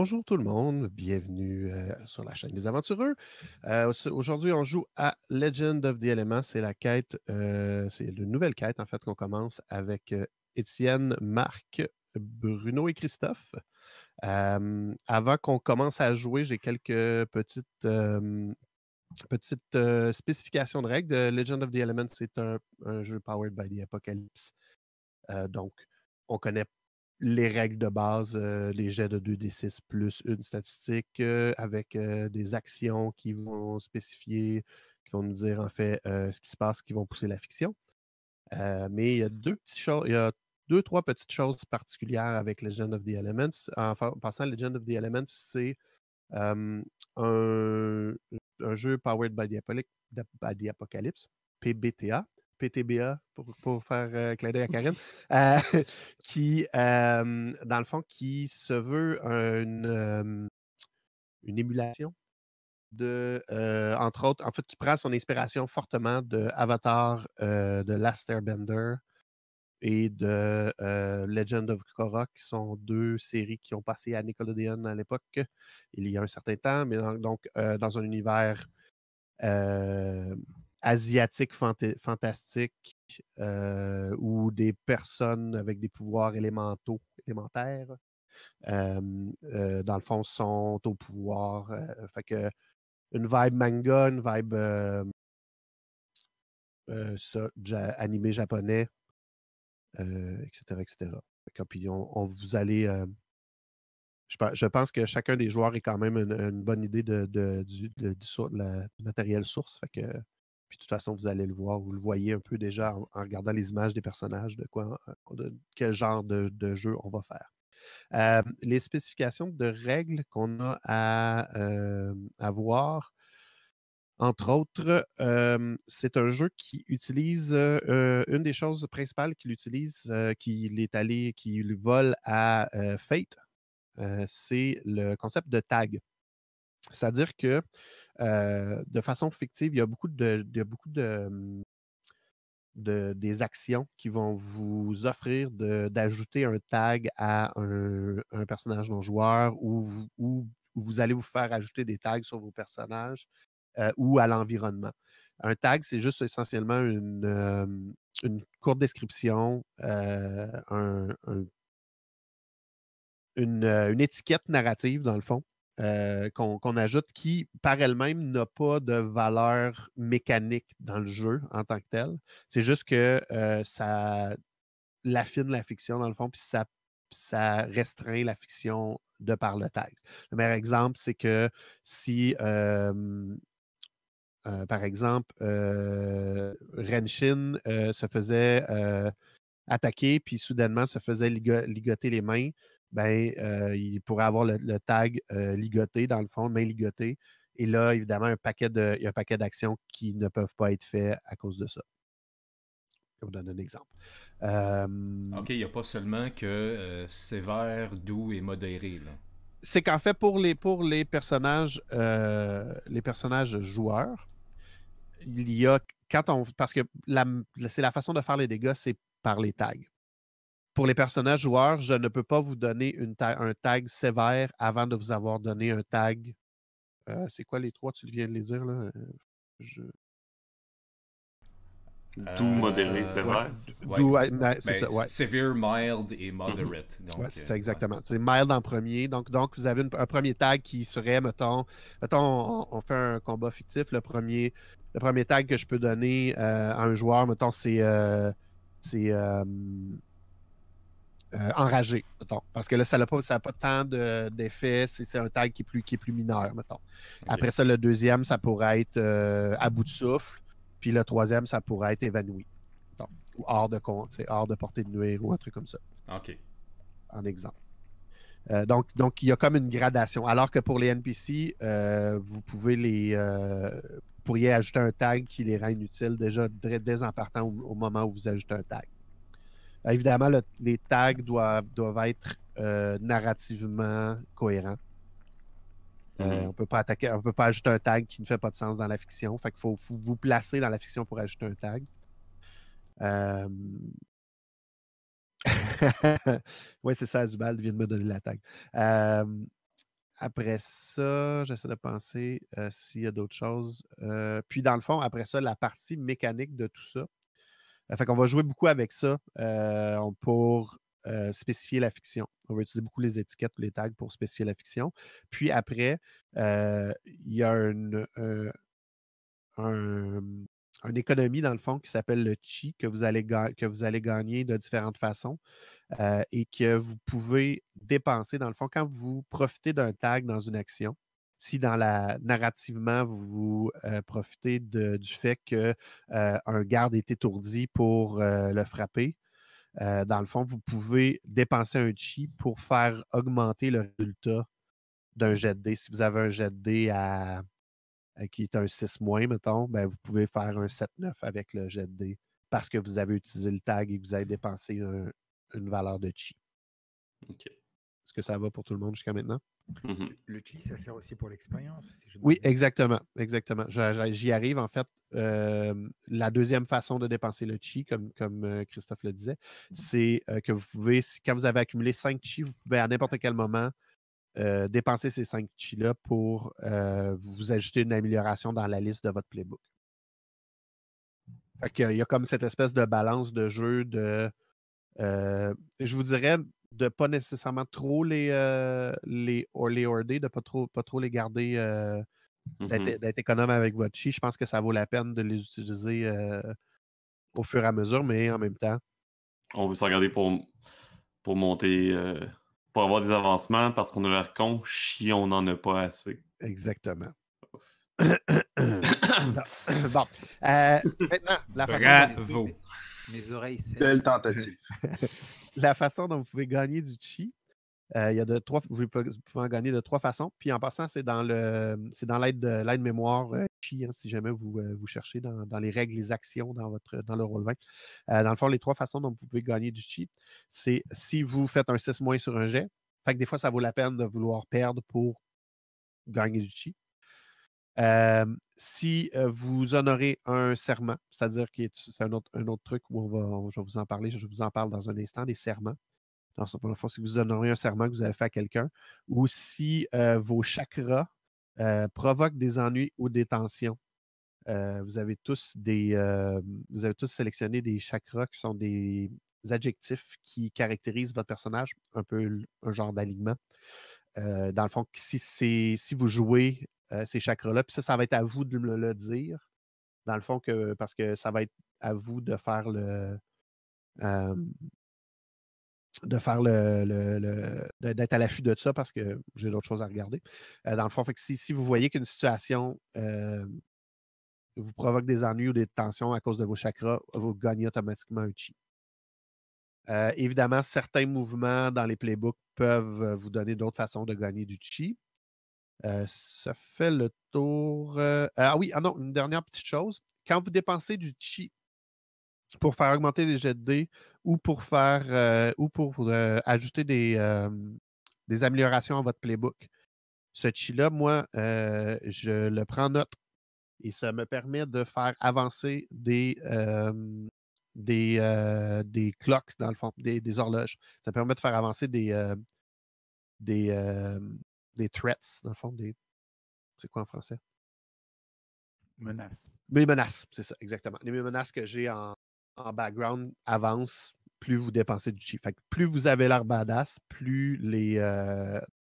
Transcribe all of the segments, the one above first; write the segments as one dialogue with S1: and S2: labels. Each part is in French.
S1: Bonjour tout le monde, bienvenue euh, sur la chaîne des Aventureux. Euh, aujourd'hui, on joue à Legend of the Elements. C'est la quête, euh, c'est une nouvelle quête en fait qu'on commence avec Étienne, Marc, Bruno et Christophe. avant qu'on commence à jouer, j'ai quelques petites, petites spécifications de règles. Legend of the Elements, c'est un, un, jeu powered by the Apocalypse. donc, on connaît les règles de base, euh, les jets de 2d6 plus une statistique euh, avec euh, des actions qui vont spécifier, qui vont nous dire en fait ce qui se passe, qui vont pousser la fiction. mais il y a deux petits choses, il y a deux, trois petites choses particulières avec Legend of the Elements. En, passant, Legend of the Elements, c'est un, jeu powered by the Apocalypse, PBTA. PTBA, pour, faire euh, clin d'œil à euh, qui, euh, dans le fond, qui se veut une, une émulation de, euh, entre autres, en fait, qui prend son inspiration fortement de Avatar, de Last Airbender et de Legend of Korok, qui sont deux séries qui ont passé à Nickelodeon à l'époque, il y a un certain temps, mais donc, donc dans un univers asiatiques fantastique fantastiques euh, ou des personnes avec des pouvoirs élémentaux, élémentaires, euh, dans le fond, sont au pouvoir. Euh, fait que une vibe manga, une vibe animé japonais, etc. etc. on, vous allez. Je, pense que chacun des joueurs est quand même une, bonne idée de, du, de, matériel source. Fait que puis de toute façon, vous allez le voir, vous le voyez un peu déjà en, regardant les images des personnages, de quoi, euh, quel genre de, jeu on va faire. Euh, les spécifications de règles qu'on a à, euh, voir, entre autres, c'est un jeu qui utilise une des choses principales qu'il utilise, qu'il est allé, qu'il vole à Fate, c'est le concept de tag. C'est-à-dire que euh, de façon fictive, il y a beaucoup de, beaucoup mmh, de, des actions qui vont vous offrir d'ajouter un tag à un, personnage non joueur ou, vous allez vous faire ajouter des tags sur vos personnages euh, ou à l'environnement. Un tag, c'est juste essentiellement une, euh, une courte description, une, une étiquette narrative, dans le fond, euh, qu'on ajoute qui, par elle-même, n'a pas de valeur mécanique dans le jeu en tant que tel. C'est juste que euh, ça l'affine la fiction, dans le fond, puis ça, restreint la fiction de par le texte. Le meilleur exemple, c'est que si, euh, par exemple, Renshin se faisait attaquer, puis soudainement se faisait ligoter les mains, ben, euh, il pourrait avoir le, tag euh, ligoté, dans le fond, main ligotée. Et là, évidemment, un paquet de, il y a un paquet d'actions qui ne peuvent pas être faites à cause de ça. Je vous donne un exemple. OK, euh,
S2: il n'y a pas seulement que sévère, doux et modéré. C'est
S1: qu'en fait, pour les, pour les personnages, les personnages joueurs, il y a quand on. Parce que c'est la façon de faire les dégâts, c'est par les tags pour les personnages joueurs, je ne peux pas vous donner un tag sévère avant de vous avoir donné un tag. Euh, c'est quoi les trois? Tu viens de les dire là? Euh, je...
S3: Tout euh,
S4: modéré, sévère.
S3: Ouais.
S2: Severe, ben, mild et mm-hmm. moderate. Oui, c'est ça,
S1: exactement. C'est mild en premier. Donc, donc vous avez un premier tag qui serait, mettons, mettons on, fait un combat fictif. Le premier, le premier tag que je peux donner à un joueur, mettons, c'est. c'est euh, enragé, mettons. Parce que là, ça n'a pas, pas tant d'effet. c'est un tag qui est plus, qui est plus mineur, mettons. Après ça, le deuxième, ça pourrait être euh, à bout de souffle. Puis le troisième, ça pourrait être évanoui. Mettons. Ou hors de compte, C'est hors de portée de nuire ou un truc comme ça. OK. En exemple. Euh, donc, donc, il y a comme une gradation. Alors que pour les NPC, vous pouvez les. pourriez ajouter un tag qui les rend inutiles déjà dès, dès en partant au moment où vous ajoutez un tag. Euh, évidemment, les tags doivent, doivent être euh, narrativement cohérents. Euh, mhm. on peut pas peut pas ajouter un tag qui ne fait pas de sens dans la fiction. Fait qu'il faut, vous placer dans la fiction pour ajouter un tag. oui, c'est ça, Dubal vient de me donner la tag. Après ça, j'essaie de penser s'il y a d'autres choses. puis dans le fond, après ça, la partie mécanique de tout ça, euh, fait qu'on va jouer beaucoup avec ça euh, pour euh, spécifier la fiction. On va utiliser beaucoup les étiquettes, les tags pour spécifier la fiction. Puis après, il y a une, économie, dans le fond, qui s'appelle le chi, que vous allez, que vous allez gagner de différentes façons et que vous pouvez dépenser, dans le fond, quand vous profitez d'un tag dans une action si dans la narrativement vous euh, profitez du fait qu'un euh, garde est étourdi pour euh, le frapper. dans le fond, vous pouvez dépenser un chi pour faire augmenter le résultat d'un jet de dé. Si vous avez un jet de à, qui est un 6 moins, mettons, ben vous pouvez faire un 7-9 avec le jet de parce que vous avez utilisé le tag et que vous avez dépensé une valeur de chi. OK. Est-ce que ça va pour tout le monde jusqu'à maintenant?
S5: Le chi, ça sert aussi pour l'expérience. oui,
S1: exactement. exactement. J'y arrive, en fait. Euh, la deuxième façon de dépenser le chi, comme, euh, Christophe le disait, mhm. c'est euh, que vous pouvez, quand vous avez accumulé 5 chi, vous pouvez à n'importe quel moment dépenser ces 5 chi-là pour vous ajouter une amélioration dans la liste de votre playbook. il y a comme cette espèce de balance de jeu de. je vous dirais, de pas nécessairement trop les, euh, les, order, de pas trop, pas trop les garder, euh, mm-hmm. d'être économe avec votre chi. Je pense que ça vaut la peine de les utiliser euh, au fur et à mesure, mais en même temps.
S4: On veut s'en garder pour, pour monter, pour avoir des avancements parce qu'on a l'air con, chi, on n'en a pas assez. Exactement.
S5: bon. maintenant, la façon. Bravo! Mes oreilles Belle tentative.
S1: la façon dont vous pouvez gagner du chi, euh, il y a de trois, vous pouvez, en gagner de trois façons. Puis en passant, c'est dans le c'est dans l'aide l'aide mémoire euh, chi, hein, si jamais vous, euh, vous cherchez dans, les règles, les actions dans votre dans le rôle 20. dans le fond, les trois façons dont vous pouvez gagner du chi, c'est si vous faites un 6 moins sur un jet. Fait que des fois, ça vaut la peine de vouloir perdre pour gagner du chi si vous honorez un serment, c'est-à-dire que c'est un autre, truc où on va, je vous en parler, je vous en parle dans un instant, des serments. Dans ce fond, si vous honorez un serment que vous avez fait à quelqu'un, ou si vos chakras provoquent des ennuis ou des tensions. vous avez tous des, vous avez tous sélectionné des chakras qui sont des adjectifs qui caractérisent votre personnage, un peu un genre d'alignement. Euh, dans le fond, si, vous jouez euh, ces chakras-là, puis ça, ça va être à vous de me le dire. Dans le fond, parce que ça va être à vous de faire le. Euh, de faire le. d'être à l'affût de ça parce que j'ai d'autres choses à regarder. dans le fond, que si, si, vous voyez qu'une situation vous provoque des ennuis ou des tensions à cause de vos chakras, vous gagnez automatiquement un chi. Euh, évidemment, certains mouvements dans les playbooks peuvent euh, vous donner d'autres façons de gagner du chi. Euh, ça fait le tour. ah oui, ah non, une dernière petite chose. Quand vous dépensez du chi pour faire augmenter les jets de dés ou pour faire ou pour ajouter des, des, améliorations à votre playbook, ce chi-là, moi, je le prends note et ça me permet de faire avancer des, des, euh, des clocks, dans le fond, des, horloges. Ça permet de faire avancer des, euh, des, euh, des threats, dans le fond, des. C'est quoi en français?
S5: Menaces.
S1: Mes menaces, c'est ça, exactement. Les menaces que j'ai en, background avancent, plus vous dépensez du chiffre. plus vous avez l'air badass, plus les,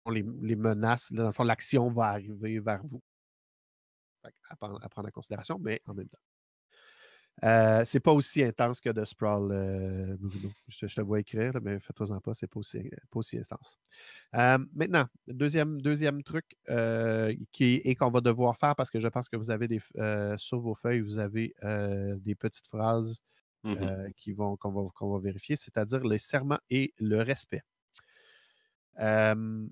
S1: les, menaces, dans le fond, l'action va arriver vers vous. à prendre en considération, mais en même temps. Euh, c'est pas aussi intense que de Sprawl, euh, Je, te vois écrire, mais fais-toi-en pas, c'est pas aussi, pas aussi intense. Euh, maintenant, deuxième, deuxième truc qui, et qu'on va devoir faire parce que je pense que vous avez des, sur vos feuilles, vous avez des petites phrases mm-hmm. qui vont, qu'on, va, vérifier, c'est-à-dire le serment et le respect. dans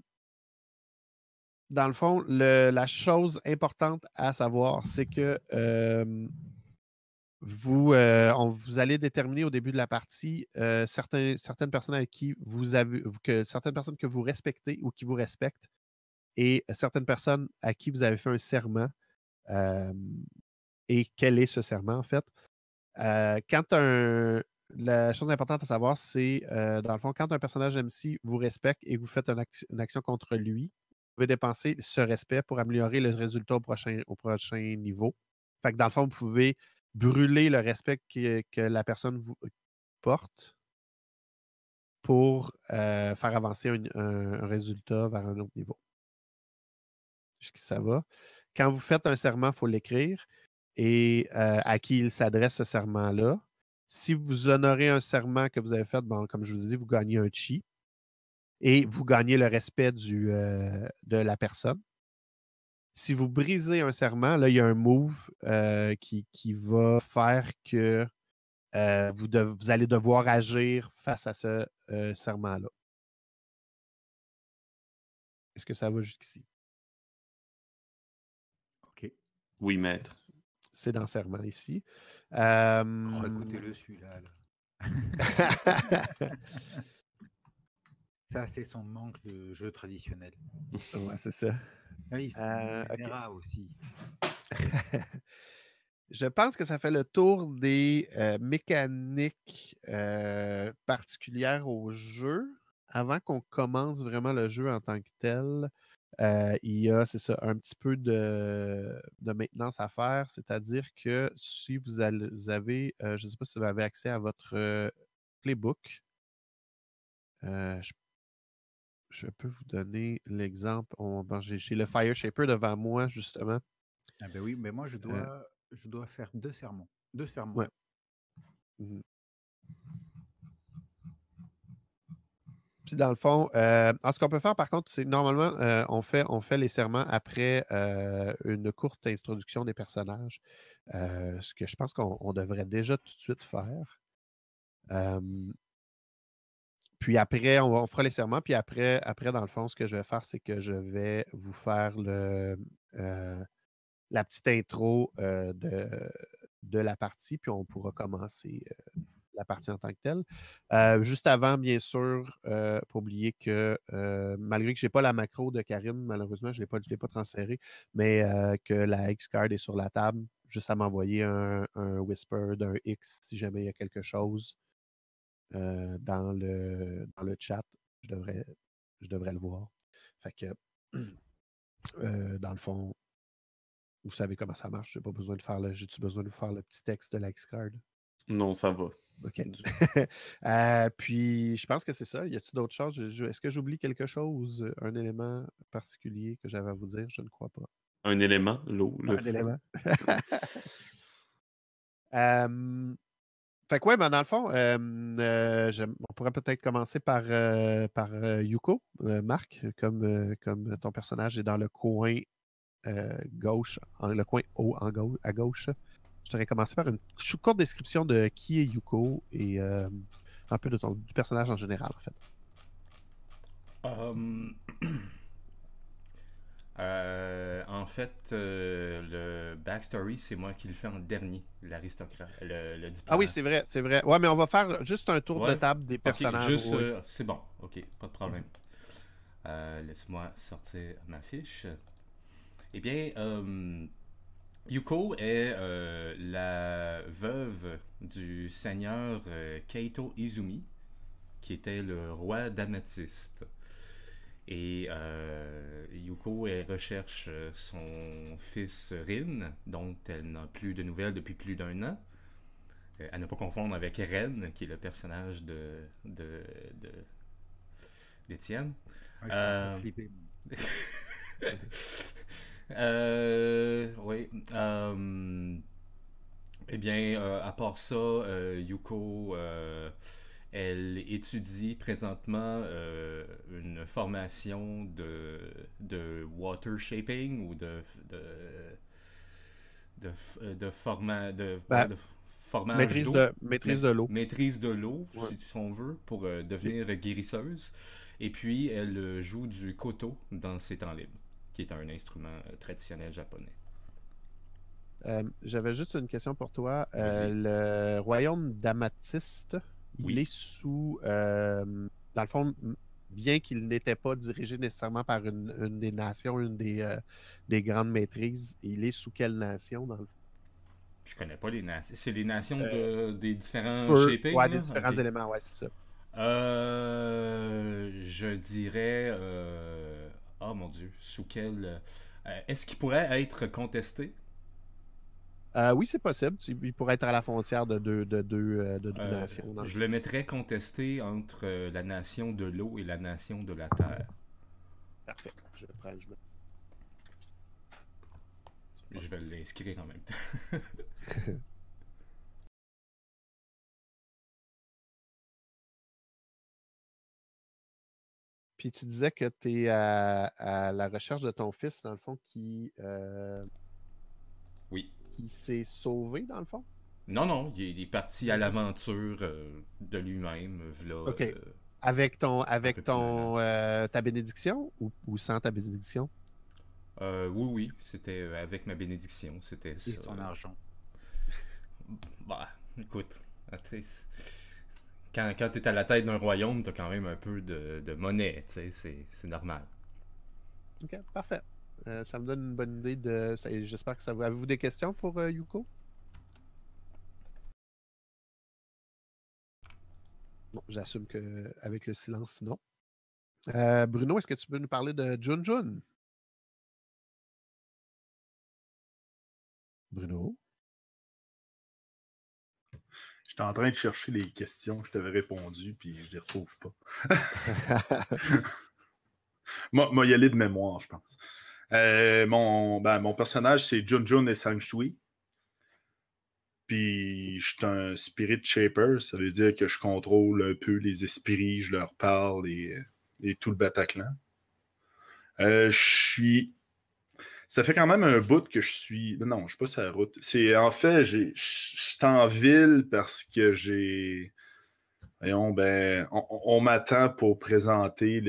S1: le fond, la chose importante à savoir, c'est que vous, euh, vous allez déterminer au début de la partie euh, certaines personnes avec qui vous que, certaines personnes que vous respectez ou qui vous respectent et certaines personnes à qui vous avez fait un serment. et quel est ce serment, en fait? Euh, quand un, la chose importante à savoir, c'est, dans le fond, quand un personnage MC vous respecte et vous faites une, action contre lui, vous pouvez dépenser ce respect pour améliorer le résultat au prochain, au prochain niveau. Fait que dans le fond, vous pouvez brûler le respect que, la personne vous euh, porte pour euh, faire avancer un, résultat vers un autre niveau. que ça va. Quand vous faites un serment, il faut l'écrire et euh, à qui il s'adresse ce serment-là. Si vous honorez un serment que vous avez fait, comme je vous dis, vous gagnez un chi et vous gagnez le respect de la personne si vous brisez un serment, là, il y a un move euh, qui, va faire que euh, vous, vous, allez devoir agir face
S3: à ce euh, serment-là. Est-ce que ça va jusqu'ici? OK. Oui, maître. C'est dans
S1: serment ici. Oh, écoutez-le, celui-là. Là.
S5: Ça, c'est son manque de jeu traditionnel. ouais, c'est ça. Oui, euh, aussi.
S1: Je pense que ça fait le tour des euh, mécaniques euh, particulières au jeu. Avant qu'on commence vraiment le jeu en tant que tel, euh, il y a, c'est ça, un petit peu de, maintenance à faire. C'est-à-dire que si vous, avez, je ne sais pas si vous avez accès à votre playbook, je je peux vous donner l'exemple. J'ai le Fire Shaper devant moi, justement.
S5: Ah ben oui, mais moi, je euh dois, je dois faire deux sermons. Deux sermons.
S1: Mmh. Puis dans le fond, euh, ce qu'on peut faire par contre, c'est normalement, euh, on, fait, on fait les serments après une courte introduction des personnages, ce que je pense qu'on devrait déjà tout de suite faire. Puis après, on, fera les serments. Puis après, après, dans le fond, ce que je vais faire, c'est que je vais vous faire euh, la petite intro euh, de, la partie, puis on pourra commencer euh, la partie en tant que telle. juste avant, bien sûr, pour oublier que malgré que je n'ai pas la macro de Karim, malheureusement, je ne l'ai pas, pas transférée, mais que la X-Card est sur la table, juste à m'envoyer un, un whisper d'un X si jamais il y a quelque chose. Euh, dans, le, dans le chat. Je devrais, je devrais le voir. Fait que, euh, dans le fond, vous savez comment ça marche. J'ai pas besoin de faire le. J'ai-tu besoin de vous faire le petit texte de l'X-Card?
S4: Non, ça va.
S1: OK. Euh, puis, je pense que c'est ça. Y a-t-il d'autres choses? Est-ce que j'oublie quelque chose? Un élément particulier que j'avais à vous dire? Je ne crois pas.
S4: Un élément? L'eau? un élément.
S1: Fait que ouais, ben dans le fond, euh, on pourrait peut-être commencer par, euh, par euh, Yuko, Marc, comme, comme ton personnage est dans le coin gauche, le coin haut en à gauche. Je voudrais commencer par une courte description de qui est Yuko et un peu de du personnage en général,
S6: en fait.
S2: Euh, en fait, euh, le backstory, c'est moi qui le fais en dernier, l'aristocrate, le, Ah
S1: oui, c'est vrai, c'est vrai. Ouais, mais on va faire juste un tour de table des personnages. Juste, euh,
S2: c'est bon, ok, pas de problème. Mm-hmm. Laisse-moi sortir ma fiche. Eh bien, Yuko est la veuve du seigneur Kaito Izumi, qui était le roi d'Amathyste. Et euh, Yuko recherche euh, son fils Rin, dont elle n'a plus de nouvelles depuis plus d'un an. Euh, à ne pas confondre avec Ren, qui est le personnage de De, de, oui. eh bien, à part ça, Yuko elle étudie présentement euh, une formation de, de, water shaping ou de, de, de, euh, de format de, bah, maîtrise de maîtrise de l'eau maîtrise de l'eau si on veut pour euh, devenir guérisseuse et puis elle joue du koto dans ses temps libres qui est un instrument traditionnel japonais
S1: j'avais juste une question pour toi le royaume d'amatiste il est sous. Euh, dans le fond, bien qu'il n'était pas dirigé nécessairement par une, des nations, une des, euh, des, grandes maîtrises, il est sous quelle nation, dans le
S2: Je connais pas les nations. C'est les nations euh, des différents feu, shaping, Ouais, des différents éléments, ouais, c'est ça. je dirais. Oh mon dieu, sous quelle Est-ce qu'il pourrait être contesté euh, oui, c'est
S1: possible. Il pourrait être à la frontière de deux, euh, euh, nations. Je
S2: le mettrais contesté entre la nation de l'eau et la nation de la terre. Parfait.
S3: Je vais l'inscrire en même temps. Puis tu disais que tu es à, la recherche
S1: de ton fils, dans le fond, qui. Oui il s'est sauvé
S6: dans
S2: le fond? Non, non, il est, parti à l'aventure euh, de lui-même. Euh, OK. Euh,
S1: avec ton, avec ton, ta bénédiction ou, sans ta bénédiction?
S2: oui, oui, c'était avec ma bénédiction, c'était Et son argent. Bah, écoute, quand, quand tu es à la tête d'un royaume, t'as quand même un peu de, de monnaie, c'est, c'est normal.
S3: OK,
S1: parfait. Euh, ça me donne une bonne idée de. J'espère que ça vous. Avez-vous des questions pour euh, Yuko Bon, j'assume
S3: que avec le silence, non. Euh, Bruno, est-ce que tu peux nous parler de Junjun Bruno J'étais en train de chercher les questions, je t'avais répondu, puis je
S7: les retrouve pas. moi, moi, y aller de mémoire, je pense. Euh, mon, ben, mon personnage, c'est Junjun et sang Shui Puis je suis un spirit shaper, ça veut dire que je contrôle un peu les esprits, je leur parle et, tout le Bataclan. Euh, je suis. Ça fait quand même un bout que je suis. Non, je suis pas sur la route. C'est en fait, je suis en ville parce que j'ai voyons, ben, on, m'attend pour présenter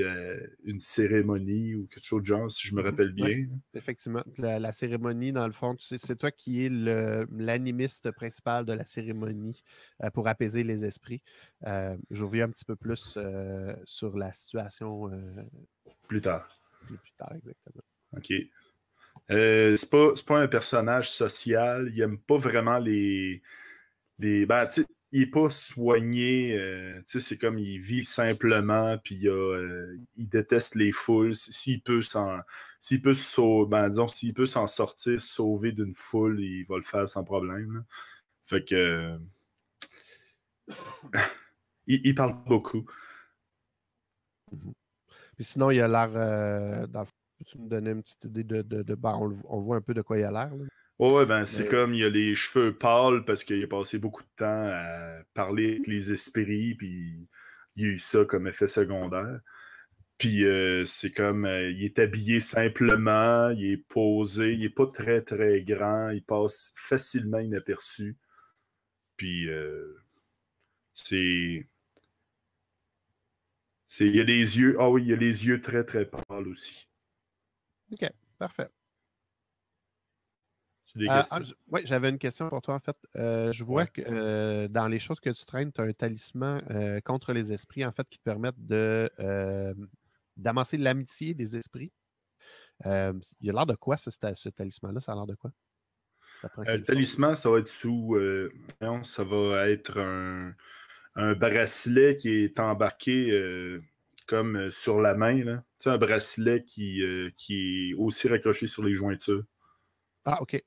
S7: une cérémonie ou quelque chose de genre, si je me mhm. rappelle bien.
S1: effectivement, la, cérémonie, dans le fond, c'est toi qui es l'animiste principal de la cérémonie euh, pour apaiser les esprits. Euh, je un petit peu plus euh, sur la situation. Euh, plus tard. Plus, tard, exactement.
S7: OK. c'est pas, pas un personnage
S1: social, il aime pas vraiment
S7: les. les ben, il n'est pas soigné. Euh, sais, c'est comme il vit simplement, puis il euh, déteste les foules. S'il peut s'en s'il peut ben, peut s'en sortir, sauver d'une foule, il va le faire sans problème.
S1: Fait que. Euh, il, parle beaucoup. Mm-hmm. sinon, il a l'air. Peux-tu me donner une petite idée de. de, ben, on, voit un peu de quoi il a l'air.
S7: Oui, ben c'est comme il a les cheveux pâles parce qu'il a passé beaucoup de temps à parler avec les esprits, puis il a eu ça comme effet secondaire. Puis euh, c'est comme euh, il est habillé simplement, il est posé, il n'est pas très très grand, il passe facilement inaperçu. Puis euh, c'est c'est il a les yeux, ah oui, il a les yeux très très pâles aussi.
S1: OK, parfait. Euh, ah, oui, j'avais une question pour toi, en fait. Euh, je vois que euh, dans les choses que tu traînes, tu as un talisman contre les esprits, en fait, qui te permettent de, d'amasser l'amitié des esprits. il a l'air de quoi, ce, ce talisman-là? Ça a l'air de quoi? le
S7: talisman, ça va être sous... ça va être un, un, bracelet qui est embarqué comme sur la main. Là. Tu un bracelet qui, qui est aussi raccroché sur les jointures.
S1: Ah, OK.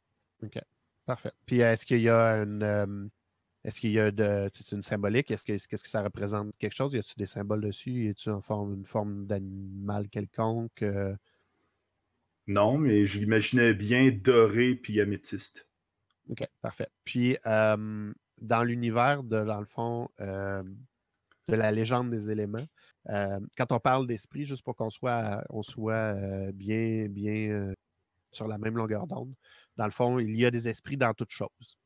S1: OK. Parfait. Puis est-ce qu'il y a une. Euh, est-ce qu'il y a de. une symbolique? Est-ce que, -ce que ça représente quelque chose? Y a-t-il des symboles dessus? Y a-t-il une forme, une forme d'animal quelconque? Euh?
S7: Non, mais je l'imaginais bien doré puis améthyste.
S1: OK, parfait. Puis euh, dans l'univers de, dans le fond, de la légende des éléments, quand on parle d'esprit, juste pour qu'on soit, on soit bien, bien sur la même longueur d'onde. Dans le fond, il y a des esprits dans toute chose.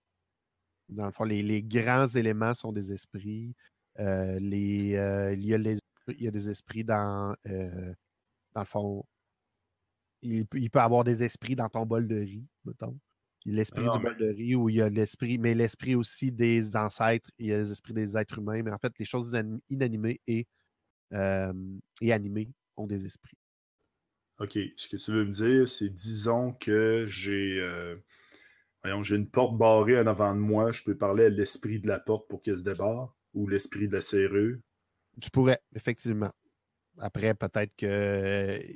S1: Dans le fond, les, grands éléments sont des esprits. Euh, euh, les, il, y a des esprits dans, euh, dans le fond. Il, il, peut avoir des esprits dans ton bol de riz, mettons. L'esprit du ah. bol de riz où il y a l'esprit, mais l'esprit aussi des ancêtres, il y a les esprits des êtres humains, mais en fait, les choses inanimées et, et animées ont des esprits. OK, ce que tu veux me
S7: dire, c'est disons que euh, j'ai une porte barrée en avant de moi, je peux parler à l'esprit de la porte pour qu'elle se débarre ou l'esprit de la serrure.
S1: Tu pourrais, effectivement. Après, peut-être que.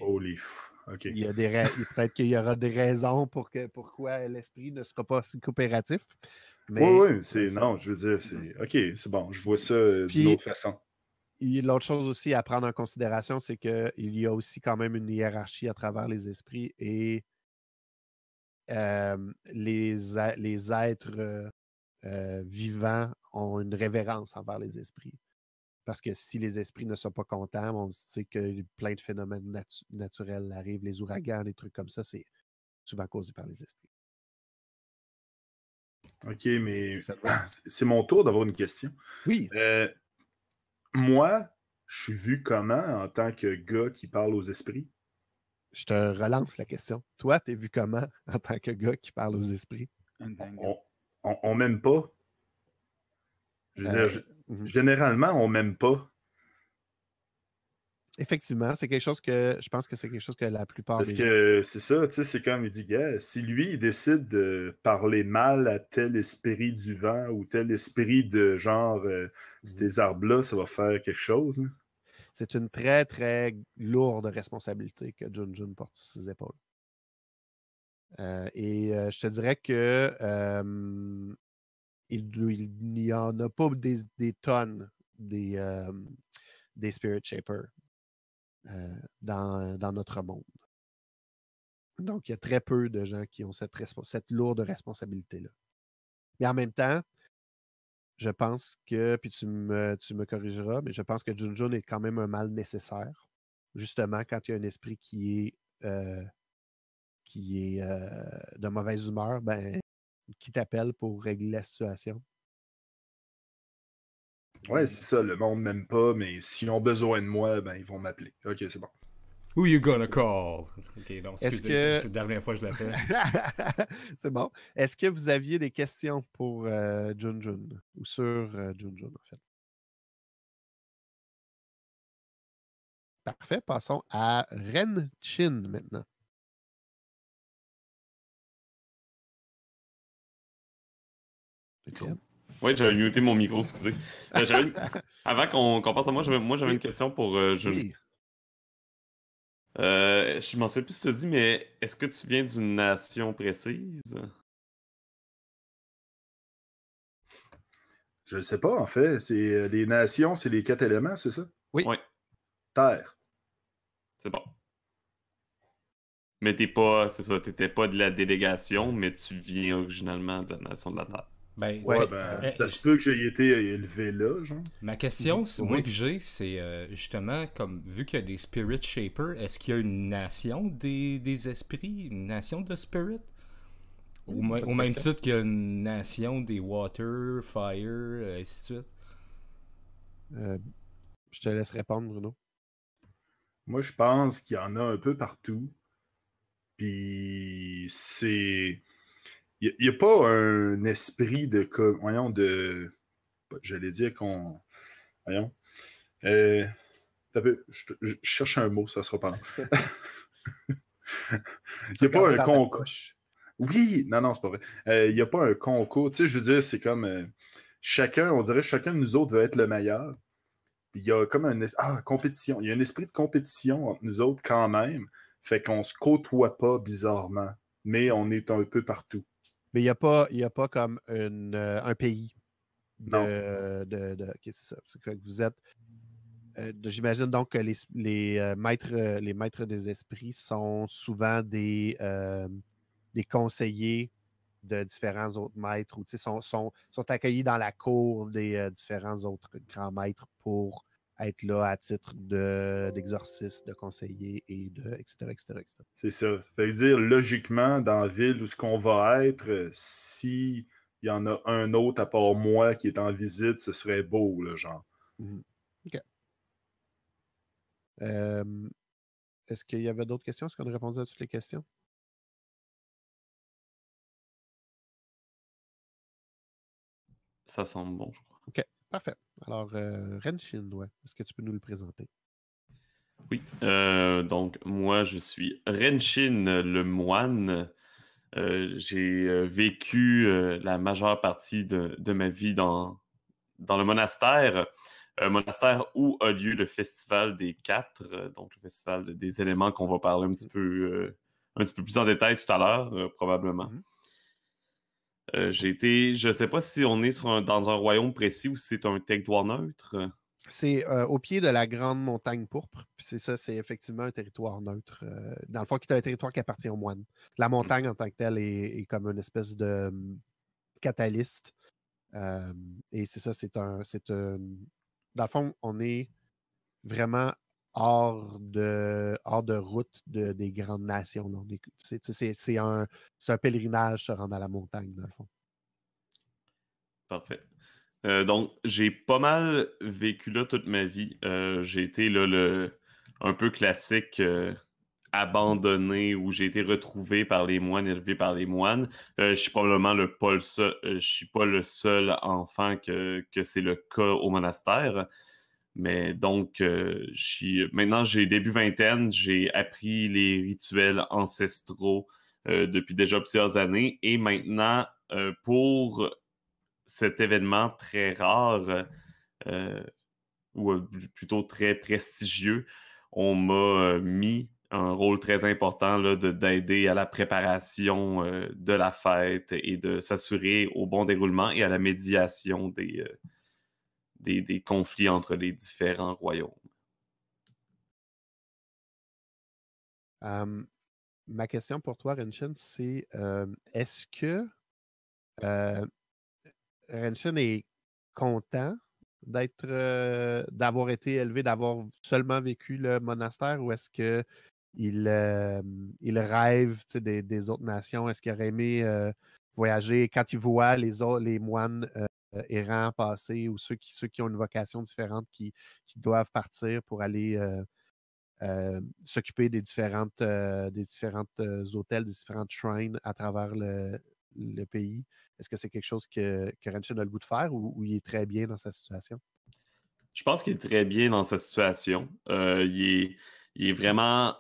S1: peut-être qu'il y aura des raisons pour que pourquoi l'esprit ne sera pas si coopératif. Oui, oui, c'est.
S7: Non, je veux dire, c'est. OK, c'est bon, je vois ça euh, d'une autre façon.
S1: L'autre chose aussi à prendre en considération, c'est qu'il y a aussi quand même une hiérarchie à travers les esprits et les, les êtres euh, euh, vivants ont une révérence envers les esprits. Parce que si les esprits ne sont pas contents, on sait que plein de phénomènes naturels arrivent, les ouragans, des trucs comme ça, c'est souvent causé par les esprits.
S3: OK,
S7: mais c'est mon tour d'avoir une question.
S3: Oui. Euh,
S7: moi, je suis vu comment en tant que gars qui parle aux esprits?
S1: Je te relance la question. Toi, t'es vu comment en tant que gars qui parle aux esprits?
S7: On, on, m'aime pas. Euh, mhm. généralement, on m'aime pas.
S1: Effectivement, c'est quelque chose que je pense que c'est quelque chose que la plupart. Parce que
S7: c'est ça, tu sais, c'est comme il dit, si lui, il décide de parler mal à tel esprit du vent ou tel esprit de genre, euh, mmh. des arbres-là, ça va faire quelque chose.
S1: Hein. C'est une très, très lourde responsabilité que Jun Jun porte sur ses épaules. Euh, et euh, je te dirais que il n'y en a pas des, tonnes des, des Spirit Shapers euh, dans, notre monde. Donc, il y a très peu de gens qui ont cette, lourde responsabilité-là. Mais en même temps, je pense que, puis tu me, corrigeras, mais je pense que Junjun est quand même un mal nécessaire, justement, quand il y a un esprit qui est, euh, qui est euh, de mauvaise humeur, ben, qui t'appelle pour régler la situation.
S7: Ouais, c'est ça, le monde m'aime pas, mais s'ils ont besoin de moi, ben ils vont m'appeler. Ok, c'est bon.
S1: Who you gonna call? Ok, donc excusez, c'est la dernière fois que je l'ai fait. c'est bon. Est-ce que vous aviez des questions pour
S3: euh, Junjun ou sur euh, Junjun en fait? Parfait, passons à Ren Chin maintenant.
S4: Oui, j'avais muté mon micro, excusez. Euh, Avant qu'on passe à moi, j'avais moi, une question pour euh, Julie. Euh, je m'en souviens plus si tu te dis, mais est-ce que tu viens d'une nation précise?
S7: Je ne sais pas, en fait. C'est euh, les nations, c'est les quatre éléments, c'est ça? Oui. Terre.
S4: C'est bon. Mais t'es pas, c'est ça, t'étais pas de la délégation, mais tu viens originalement de la nation de la Terre.
S7: Ben, ouais, ben, euh, ça euh, se peut que j'ai été élevé là, genre.
S2: Ma question, mhm.
S7: moi que
S4: j'ai, c'est
S2: euh, justement, comme vu qu'il y a des spirit shapers, est-ce qu'il y a une nation des, esprits, une nation de spirit? Au, même titre qu'il y a une nation des water, fire, et ainsi de suite. je te
S7: laisse répondre, Bruno. Moi, je pense qu'il y en a un peu partout. Puis c'est il n'y a, pas un esprit de. Voyons, de. J'allais dire qu'on. Voyons. Euh, je, cherche un mot, ça sera pas long. Il n'y a pas un concours. Oui, non, non, c'est pas vrai. il euh, n'y a pas un concours. Tu sais, je veux dire, c'est comme euh, chacun, on dirait chacun de nous autres veut être le meilleur. Il y a comme un ah, compétition. Il y a un esprit de compétition entre nous autres quand même. Fait qu'on se côtoie
S1: pas bizarrement, mais on est un peu partout. Mais il n'y a, pas, a pas comme euh, un pays. De, de, c'est ça. Que vous êtes. Euh, j'imagine donc que les, euh, maîtres, les maîtres des esprits sont souvent des, des conseillers de différents autres maîtres ou sont, sont, sont accueillis dans la cour des différents autres grands maîtres pour être là à titre d'exorciste, de, conseiller et de etc. C'est ça. Ça
S7: veut dire logiquement, dans la ville où ce qu'on va être, euh, si il y en a un autre à part moi qui est en visite, ce serait beau, le genre.
S3: Mhm. OK. Est-ce qu'il y avait d'autres questions? Est-ce qu'on a répondu à toutes les questions?
S4: Ça semble bon, je crois.
S3: OK. Parfait. Alors, euh, Ren est-ce que tu peux nous le
S1: présenter?
S4: Oui, euh, donc moi je suis Renshin le moine. Euh, j'ai vécu la majeure partie de, ma vie dans, dans le monastère, un monastère où a lieu le festival des quatre, donc le festival des éléments qu'on va parler un petit mhm. peu, un petit peu plus en détail tout à l'heure, probablement. Mhm. Euh, j'ai été, je ne sais pas si on est dans un royaume précis ou si c'est un territoire neutre.
S1: C'est euh, au pied de la grande montagne pourpre. C'est ça, c'est effectivement un territoire neutre. Euh, dans le fond, c'est un territoire qui appartient aux moines. La mm. montagne en tant que telle est, comme une espèce de hum, catalyste. et c'est ça, c'est un, Dans le fond, on est vraiment hors de, de route des grandes nations. C'est un, pèlerinage se rendre à la montagne, dans le fond.
S4: Parfait. Euh, donc, j'ai pas mal vécu là toute ma vie. Euh, j'ai été le, un peu classique. Euh, abandonné où j'ai été retrouvé par les moines, élevé par les moines. je suis probablement le pas le seul, je suis pas le seul enfant que, que c'est le cas au monastère. Mais donc, euh, maintenant, j'ai début vingtaine, j'ai appris les rituels ancestraux euh, depuis déjà plusieurs années. Et maintenant, euh, pour cet événement très rare, ou plutôt très prestigieux, on m'a mis un rôle très important d'aider à la préparation de la fête et de s'assurer au bon déroulement et à la médiation des des, conflits entre les différents royaumes.
S1: ma question pour toi, Renchen, c'est est-ce que euh, est content d'être d'avoir été élevé, d'avoir seulement vécu le monastère ou est-ce que il, il rêve des, autres nations? Est-ce qu'il aurait aimé voyager quand il voit les, les moines euh, errants passés ou ceux qui, ceux qui ont une vocation différente qui, doivent partir pour aller euh, euh, s'occuper des différentes, des différentes hôtels, des différents trains à travers le, pays. Est-ce que c'est quelque chose que, que a le goût de faire ou, il est très bien dans sa situation?
S4: Je pense qu'il est très bien dans sa situation. est, il est vraiment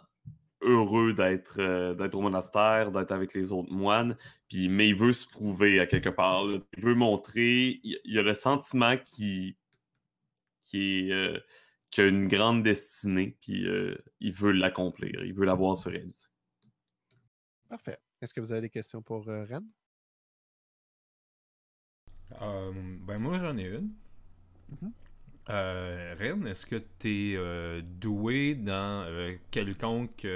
S4: heureux d'être euh, d'être au monastère, d'être avec les autres moines, puis, mais il veut se prouver à quelque part. Il veut montrer, il, y a le sentiment euh, qu'il qui a une grande destinée, puis euh, il veut l'accomplir, il veut la voir se réaliser.
S1: Parfait. Est-ce que vous avez des questions pour Ren?
S2: ben moi j'en ai une. Mm-hmm. Euh, Ren, est-ce que tu es euh, doué dans euh, quelconque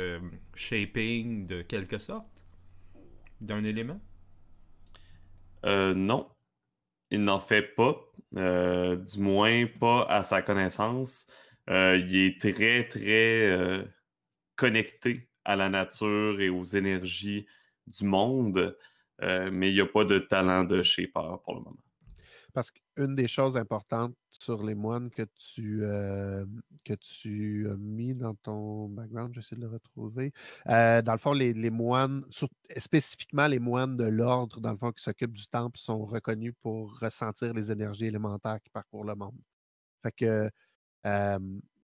S2: shaping de quelque sorte d'un élément
S4: Non. Il n'en fait pas, du moins pas à sa connaissance. il est très, très connecté à la nature et aux énergies du monde, mais il n'y a pas de talent de shaper pour le moment.
S1: Parce qu'une des choses importantes sur les moines que tu, euh, que tu as mis dans ton background, j'essaie de le retrouver. Euh, dans le fond, les, moines, spécifiquement les moines de l'ordre, dans le fond, qui s'occupent du temple, sont reconnus pour ressentir les énergies élémentaires qui parcourent le monde. Fait que, euh,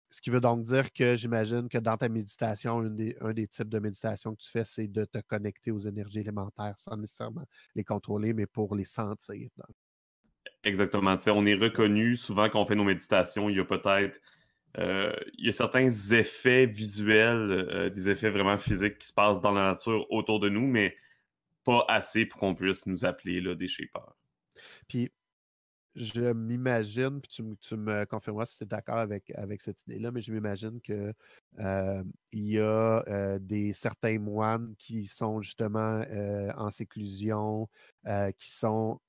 S1: ce qui veut donc dire que j'imagine que dans ta méditation, un des types de méditation que tu fais, c'est de te connecter aux énergies élémentaires sans nécessairement les contrôler, mais pour les sentir. Donc.
S4: Exactement. on est reconnu souvent quand on fait nos méditations, il y a peut-être euh, il y a certains effets visuels, euh, des effets vraiment physiques qui se passent dans la nature autour de nous, mais pas assez pour qu'on puisse nous appeler des shapers.
S1: Puis je m'imagine, puis tu, me confirmeras si tu es d'accord avec, cette idée-là, mais je m'imagine que euh, il y a des certains moines qui sont justement en séclusion, qui sont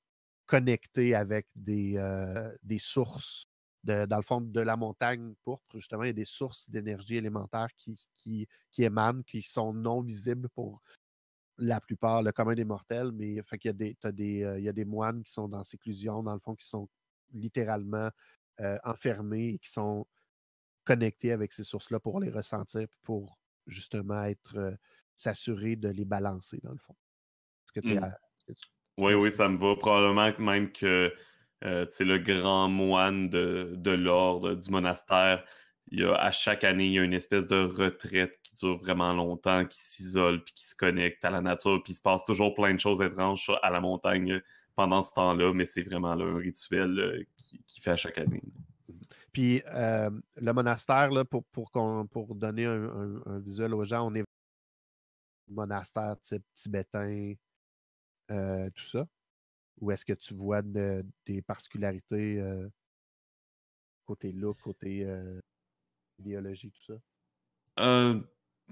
S1: connectés avec des, euh, des sources. dans le fond, de la montagne pourpre, justement, il y a des sources d'énergie élémentaire qui, qui, émanent, qui sont non visibles pour la plupart, le commun des mortels, mais fait euh, il y, a des, des il des moines qui sont dans séclusion, dans le fond, qui sont littéralement euh, enfermés et qui sont connectés avec ces sources-là pour les ressentir, pour justement être s'assurer de les balancer, dans le fond. Est-ce que, es, mmh.
S4: Oui, oui, ça me va. Probablement même que c'est euh, le grand moine de, de l'ordre, du monastère, il y a, à chaque année, il y a une espèce de retraite qui dure vraiment longtemps, qui s'isole, puis qui se connecte à la nature, puis il se passe toujours plein de choses étranges à la montagne pendant ce temps-là, mais c'est vraiment un rituel euh, qui, qui, fait à chaque année.
S1: Puis euh, le monastère, là, pour, pour, pour donner un, visuel aux gens, on est monastère type tibétain, euh, tout ça? Ou est-ce que tu vois des particularités euh, côté look, côté euh, idéologie, tout
S4: ça?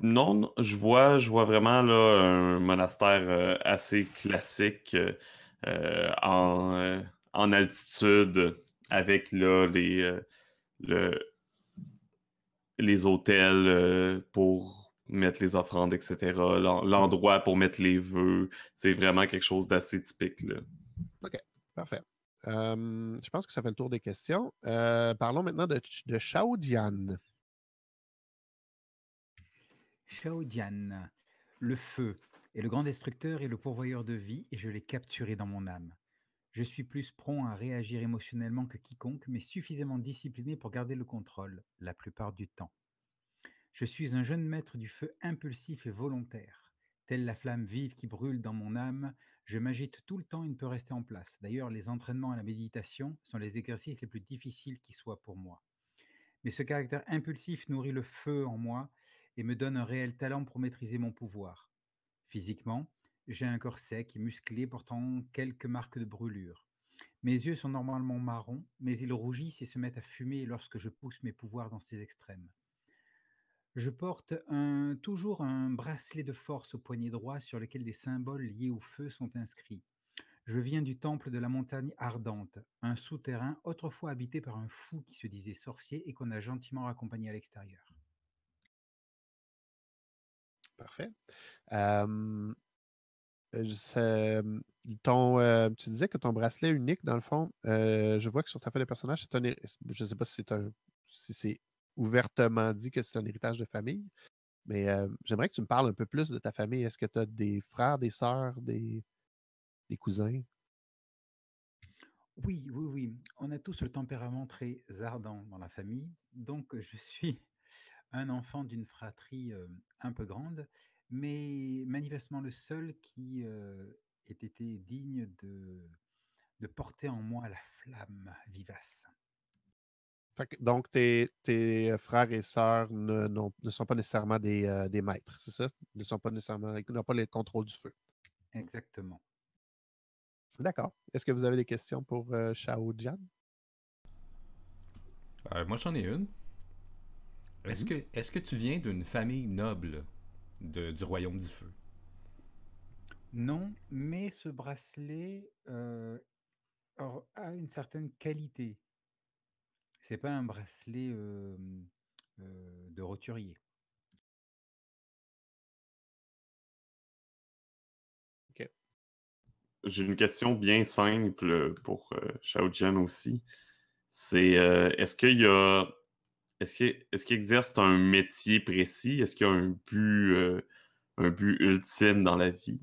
S4: Non, je vois, je vois vraiment là, un monastère assez classique en, altitude avec là, les, les hôtels pour mettre les offrandes, etc. L'endroit pour mettre les vœux. C'est vraiment quelque chose d'assez typique.
S1: OK, parfait. je pense que ça fait le tour des questions. Euh, parlons maintenant de, de Shaodian.
S5: Shaodian, le feu est le grand destructeur et le pourvoyeur de vie, et je l'ai capturé dans mon âme. Je suis plus prompt à réagir émotionnellement que quiconque, mais suffisamment discipliné pour garder le contrôle, la plupart du temps. Je suis un jeune maître du feu impulsif et volontaire. Telle la flamme vive qui brûle dans mon âme, je m'agite tout le temps et ne peux rester en place. D'ailleurs, les entraînements à la méditation sont les exercices les plus difficiles qui soient pour moi. Mais ce caractère impulsif nourrit le feu en moi et me donne un réel talent pour maîtriser mon pouvoir. Physiquement, j'ai un corps sec et musclé portant quelques marques de brûlure. Mes yeux sont normalement marrons, mais ils rougissent et se mettent à fumer lorsque je pousse mes pouvoirs dans ces extrêmes. Je porte un, toujours un bracelet de force au poignet droit sur lequel des symboles liés au feu sont inscrits. Je viens du temple de la montagne ardente, un souterrain autrefois habité par un fou qui se disait sorcier et qu'on a gentiment raccompagné à l'extérieur. Parfait.
S1: Euh, euh, tu disais que ton bracelet unique, dans le fond, euh, je vois que sur ta feuille de personnage, je ne sais pas si c'est un si c'est ouvertement dit que c'est un héritage de famille. Mais j'aimerais que tu me parles un peu plus de ta famille. Est-ce que tu as des frères, des sœurs, des, cousins?
S5: Oui, oui, oui. On a tous le tempérament très ardent dans la famille. Donc, je suis un enfant d'une fratrie un peu grande, mais manifestement le seul qui ait été digne de porter en moi la flamme vivace
S1: donc, tes, euh, frères et sœurs ne, sont pas nécessairement des, euh, maîtres, c'est ça? Ils ne sont pas nécessairement, n'ont pas le contrôle du feu.
S5: Exactement. D'accord.
S1: Est-ce que vous avez des questions pour Shao euh, Jan?
S2: moi, j'en ai une. Est-ce mm-hmm. que, est que tu viens d'une famille noble du royaume du feu?
S5: Non, mais ce bracelet a une certaine qualité c'est pas un bracelet
S3: de roturier.
S4: J'ai une question bien simple pour Xiaojian aussi. C'est est-ce qu'il y a est-ce qu'il exerce un métier précis? Est-ce qu'il y a un but, un but ultime dans la vie?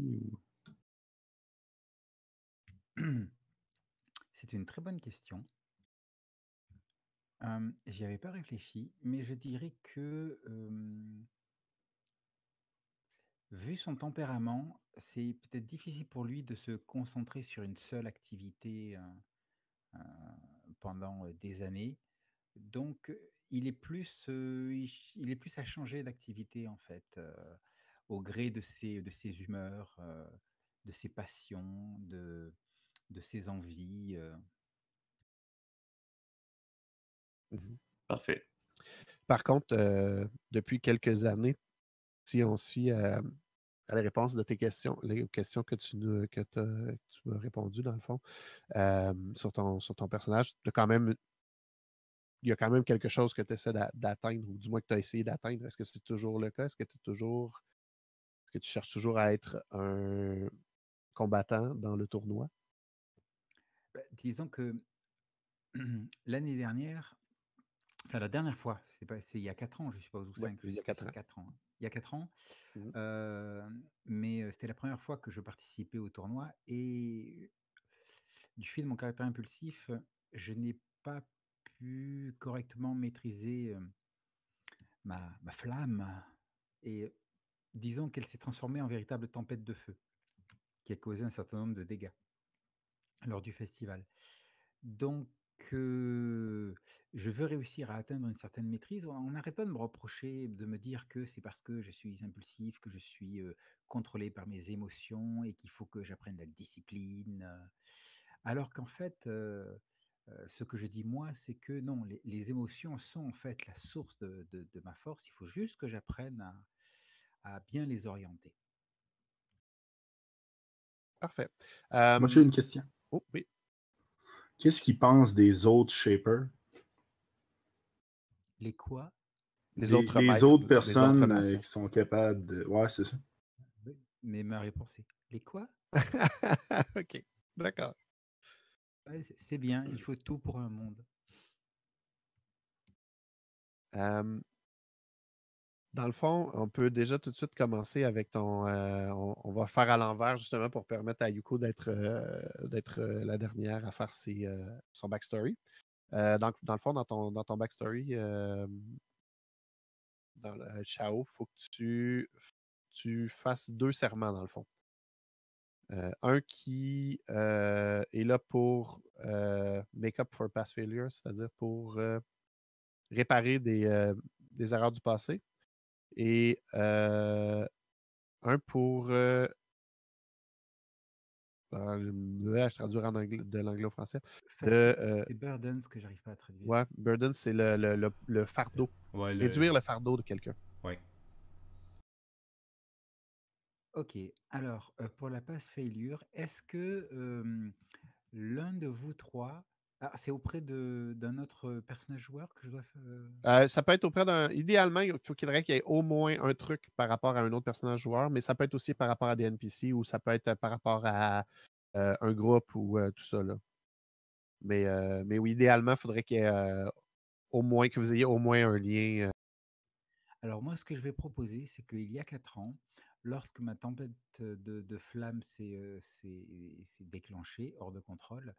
S3: C'est
S5: une très bonne question. Je j'y avais pas réfléchi, mais je dirais que, vu son tempérament, c'est peut-être difficile pour lui de se concentrer sur une seule activité, hein, hein, pendant, des années. Donc, il est plus, il est plus à changer d'activité en fait, au gré de ses de ses humeurs, de ses passions, de de ses envies, Mhm.
S3: Parfait.
S1: Par contre, euh, depuis quelques années, si on suit à, à, la réponse de tes questions, les questions que tu, que as répondu dans le fond euh, sur, ton, sur ton personnage, tu quand même il y a quand même quelque chose que tu essaies d'atteindre, ou du moins que tu as essayé d'atteindre. Est-ce que c'est toujours le cas? Est-ce que tu toujours. que tu cherches toujours à être un combattant dans le tournoi?
S5: Ben, disons que l'année dernière, la dernière fois, c'est il y a 4 ans, je suppose, ou 5. Ouais, il y a 4 ans. Hein. Il y a 4 ans. Mmh mais c'était la première fois que je participais au tournoi. Et du fait de mon caractère impulsif, je n'ai pas pu correctement maîtriser ma, ma flamme. Et disons qu'elle s'est transformée en véritable tempête de feu qui a causé un certain nombre de dégâts lors du festival. Donc, que je veux réussir à atteindre une certaine maîtrise, on n'arrête pas de me reprocher, de me dire que c'est parce que je suis impulsif, que je suis contrôlé par mes émotions et qu'il faut que j'apprenne la discipline. Alors qu'en fait, ce que je dis moi, c'est que non, les, émotions sont en fait la source de, ma force. Il faut juste que j'apprenne à, à bien les orienter.
S1: Parfait. Moi, j'ai une question. Oh,
S5: oui.
S7: Qu'est-ce qu'ils pensent des autres shapers? Les quoi? Les, autres, personnes euh, qui sont capables de. Ouais, c'est ça.
S5: Mais ma réponse est les quoi? ok, d'accord. c'est bien, il faut tout pour un monde.
S1: Dans le fond, on peut déjà tout de suite commencer avec ton. Euh, on, va faire à l'envers justement pour permettre à Yuko d'être euh, euh, la dernière à faire son backstory. Donc, dans, le fond, dans ton, backstory, dans le Chao, il faut que tu, tu fasses deux serments dans le fond. un qui est là pour make up for past failures, c'est-à-dire pour réparer des, erreurs du passé et euh, un pour. Euh, je traduis en anglais, de langlo français.
S5: Euh, c'est burden, ce que j'arrive pas à traduire. Ouais,
S1: burdens, c'est le, le, le, fardeau. Réduire le fardeau de quelqu'un.
S5: Ouais. Ok, alors euh, pour la passe failure, est-ce que l'un de vous trois ah, c'est auprès d'un autre personnage joueur que je dois faire. Euh?
S1: Euh, ça peut être auprès d'un. Idéalement, il faudrait qu'il y ait au moins un truc par rapport à un autre personnage joueur, mais ça peut être aussi par rapport à des NPC ou ça peut être euh, par rapport à un groupe ou tout ça. Mais, mais oui, idéalement, faudrait il faudrait au moins que vous ayez au moins un lien.
S5: Alors moi, ce que je vais proposer, c'est qu'il y a quatre ans, lorsque ma tempête de, de flammes s'est déclenchée hors de contrôle,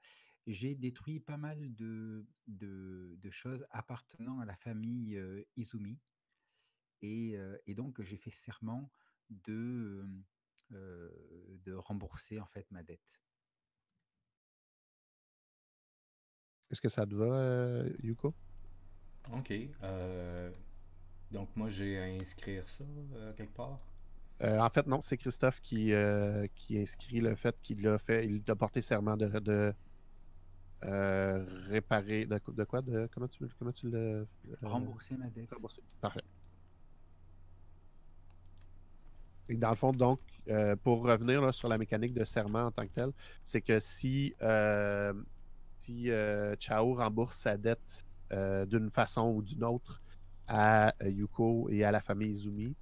S5: j'ai détruit pas mal de, choses appartenant à la famille Izumi. Et, donc, j'ai fait serment de, de rembourser en fait ma dette.
S1: Est-ce que ça te va, Yuko
S2: Ok. Euh, donc, moi, j'ai à inscrire ça euh, quelque part.
S1: Euh, en fait, non, c'est Christophe qui, qui inscrit le fait qu'il a fait, il a porté serment de, euh, réparer. De, quoi comment, tu, le. Euh, rembourser ma dette. Parfait. Et dans le fond, donc, euh, pour revenir sur la mécanique de serment en tant que tel, c'est que si, Chao rembourse sa dette d'une façon ou d'une autre à Yuko et à la famille Izumi,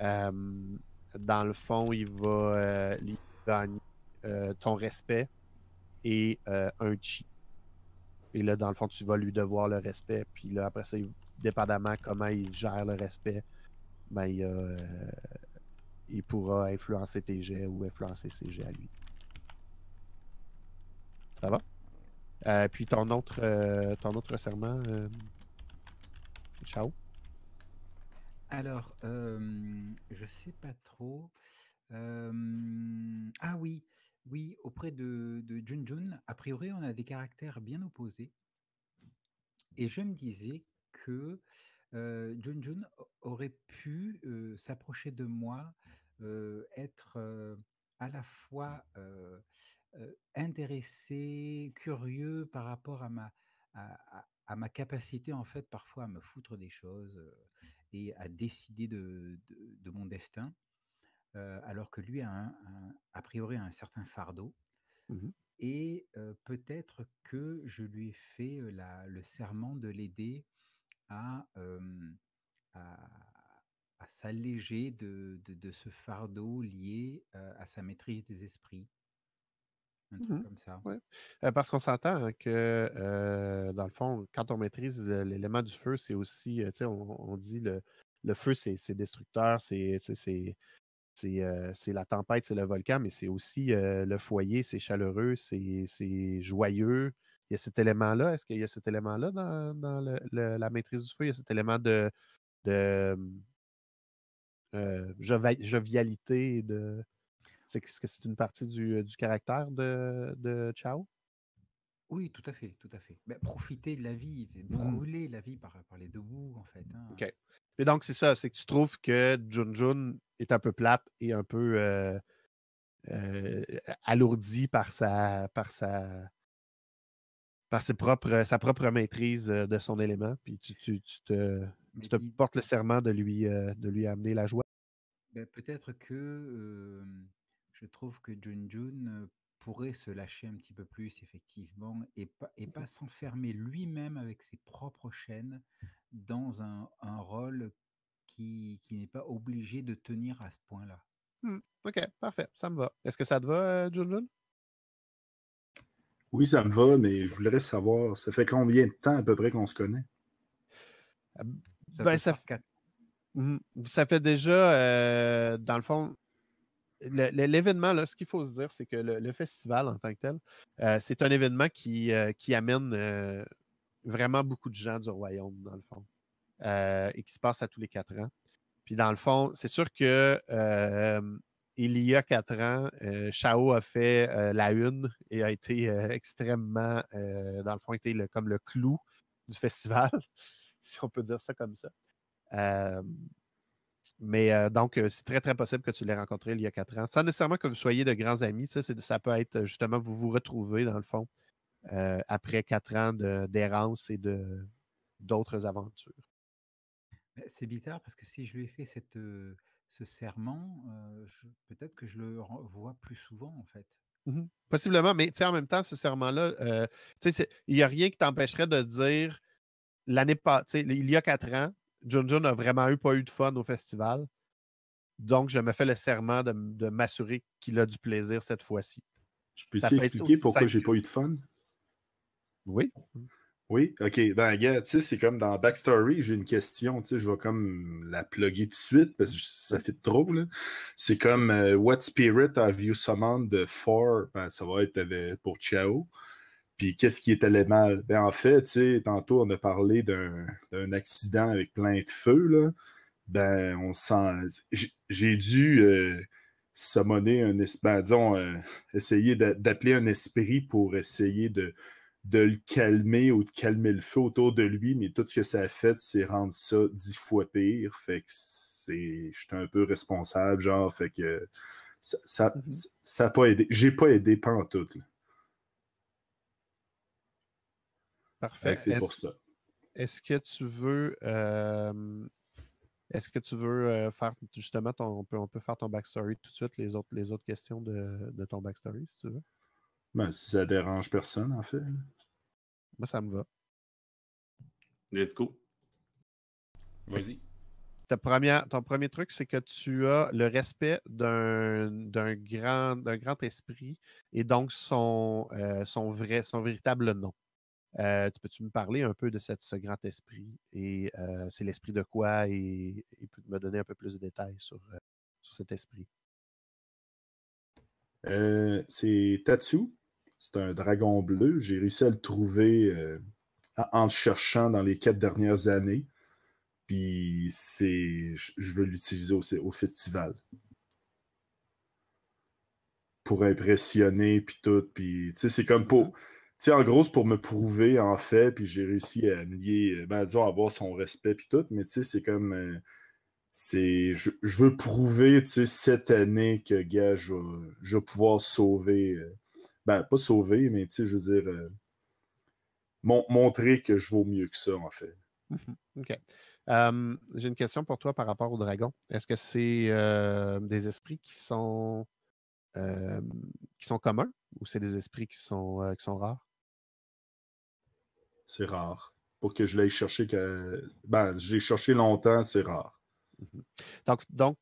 S1: dans le fond, il va lui gagner ton respect et un chi. Et là, dans le fond, tu vas lui devoir le respect. Puis là, après ça, dépendamment comment il gère le respect, ben, euh, il, pourra influencer tes jets ou influencer ses jets à lui. Ça va? Euh, puis ton autre, euh, ton autre serment, ciao.
S5: Alors, je sais pas trop. Ah oui, oui, auprès de, de Junjun, a priori, on a des caractères bien opposés. Et je me disais que euh, Junjun aurait pu euh, s'approcher de moi, euh, être euh, à la fois intéressé, curieux par rapport à ma, capacité en fait parfois à me foutre des choses et à décider de mon destin. Euh, alors que lui a, a priori un certain fardeau. Mmh et euh, peut-être que je lui ai fait le serment de l'aider à, s'alléger de, ce fardeau lié à sa maîtrise des esprits. Un truc mmh comme ça. Ouais.
S1: Euh, parce qu'on s'entend hein, que, dans le fond, quand on maîtrise l'élément du feu, c'est aussi, on, on dit le, le feu, c'est destructeur, c'est euh, c'est la tempête, c'est le volcan, mais c'est aussi euh, le foyer, c'est chaleureux, c'est joyeux. Il y a cet élément-là. Est-ce qu'il y a cet élément-là dans, la maîtrise du feu? Il y a cet élément de, euh, jovialité Est-ce que c'est une partie du, caractère de, Chao?
S5: Oui, tout à fait, tout à fait. Ben, profiter de la vie, mmh. brûler la vie par, les deux bouts, en fait. Hein. OK.
S1: Mais donc, c'est ça, c'est que tu trouves que Jun Jun est un peu plate et un peu euh, euh, alourdi par sa par sa par ses propres, sa propre maîtrise euh, de son élément. Puis tu, tu, te, tu portes le serment de lui, de lui amener la joie.
S5: Ben, peut-être que je trouve que Jun Jun pourrait se lâcher un petit peu plus, effectivement, et, pas, et pas mmh. s'enfermer lui-même avec ses propres chaînes dans un, rôle qui, qui n'est pas obligé de tenir à ce point-là.
S1: Mmh. OK, parfait, ça me va. Est-ce que ça te va, euh, Junjun?
S7: Oui, ça me va, mais je voudrais savoir, ça fait combien de temps à peu près qu'on se connaît? Ah, ça, ben, ça,
S1: mmh ça fait déjà, euh, dans le fond, l'événement, là, ce qu'il faut se dire, c'est que le, festival en tant que tel, euh, c'est un événement qui, euh, amène euh, vraiment beaucoup de gens du royaume, dans le fond, et qui se passe à tous les quatre ans. Puis dans le fond, c'est sûr que il y a quatre ans, Chao a fait la une et a été extrêmement, dans le fond, été comme le clou du festival, si on peut dire ça comme ça. Mais euh, donc, euh, c'est très, très possible que tu l'aies rencontré il y a quatre ans. Sans nécessairement que vous soyez de grands amis, ça, ça peut être justement vous vous retrouvez, dans le fond, euh, après quatre ans d'errance et de, d'autres aventures.
S5: C'est bizarre parce que si je lui ai fait cette, ce serment, peut-être que je le vois plus souvent, en fait.
S1: Mmh Possiblement, mais en même temps, ce serment-là, il n'y a rien qui t'empêcherait de dire l'année passée, il y a quatre ans, John John vraiment eu pas eu de fun au festival. Donc, je me fais le serment de, m'assurer qu'il a du plaisir cette fois-ci. Je peux t'expliquer pourquoi j'ai pas eu de fun?
S7: Oui. Oui, ok. Ben, gars, tu sais, c'est comme dans Backstory, j'ai une question, tu sais, je vais comme la plugger tout de suite parce que ça fait trop, là. C'est comme euh, What Spirit have you summoned for? Ben, ça va être euh, pour Chao. Puis qu'est-ce qui est allé mal? Ben, en fait, tantôt, on a parlé d'un accident avec plein de feu Ben, on sent. J'ai dû euh, summoner un esprit, ben, euh, essayer d'appeler un esprit pour essayer de, le calmer ou de calmer le feu autour de lui, mais tout ce que ça a fait, c'est rendre ça dix fois pire. Fait que c'est. J'étais un peu responsable, genre, fait que ça mm-hmm. pas aidé. J'ai pas aidé pas tout. Là.
S1: Parfait. C'est pour ça. Est-ce que tu veux. Euh, est-ce que tu veux euh, faire justement ton, on peut, on peut faire ton backstory tout de suite, les autres, les autres questions de, ton backstory, si tu veux?
S7: Ben, si ça dérange personne, en fait.
S1: Moi, ça me va.
S4: Let's go. Vas-y.
S1: ton premier truc, c'est que tu as le respect d'un grand, grand esprit et donc son, euh, son vrai, son véritable nom. Euh, tu Peux-tu me parler un peu de ce grand esprit et euh, c'est l'esprit de quoi et, et me donner un peu plus de détails sur, euh, cet esprit?
S7: c'est Tatsu. C'est un dragon bleu. J'ai réussi à le trouver en le cherchant dans les quatre dernières années. Puis c'est, je veux l'utiliser aussi au festival pour impressionner, puis tout. Puis, tu sais, c'est comme pour sais, en gros, c'est pour me prouver, en fait, puis j'ai réussi à lier, euh, ben, disons, avoir son respect, puis tout, mais tu c'est comme. Euh, c'est, je, veux prouver, tu cette année que, gars, je, vais pouvoir sauver. Euh, ben, pas sauver, mais tu sais, je veux dire. montrer que je vaux mieux que ça, en fait.
S1: Mhm. OK. j'ai une question pour toi par rapport au dragon. Est-ce que c'est des esprits qui sont. qui sont communs ou c'est des esprits qui sont, qui sont rares?
S7: C'est rare. Pour que je l'aille chercher, ben, j'ai cherché longtemps, c'est rare.
S1: Mhm. Donc, donc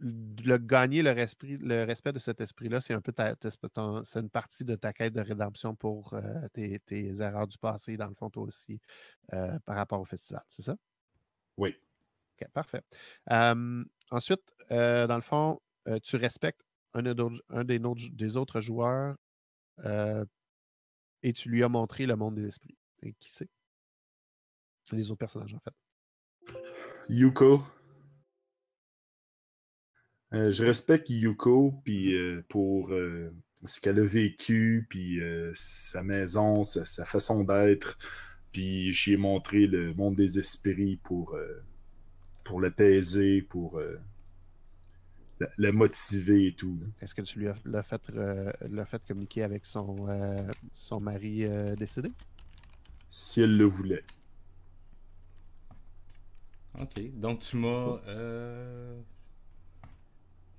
S1: le gagner le, respect, le respect de cet esprit-là, c'est un peu ta, une partie de ta quête de rédemption pour euh, tes, erreurs du passé, dans le fond, toi aussi, euh, par rapport au festival, c'est ça? Oui. Ok, parfait. ensuite, euh, dans le fond, tu respectes un, des, des, autres joueurs et tu lui as montré le monde des esprits. Et qui C'est Les autres personnages, en fait.
S7: Yuko. Euh, je respecte Yuko puis euh, pour euh, ce qu'elle a vécu, puis sa maison, sa, façon d'être. Puis j'y ai montré le monde des esprits pour,
S1: pour l'apaiser, pour la, motiver et tout. Est-ce que tu lui as l'as fait, fait, communiquer avec son, son mari décédé?
S7: Si elle le voulait.
S2: Ok, donc tu m'as euh,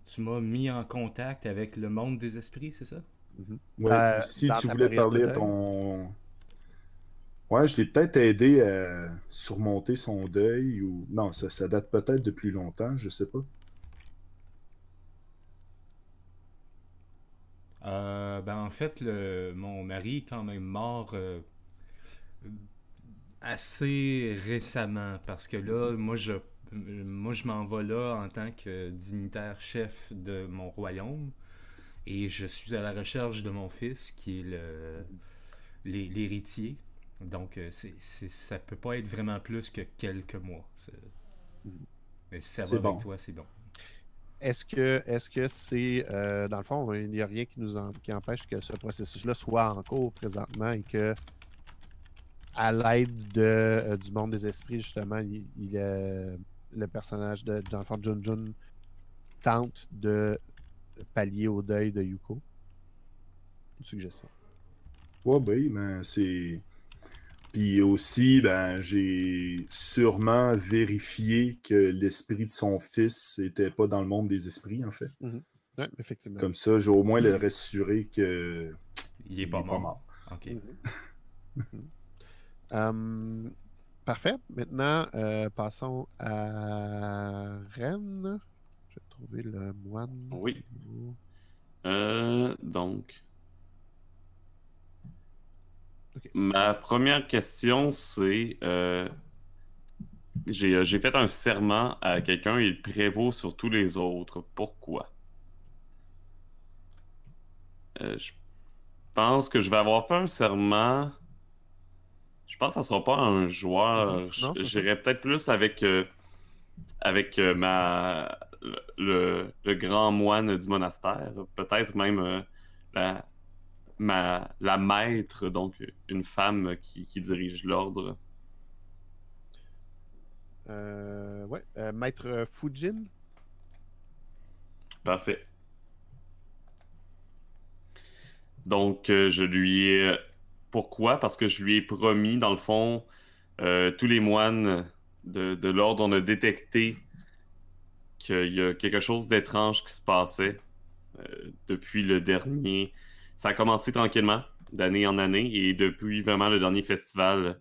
S2: tu m'as mis en contact avec le monde des esprits, c'est ça mhm. Si tu voulais parler à ton
S7: Ouais, je l'ai peut-être aidé à surmonter son deuil ou non, ça, ça date peut-être de plus longtemps, je sais pas.
S2: Euh, ben en fait, le... mon mari est quand même mort euh, assez récemment parce que là, mhm. moi, je, moi, je m'en là en tant que dignitaire chef de mon royaume et je suis à la recherche de mon fils qui est le, l'héritier. Donc, euh, c'est, c'est, ça peut pas être vraiment plus que quelques mois. C'est, mhm. mais si ça va bon. toi, c'est bon.
S1: Est-ce que, est-ce que c'est, euh, dans le fond, il n'y a rien qui nous qui empêche que ce processus-là soit en cours présentement et que à l'aide de, euh, du monde des esprits, justement, il, euh, le personnage de john Jun Jun tente de pallier au deuil de Yuko. Une suggestion.
S7: Ouais, ben, mais ben, c'est. Puis aussi, ben, j'ai sûrement vérifié que l'esprit de son fils n'était pas dans le monde des esprits, en fait. Mm-hmm. effectivement. Comme ça, j'ai au moins le rassuré que. Il est, pas, mort.
S4: OK. Mm-hmm. Mm-hmm.
S1: Euh, parfait. Maintenant, euh, passons à Rennes. Je vais trouver le moine. Oui.
S4: Euh, donc. Ma première question, c'est. J'ai fait un serment à quelqu'un il prévaut sur tous les autres. Pourquoi? je pense que je vais avoir fait un serment je pense que ça sera pas un joueur. J'irai peut-être plus avec, euh, avec euh, ma, le, grand moine du monastère. Peut-être même euh, la, maître, donc une femme qui, dirige l'ordre.
S1: ouais, maître Fujin.
S4: Parfait. Donc, je lui ai pourquoi? Parce que je lui ai promis, dans le fond, euh, tous les moines de, l'ordre, ont a détecté qu'il y a quelque chose d'étrange qui se passait euh, depuis le dernier. Ça a commencé tranquillement, d'année en année, et depuis vraiment le dernier festival,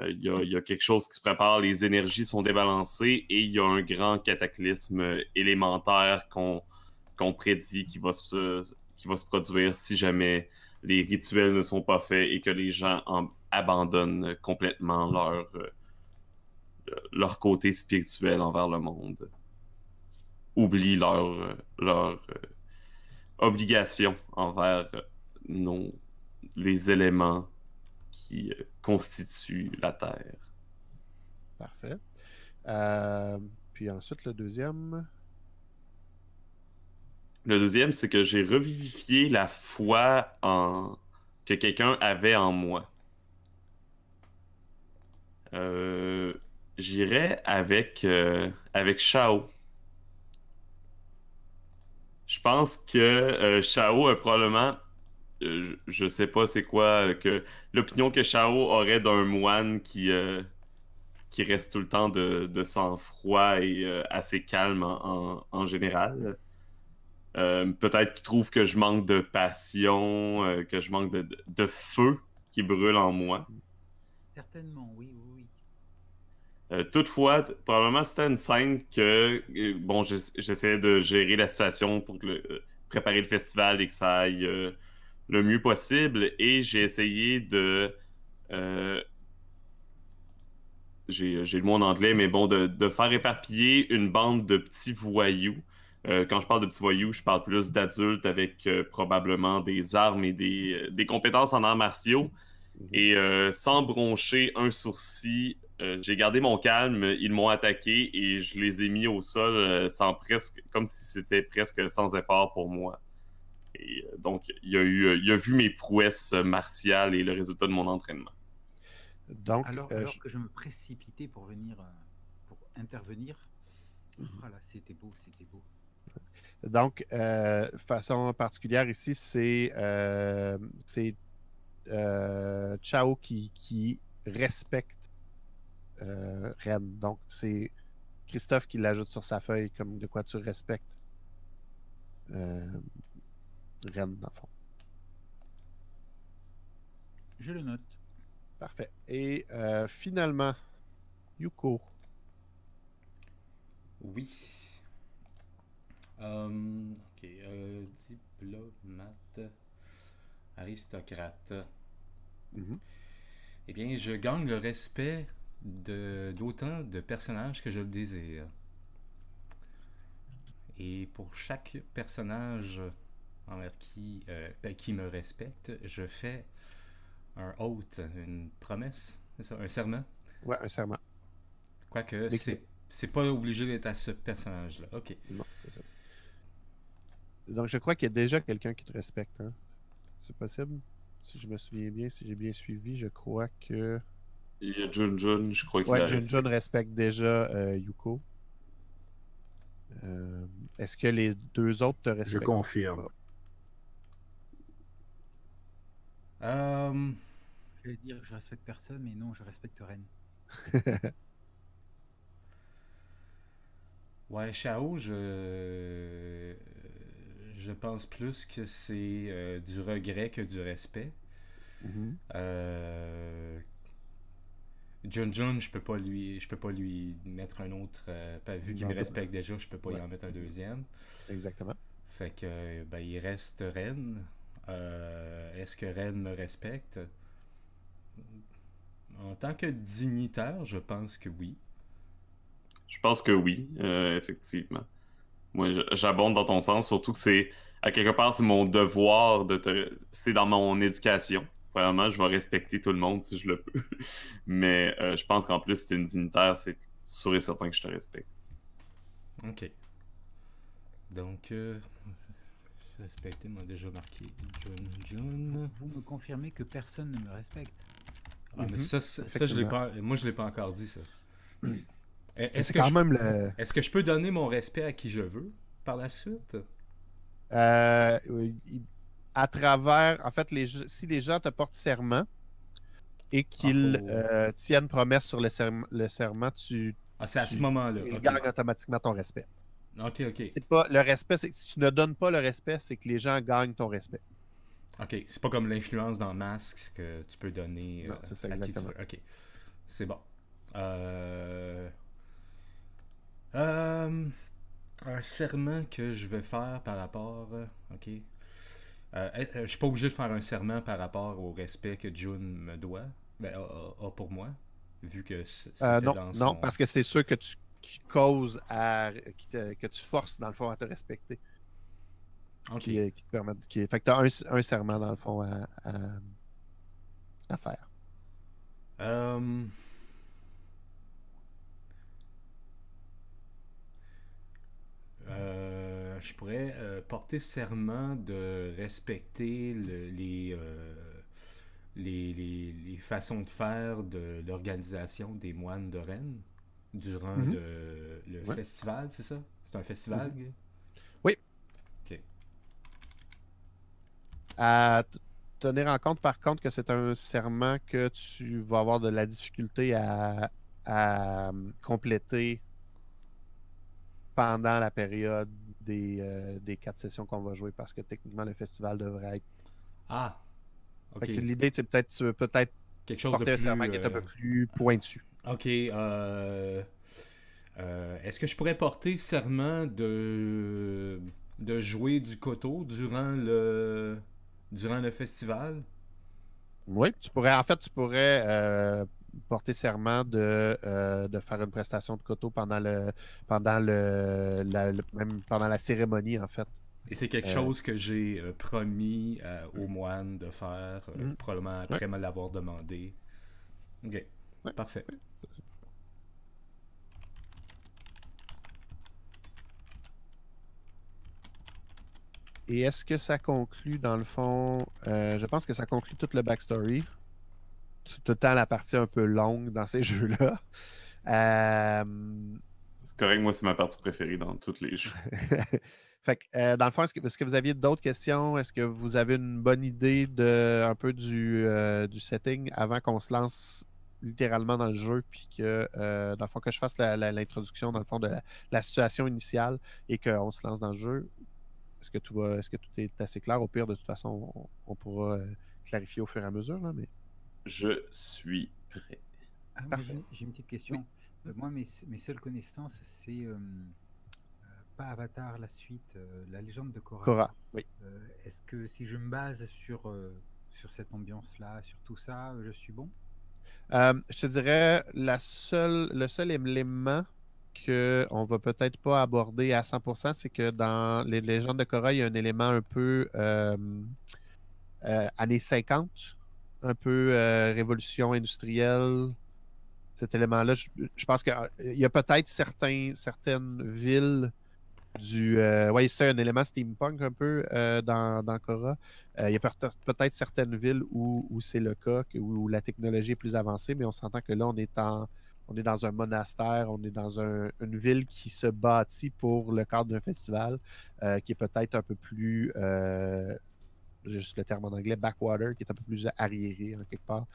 S4: euh, il y, a quelque chose qui se prépare, les énergies sont débalancées et il y a un grand cataclysme élémentaire qu'on prédit qui va se produire si jamais les rituels ne sont pas faits et que les gens abandonnent complètement leur, euh, leur côté spirituel envers le monde. Oublient leur, euh, euh, obligation envers nos, les éléments qui constituent la Terre.
S1: Parfait. puis ensuite, le deuxième.
S4: Le deuxième, c'est que j'ai revivifié la foi en... que quelqu'un avait en moi. Euh, J'irai avec, euh, avec Shao. Je pense que Shao euh, a probablement. Je, je sais pas c'est quoi que l'opinion que Shao aurait d'un moine qui, qui reste tout le temps de, sang-froid et assez calme en général. Euh, peut-être qu'ils trouvent que je manque de passion, euh, que je manque de, feu qui brûle en moi.
S5: Certainement, oui, oui,
S4: euh, toutefois, probablement c'était une scène que, bon, j'essayais de gérer la situation pour préparer le festival et que ça aille le mieux possible, et j'ai essayé de... j'ai le mot en anglais, mais bon, de faire éparpiller une bande de petits voyous euh, quand je parle de petits voyous, je parle plus d'adultes avec euh, probablement des armes et des, euh, compétences en arts martiaux. Mhm. Et sans broncher un sourcil, j'ai gardé mon calme. Ils m'ont attaqué et je les ai mis au sol sans presque, comme si c'était presque sans effort pour moi. Et donc, il a, eu, il a vu mes prouesses martiales et le résultat de mon entraînement.
S1: Donc, alors, que
S5: je me précipitais pour venir, pour intervenir, voilà, mhm. oh c'était beau, c'était beau.
S1: Donc, euh, façon particulière ici, euh, c'est euh, Chao qui, qui respecte euh, Ren. Donc, c'est Christophe qui l'ajoute sur sa feuille comme de quoi tu respectes Ren, dans le fond. Je le note. Parfait. Et finalement, Yuko.
S2: Oui. Euh, ok, euh, diplomate, aristocrate. Mhm. Eh bien, je gagne le respect d'autant de, personnages que je le désire. Et pour chaque personnage envers qui, euh, ben, me respecte, je fais un hôte, une promesse, un serment. Ouais, un serment. Quoique, c'est pas obligé d'être à ce personnage-là. Ok. c'est ça.
S1: Donc, je crois qu'il y a déjà quelqu'un qui te respecte. Hein? C'est possible? Si je me souviens bien, si j'ai bien suivi, je crois que.
S4: Il y a Jun je crois qu'il Ouais, Jun Jun
S1: respecte déjà euh, Yuko. Euh, est-ce que les deux autres te respectent? Je confirme.
S2: Euh, je vais dire, je
S5: respecte personne, mais non, je respecte Ren.
S2: ouais, Shao, je. Je pense plus que c'est euh, du regret que du respect. Mhm. Euh, John je peux pas lui, je peux pas lui mettre un autre. Euh, vu qu'il me respecte déjà, je peux pas lui en mettre un mhm. deuxième. Exactement. Fait que ben, il reste Ren. Est-ce que Ren me respecte En tant que dignitaire, je pense que oui.
S4: Je pense que oui, effectivement. Moi, j'abonde dans ton sens, surtout que c'est, à quelque part, c'est mon devoir de te. C'est dans mon éducation. Vraiment, je vais respecter tout le monde si je le peux. Mais euh, je pense qu'en plus, si es une dignitaire, c'est sûr et certain que je te respecte.
S2: Ok. Donc, euh, respecté,
S5: moi déjà marqué John John. Vous me confirmez que personne ne me respecte.
S2: Mhm. ça, ça, je moi je l'ai pas encore dit ça. Est-ce que, je... peux donner mon respect à qui je veux par la suite?
S1: Euh, à travers, en fait, si les gens te portent serment et qu'ils ah, oh. euh, tiennent promesse sur le, serment, tu. gagnes ah, ce automatiquement ton respect. Ok, ok. pas, le respect, c'est si tu ne donnes pas le respect, c'est que les gens
S2: gagnent ton respect. Ok, c'est pas comme l'influence dans Masque que tu peux donner. Euh, à qui tu veux. Ok, c'est bon. Euh. Euh, un serment que je vais faire par rapport. Euh, ok. Euh, je suis pas obligé de faire un serment par rapport au respect que June me doit, Mais ben, pour moi, vu que c'était non, dans son... non, parce que c'est sûr
S1: que tu causes à, que tu forces dans le fond à te respecter. Ok. Qui, permet, qui, fait que t'as un, serment dans le fond à, à, faire.
S2: Euh, je pourrais euh, porter serment de respecter euh, les, les, façons de faire de l'organisation des moines de Rennes durant mhm. le, festival, c'est ça? C'est un festival? Mhm. Oui. OK.
S1: À tenir en compte, par contre, que c'est un serment que tu vas avoir de la difficulté à, à hum, compléter pendant la période euh, des, quatre sessions qu'on va jouer parce que techniquement le festival devrait
S2: être. Ah! OK. C'est l'idée,
S1: c'est peut-être tu veux peut-être quelque chose porter de plus, un serment qui est un peu plus pointu.
S2: Ok. Euh, euh, est-ce que je pourrais porter serment de de jouer du coteau durant le durant le festival? Oui, tu pourrais. En fait, tu
S1: pourrais porter serment euh, de, faire une prestation de coteau pendant le pendant le, la, même pendant la cérémonie en fait. Et c'est quelque euh. chose
S2: que j'ai euh, promis aux mm. moines de faire, mm. probablement après me l'avoir demandé. Ok, parfait.
S1: Et est-ce que ça conclut, dans le fond, je pense que ça conclut toute le backstory tout le temps la partie un peu longue dans ces jeux-là. Euh,
S4: c'est correct, moi, c'est ma partie préférée dans tous les jeux.
S1: fait que, euh, dans le fond, est-ce que, vous aviez d'autres questions? Est-ce que vous avez une bonne idée de un peu du, euh, setting avant qu'on se lance littéralement dans le jeu, puis que, dans le fond, que je fasse l'introduction, dans le fond, de la, situation initiale et qu'on se lance dans le jeu? Est-ce que tout va, est-ce que tout est assez clair? Au pire, de toute façon, on, on pourra clarifier au fur et à mesure, là, mais... Je suis
S4: prêt.
S5: Ah j'ai une petite question. Euh, moi, mes, seules connaissances, c'est euh, euh, pas Avatar, la suite, la légende de Korra. Korra, oui. Est-ce que si je me base sur, sur cette ambiance-là, sur tout ça, je suis bon
S1: Je te dirais, la seule, le seul élément qu'on va peut-être pas aborder à 100%, c'est que dans les légendes de Korra, il y a un élément un peu années 50 un peu euh, révolution industrielle, cet élément-là. Je, pense qu'il euh, y a peut-être certaines villes du. Euh, oui, c'est un élément steampunk un peu euh, dans, Cora. il y a peut-être certaines villes où, c'est le cas, où, la technologie est plus avancée, mais on s'entend que là, on est, en, dans un monastère, on est dans une ville qui se bâtit pour le cadre d'un festival, qui est peut-être un peu plus juste le terme en anglais, backwater, qui est un peu plus arriéré en quelque part.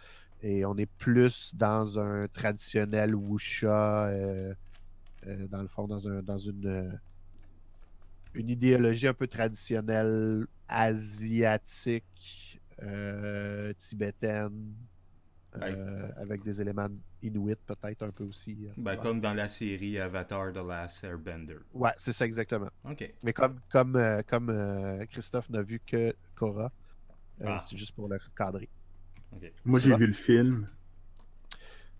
S1: Et on est plus dans un traditionnel wusha euh, euh, dans le fond, dans, un, dans une, euh, une idéologie un peu traditionnelle asiatique, tibétaine, euh, avec des éléments Inuit peut-être un peu aussi. Euh, ben, Comme
S2: dans la série Avatar The Last Airbender. Ouais,
S1: c'est ça exactement. Mais comme, comme, euh, comme Christophe n'a vu que Korra, ah. c'est juste pour le cadrer. Moi j'ai vu le film,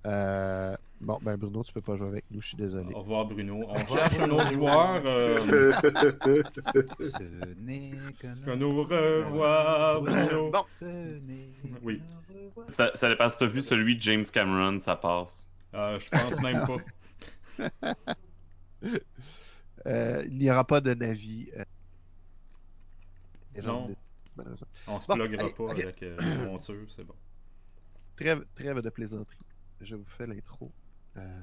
S1: euh, bon, ben Bruno, tu peux pas jouer avec nous, je suis désolé. Au revoir Bruno. On cherche un autre joueur.
S2: Euh. Ce n'est nous revoir, Bruno. Bon.
S4: oui. Ça, ça, dépend si t'as vu celui de James Cameron, ça passe.
S2: Euh, je pense même pas.
S1: Euh, il n'y aura pas de Navi.
S2: non. On se bon, pas avec avec monture, c'est bon.
S1: Trêve, trêve de plaisanterie je vous fais l'intro euh,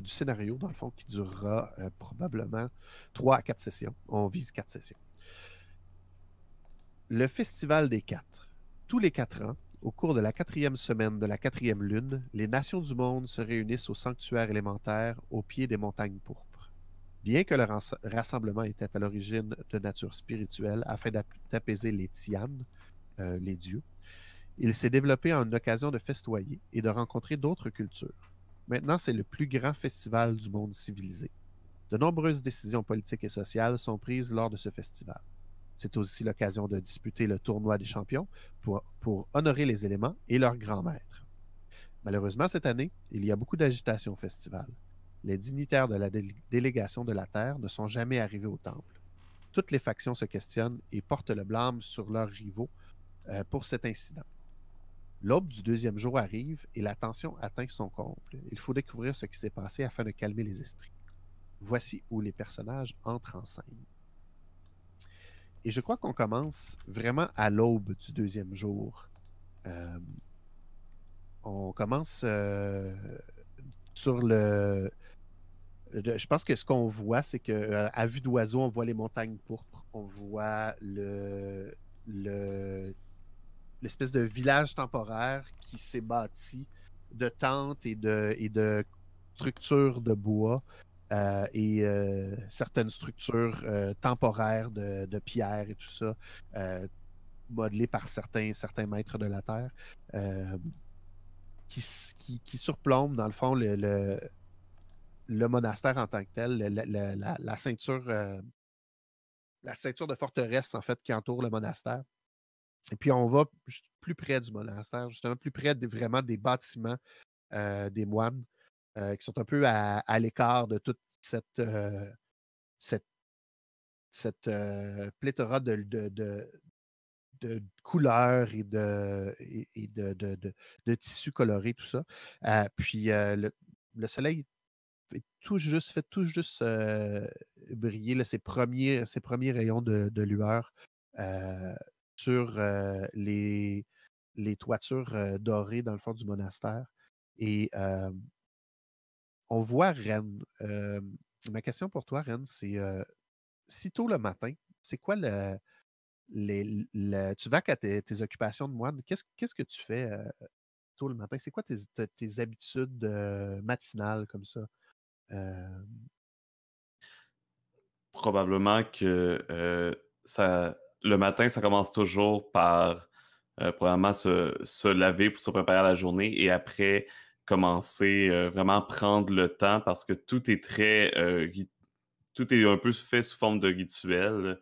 S1: du scénario, dans le fond, qui durera euh, probablement trois à quatre sessions. On vise 4 sessions. Le Festival des Quatre. Tous les quatre ans, au cours de la quatrième semaine de la quatrième lune, les nations du monde se réunissent au sanctuaire élémentaire au pied des montagnes pourpres. Bien que le rassemblement était à l'origine de nature spirituelle afin d'apaiser les Tianes, euh, les dieux, il s'est développé en une occasion de festoyer et de rencontrer d'autres cultures. Maintenant, c'est le plus grand festival du monde civilisé. De nombreuses décisions politiques et sociales sont prises lors de ce festival. C'est aussi l'occasion de disputer le tournoi des champions pour, honorer les éléments et leurs grands maîtres. Malheureusement, cette année, il y a beaucoup d'agitation au festival. Les dignitaires de la délégation de la Terre ne sont jamais arrivés au temple. Toutes les factions se questionnent et portent le blâme sur leurs rivaux euh, pour cet incident. L'aube du deuxième jour arrive et la tension atteint son comble. Il faut découvrir ce qui s'est passé afin de calmer les esprits. Voici où les personnages entrent en scène. Et je crois qu'on commence vraiment à l'aube du deuxième jour. Euh, on commence euh, sur le. Je pense que ce qu'on voit, c'est que euh, à vue d'oiseau, on voit les montagnes pourpres, on voit le, le l'espèce de village temporaire qui s'est bâti de tentes et de, et de structures de bois euh, et euh, certaines structures euh, temporaires de, de, pierre et tout ça, modelées par certains, certains maîtres de la Terre, qui, qui, surplombent, dans le fond, le, le, monastère en tant que tel, la, la, ceinture. la ceinture de forteresse, en fait, qui entoure le monastère. Et puis, on va plus près du monastère, justement, plus près vraiment des bâtiments euh, des moines euh, qui sont un peu à, l'écart de toute cette, euh, cette, cette pléthora de, couleurs et de, et, de, tissus colorés, tout ça. puis, le, soleil fait tout juste, fait tout juste briller ses, premiers, ses premiers rayons de, lueur sur les, les toitures dorées dans le fond du monastère. Et on voit Rennes. ma question pour toi, Rennes, c'est si tôt le matin, c'est quoi le, tu vas à tes, occupations de moine, qu'est-ce, que tu fais tôt le matin? C'est quoi tes, tes, tes habitudes matinales comme ça?
S4: Probablement que ça le matin, ça commence toujours par euh, probablement se, laver pour se préparer à la journée et après commencer euh, vraiment prendre le temps parce que tout est très euh, tout est un peu fait sous forme de rituel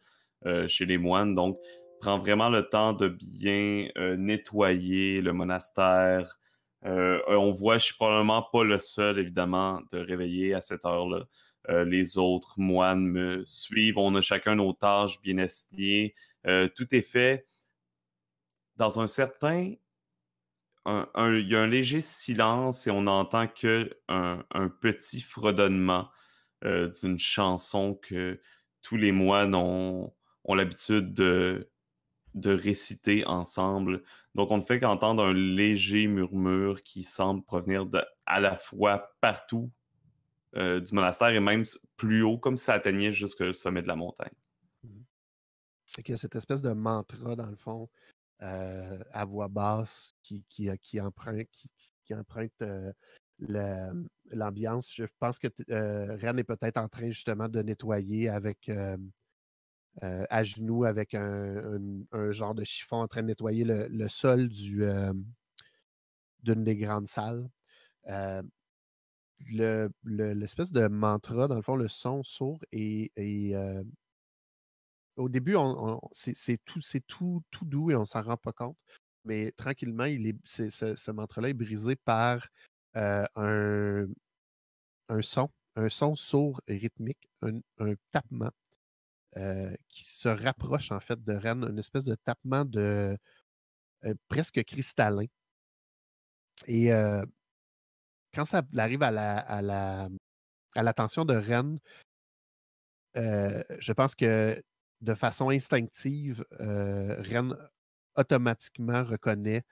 S4: chez les moines. Donc, prends vraiment le temps de bien nettoyer le monastère. on voit, je suis probablement pas le seul, évidemment, de réveiller à cette heure-là. les autres moines me suivent. On a chacun nos tâches bien assignées. Euh, tout est fait dans un certain. il y a un léger silence et on n'entend que un, petit fredonnement euh, d'une chanson que tous les moines ont, l'habitude de, réciter ensemble. Donc, on ne fait qu'entendre un léger murmure qui semble provenir de, à la fois partout euh, du monastère et même plus haut, comme si ça atteignait jusqu'au sommet de la montagne
S1: c'est qu'il y a cette espèce de mantra, dans le fond, euh, à voix basse qui, qui, euh, emprunte, qui, emprunte euh, mmh, l'ambiance. Je pense que euh, Ren est peut-être en train justement de nettoyer avec à genoux avec un, genre de chiffon en train de nettoyer le, sol d'une des grandes salles. l'espèce de mantra, dans le fond, le son sourd est... et au début, c'est tout, doux et on s'en rend pas compte. Mais tranquillement, ce, ce mantra-là est brisé par euh, un, son, un son sourd et rythmique, un, tapement euh, qui se rapproche en fait de Rennes, une espèce de tapement de euh, presque cristallin. Et quand ça arrive à la, à l'attention de Rennes, je pense que de façon instinctive, euh, Ren automatiquement reconnaît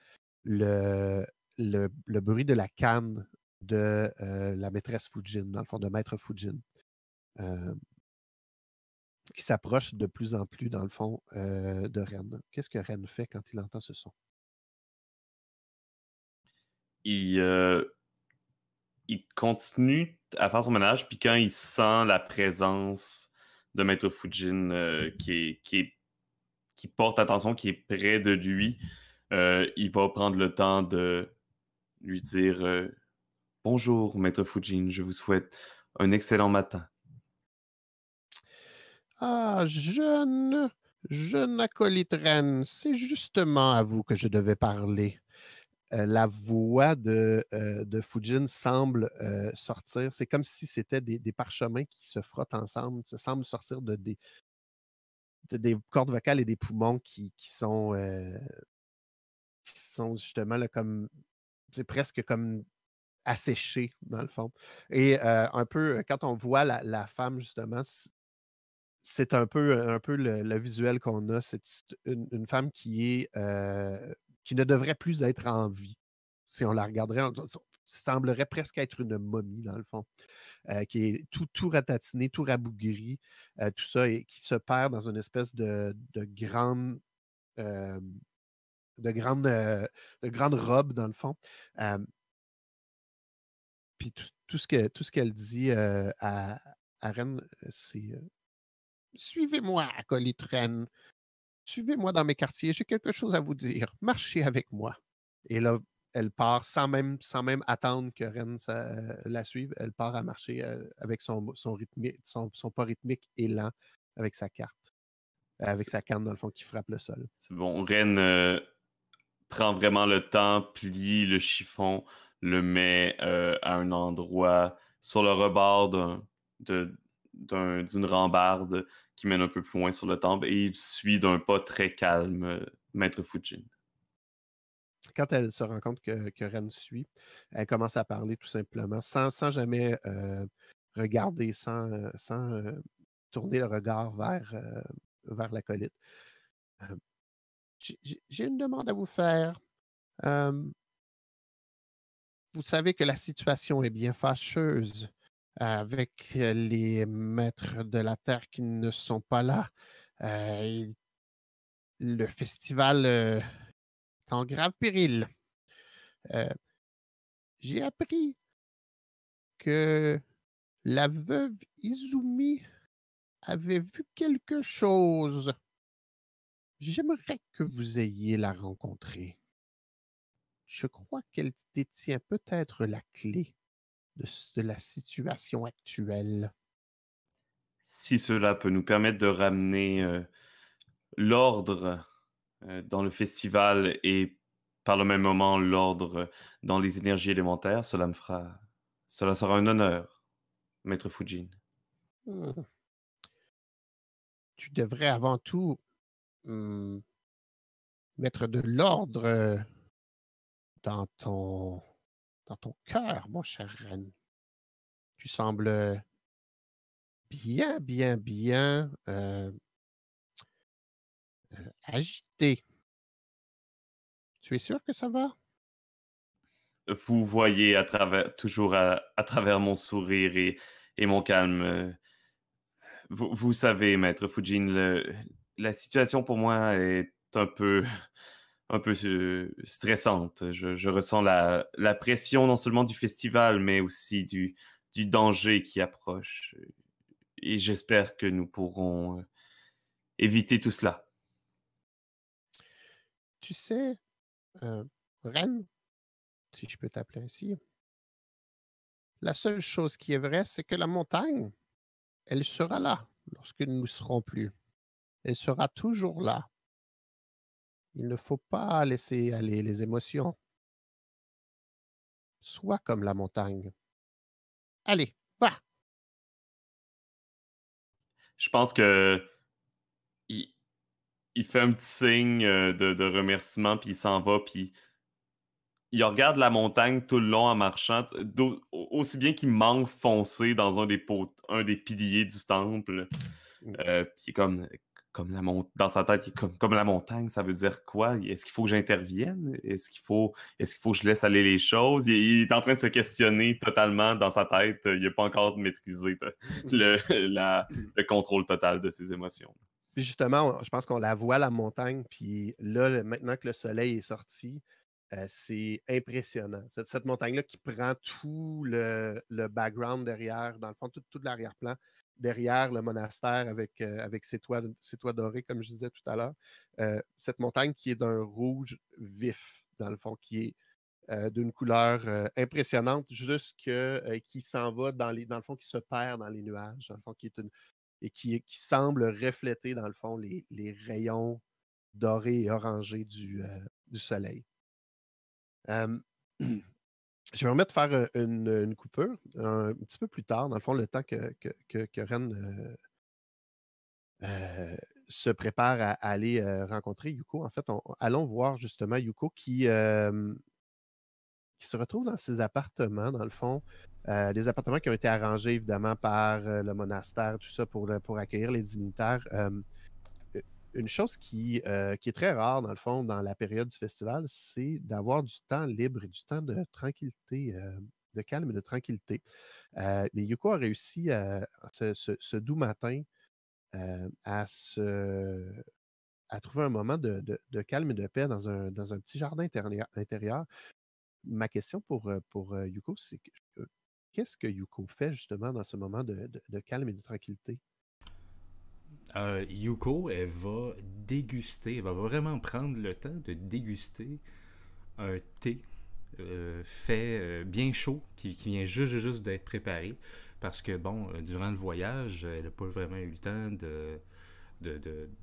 S1: le, le, bruit de la canne de euh, la maîtresse Fujin, dans le fond, de maître Fujin,
S3: euh, qui s'approche de plus en plus, dans le fond, de Ren. Qu'est-ce que Ren fait quand il entend ce son?
S4: Il, il continue à faire son ménage, puis quand il sent la présence de Maître Fujin euh, mm-hmm. qui, qui, porte attention, qui est près de lui, euh, il va prendre le temps de lui dire euh, Bonjour, Maître Fujin, je vous souhaite un excellent matin.
S1: Ah, jeune, jeune acolyte c'est justement à vous que je devais parler. Euh, la voix de, euh, Fujin semble euh, sortir. C'est comme si c'était des, parchemins qui se frottent ensemble, ça semble sortir de des, cordes vocales et des poumons qui, sont, justement là, comme c'est presque comme asséché, dans le fond. Et un peu, quand on voit la, femme, justement, c'est un peu, un peu le, visuel qu'on a. C'est une, femme qui est qui ne devrait plus être en vie. Si on la regarderait, semblerait presque être une momie, dans le fond, euh, qui est tout, tout ratatiné, tout rabougri, euh, tout ça, et qui se perd dans une espèce de, de grande. Euh, de grande, de grande robe, dans le fond. puis tout, ce tout ce qu'elle dit à, à Rennes, c'est
S3: Suivez-moi,
S1: acolyte suivez-moi dans mes quartiers, j'ai quelque chose à vous dire, marchez avec moi. Et là, elle part sans même, sans même attendre que Rennes euh, la suive, elle part à marcher euh, avec son, son, son, pas rythmique et lent avec sa carte. Avec sa canne, dans le fond, qui frappe le sol.
S4: C'est bon. Rennes euh, prend vraiment le temps, plie le chiffon, le met à un endroit sur le rebord d'une rambarde qui mène un peu plus loin sur le temple et il suit d'un pas très calme euh, Maître Fujin.
S1: Quand elle se rend compte que, que, Ren suit, elle commence à parler tout simplement, sans, sans jamais euh, regarder, sans, sans euh, tourner le regard vers, vers vers l'acolyte. J'ai une demande à vous faire. vous savez que la situation est bien fâcheuse avec les maîtres de la Terre qui ne sont pas là. le festival est en grave péril.
S3: J'ai appris que la veuve Izumi avait vu quelque chose.
S1: J'aimerais que vous ayez la rencontrée. Je crois qu'elle détient peut-être la clé de, la situation actuelle.
S4: Si cela peut nous permettre de ramener l'ordre dans le festival et par le même moment l'ordre dans les énergies élémentaires, cela me fera cela sera un honneur, maître Fujin.
S3: Mmh. Tu devrais avant tout mmh, mettre de l'ordre dans ton dans ton cœur, mon cher reine, Tu sembles euh, bien, bien, bien euh, euh, agité. Tu es sûr que ça va?
S4: Vous voyez à travers, toujours à, travers mon sourire et, mon calme. Vous, savez, maître Fujin, la situation pour moi est un peu un peu euh, stressante. Je, ressens la, pression non seulement du festival, mais aussi du, danger qui approche. Et j'espère que nous pourrons euh, éviter tout cela.
S1: Tu sais, euh, Ren, si je peux t'appeler ainsi, la seule chose qui est vraie, c'est que la montagne, elle sera là lorsque nous ne serons plus. Elle sera toujours là
S3: il ne faut pas laisser aller les émotions. Sois comme la montagne. Allez, va.
S4: Je pense que il, fait un petit signe euh, de, remerciement, puis il s'en va, puis il regarde la montagne tout le long en marchant, aussi bien qu'il manque foncé dans un des, un des piliers du temple. Mm. Euh, comme, comme la dans sa tête, comme, la montagne, ça veut dire quoi? Est-ce qu'il faut que j'intervienne? Est-ce qu'il faut, est-ce faut que je laisse aller les choses? Il, est en train de se questionner totalement dans sa tête. Il n'a pas encore maîtrisé le, le contrôle total de ses émotions.
S1: justement, je pense qu'on la voit, la montagne, puis là, maintenant que le soleil est sorti, euh, c'est impressionnant. Cette, cette montagne-là qui prend tout le, background derrière, dans le fond, tout l'arrière-plan, derrière le monastère avec, euh, avec ses, toits, ses toits dorés, comme je disais tout à l'heure. Euh, cette montagne qui est d'un rouge vif, dans le fond, qui est euh, d'une couleur impressionnante, jusque qui s'en va dans les, dans le fond, qui se perd dans les nuages, dans le fond, qui est et qui, qui semble refléter, dans le fond, les, rayons dorés et orangés du, du soleil. je vais de faire euh, euh, une, coupure un, petit peu plus tard, dans le fond, le temps que, que, euh, se prépare à, aller rencontrer Yuko. En fait, allons voir justement Yuko qui, se retrouve dans ses appartements, dans le fond. les appartements qui ont été arrangés évidemment par le monastère, tout ça, pour, pour accueillir les dignitaires une chose euh, qui, est très rare, dans le fond, dans la période du festival, c'est d'avoir du temps libre et du temps de tranquillité, euh, de calme et de tranquillité. Euh, mais Yuko a réussi ce, doux matin à trouver un moment de, calme et de paix dans un, petit jardin intérieur, Ma question pour, Yuko, c'est qu'est-ce que Yuko fait justement dans ce moment de calme et de tranquillité?
S2: Euh, Yuko, elle va déguster, elle va vraiment prendre le temps de déguster un thé euh, fait euh, bien chaud, qui, vient juste, juste d'être préparé. Parce que, bon, durant le voyage, elle n'a pas vraiment eu le temps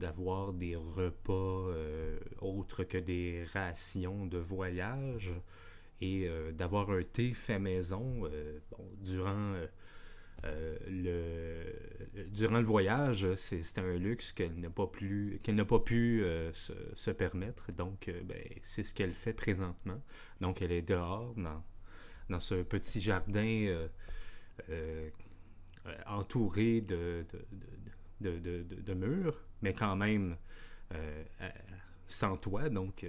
S2: d'avoir des repas autres que des rations de voyage et d'avoir un thé fait maison bon, durant euh, le, durant le voyage, c'était un luxe qu'elle n'a pas, n'a pas pu euh, se, permettre. Donc, euh, ben, c'est ce qu'elle fait présentement. Donc, elle est dehors dans, dans ce petit jardin entouré de, de, de, murs, mais quand même sans toit, donc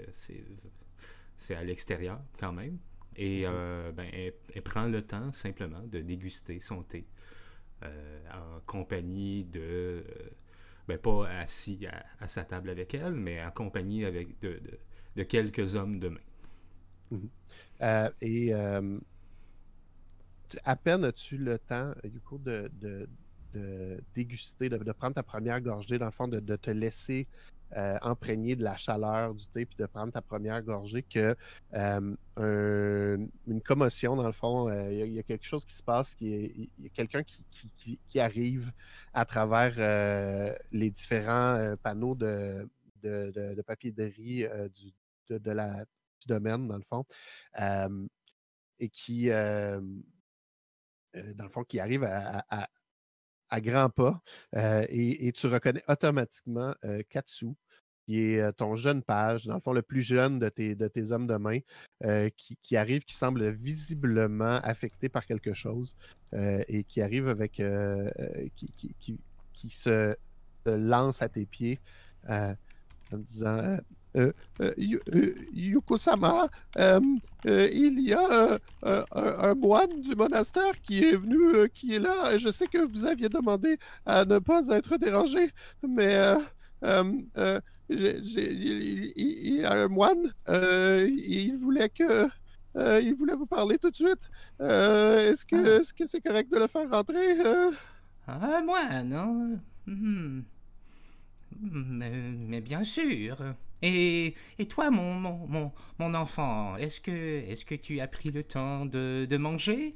S2: c'est à l'extérieur quand même. Et mhm. ben, elle, prend le temps simplement de déguster son thé euh, en compagnie de. Euh, ben, pas assis à, sa table avec elle, mais en compagnie avec de, quelques hommes de main.
S1: Mhm. Euh, et à peine as-tu le temps, Yuko, de, de, déguster, de, prendre ta première gorgée, dans le fond, de te laisser euh, imprégné de la chaleur du thé puis de prendre ta première gorgée que euh, une commotion, dans le fond. Euh, il y, a quelque chose qui se passe, il y, a quelqu'un qui, arrive à travers les différents panneaux de, de, de, papier de riz du, la, domaine, dans le fond, et qui. dans le fond, qui arrive à à grands pas euh, et, tu reconnais automatiquement euh, Katsu, qui est euh, ton jeune page, dans le fond le plus jeune de tes, de tes hommes de main, qui, arrive, qui semble visiblement affecté par quelque chose et qui arrive avec. Qui, qui, se lance à tes pieds en disant euh, euh, euh, Yukosama, il y a un, moine du monastère qui est venu, qui est là. Je sais que vous aviez demandé à ne pas être dérangé, mais il, y a un moine. il voulait que il voulait
S6: vous parler tout de suite. Ah. est-ce que c'est correct de le faire rentrer? Ah, un moine? non. Hein? Hmm. Hmm, mais, mais, bien sûr. Et, toi, mon, enfant, est-ce que, tu as pris le temps de, manger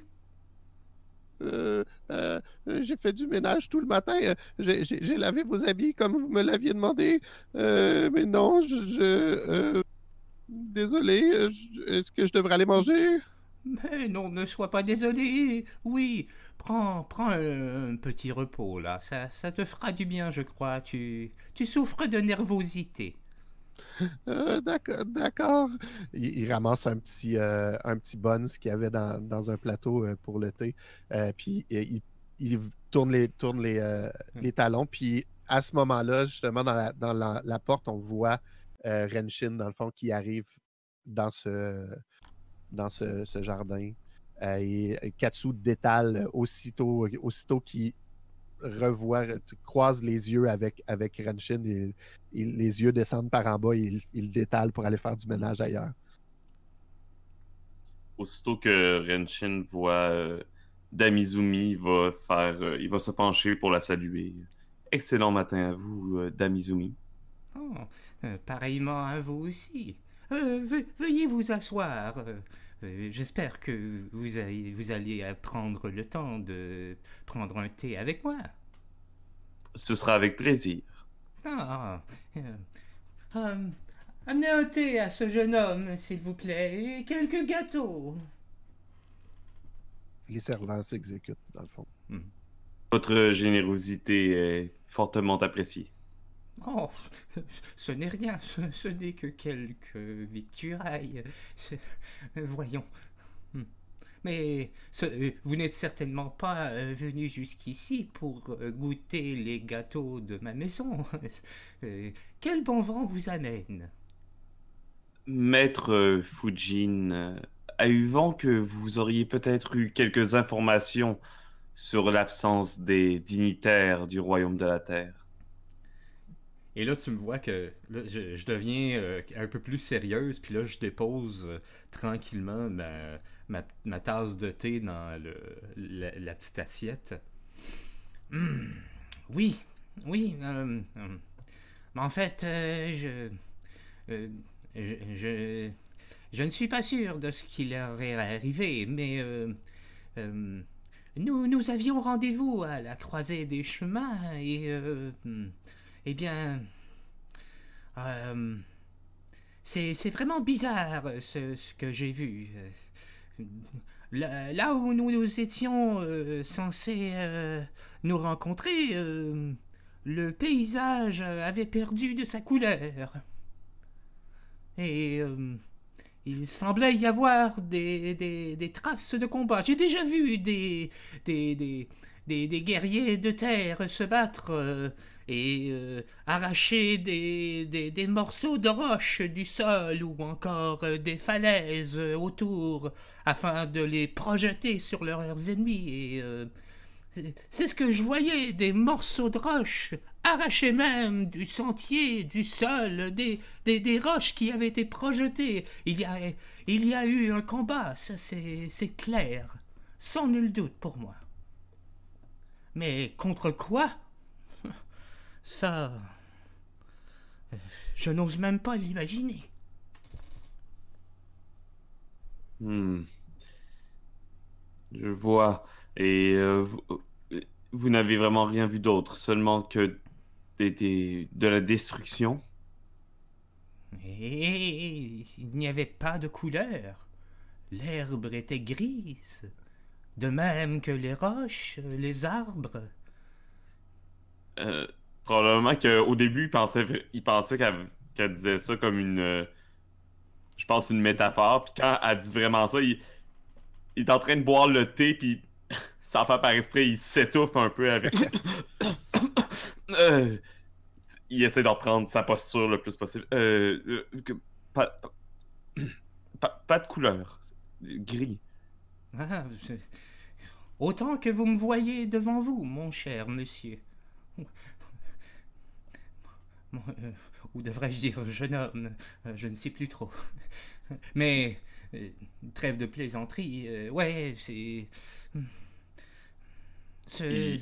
S1: euh, euh, j'ai fait du ménage tout le matin. Euh, j'ai lavé vos habits comme vous me l'aviez demandé. mais non, je. désolé, est-ce que je devrais aller manger?
S6: Mais non, ne sois pas désolé. Oui, prends, prends un, petit repos là. Ça, ça te fera du bien, je crois. tu souffres de nervosité. Euh,
S1: d'accord, d'accord. Il, ramasse un petit, euh, un petit qu'il y avait dans, un plateau euh, pour le thé. puis il, tourne les, tourne les, mmh. les, talons. Puis à ce moment-là, justement, dans, la, dans la, porte, on voit Renshin, dans le fond, qui arrive dans ce, dans ce, jardin. et Katsu détale aussitôt, aussitôt qu'il revoit, tu les yeux avec, avec Renshin, et, les yeux descendent par en bas et il, il détale pour aller faire du ménage ailleurs.
S4: Aussitôt que Renshin voit euh, Damizumi, il va, faire, euh, il va se pencher pour la saluer. Excellent matin à vous, euh, Damizumi.
S6: Oh, pareillement à vous aussi. veuillez vous asseoir. Euh, j'espère que vous, vous allez prendre le temps de prendre un thé avec moi.
S4: Ce sera avec plaisir. Ah, euh,
S6: euh, amenez un thé à ce jeune homme, s'il vous plaît, et quelques gâteaux.
S1: Les servants s'exécutent, dans le fond.
S4: Votre générosité est fortement appréciée.
S6: Oh, ce n'est rien, ce, n'est que quelques victuailles. Voyons. Hmm. Mais vous n'êtes certainement pas euh, venu jusqu'ici pour euh, goûter les gâteaux de ma maison. Euh, quel bon vent vous amène
S4: Maître Fujin a eu vent que vous auriez peut-être eu quelques informations sur l'absence des dignitaires du royaume de la Terre.
S2: Et là, tu me vois que je, deviens euh, un peu plus sérieuse, puis là, je dépose euh, tranquillement ma, tasse de thé dans le, la, petite assiette.
S6: Hmm. oui, oui. Euh, mais hmm. en fait, je, je, ne suis pas sûr de ce qui leur est arrivé, mais nous avions rendez-vous à la croisée des chemins et... Hmm, eh bien, euh, c'est vraiment bizarre ce, que j'ai vu. Euh, là, où nous, nous étions euh, censés nous rencontrer, le paysage avait perdu de sa couleur. Et il semblait y avoir des, traces de combat. J'ai déjà vu des, des, des, guerriers de terre se battre et euh, arracher des, morceaux de roche du sol ou encore euh, des falaises euh, autour afin de les projeter sur leurs ennemis. c'est ce que je voyais, des morceaux de roche arrachés même du sentier, du sol, des, roches qui avaient été projetées. Il y a, il y a eu un combat, ça c'est clair, sans nul doute pour moi. Mais contre quoi ça, je n'ose même pas l'imaginer.
S4: Hmm. Je vois. Et euh, euh, vous, n'avez vraiment rien vu d'autre, seulement que des, de la destruction.
S6: Et eh, il n'y avait pas de couleur. L'herbe était grise, de même que les roches, les arbres.
S4: Euh, Probablement qu'au début, il pensait, qu'elle disait ça comme une. Euh, je pense une métaphore. Puis quand elle dit vraiment ça, il, est en train de boire le thé, puis sans faire par esprit, il s'étouffe un peu avec. Euh. il essaie d'en prendre sa posture le plus possible. Euh, pas, de couleur. Gris.
S6: Ah, autant que vous me voyez devant vous, mon cher monsieur. Euh, ou devrais-je dire jeune homme, euh, je ne sais plus trop. Mais, euh, trêve de plaisanterie, ouais, c'est... Hmm. C'est...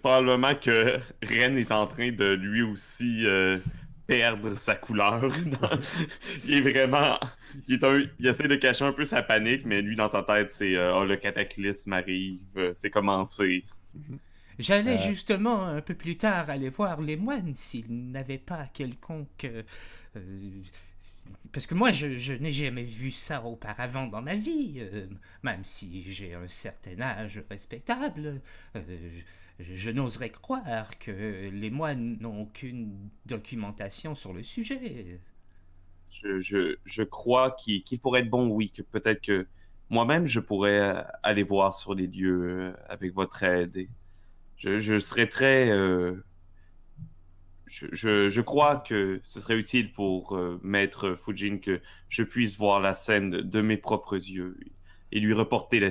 S4: Probablement que Ren est en train de lui aussi perdre sa couleur. il est vraiment. Il, essaie de cacher un peu sa panique, mais lui, dans sa tête, c'est oh, le cataclysme arrive, c'est commencé. Mhm. J'allais euh.
S6: justement un peu plus tard aller voir les moines s'ils n'avaient pas quelconque... Euh, euh, parce que moi, je, n'ai jamais vu ça auparavant dans ma vie, même si j'ai un certain âge respectable. je, n'oserais croire que les moines n'ont aucune documentation sur le sujet.
S4: Je, crois qu'il pourrait être bon, oui, que peut-être que moi-même, je pourrais aller voir sur les dieux avec votre aide et je, serais très. Euh, je, crois que ce serait utile pour euh, Maître Fujin que je puisse voir la scène de mes propres yeux et lui reporter la,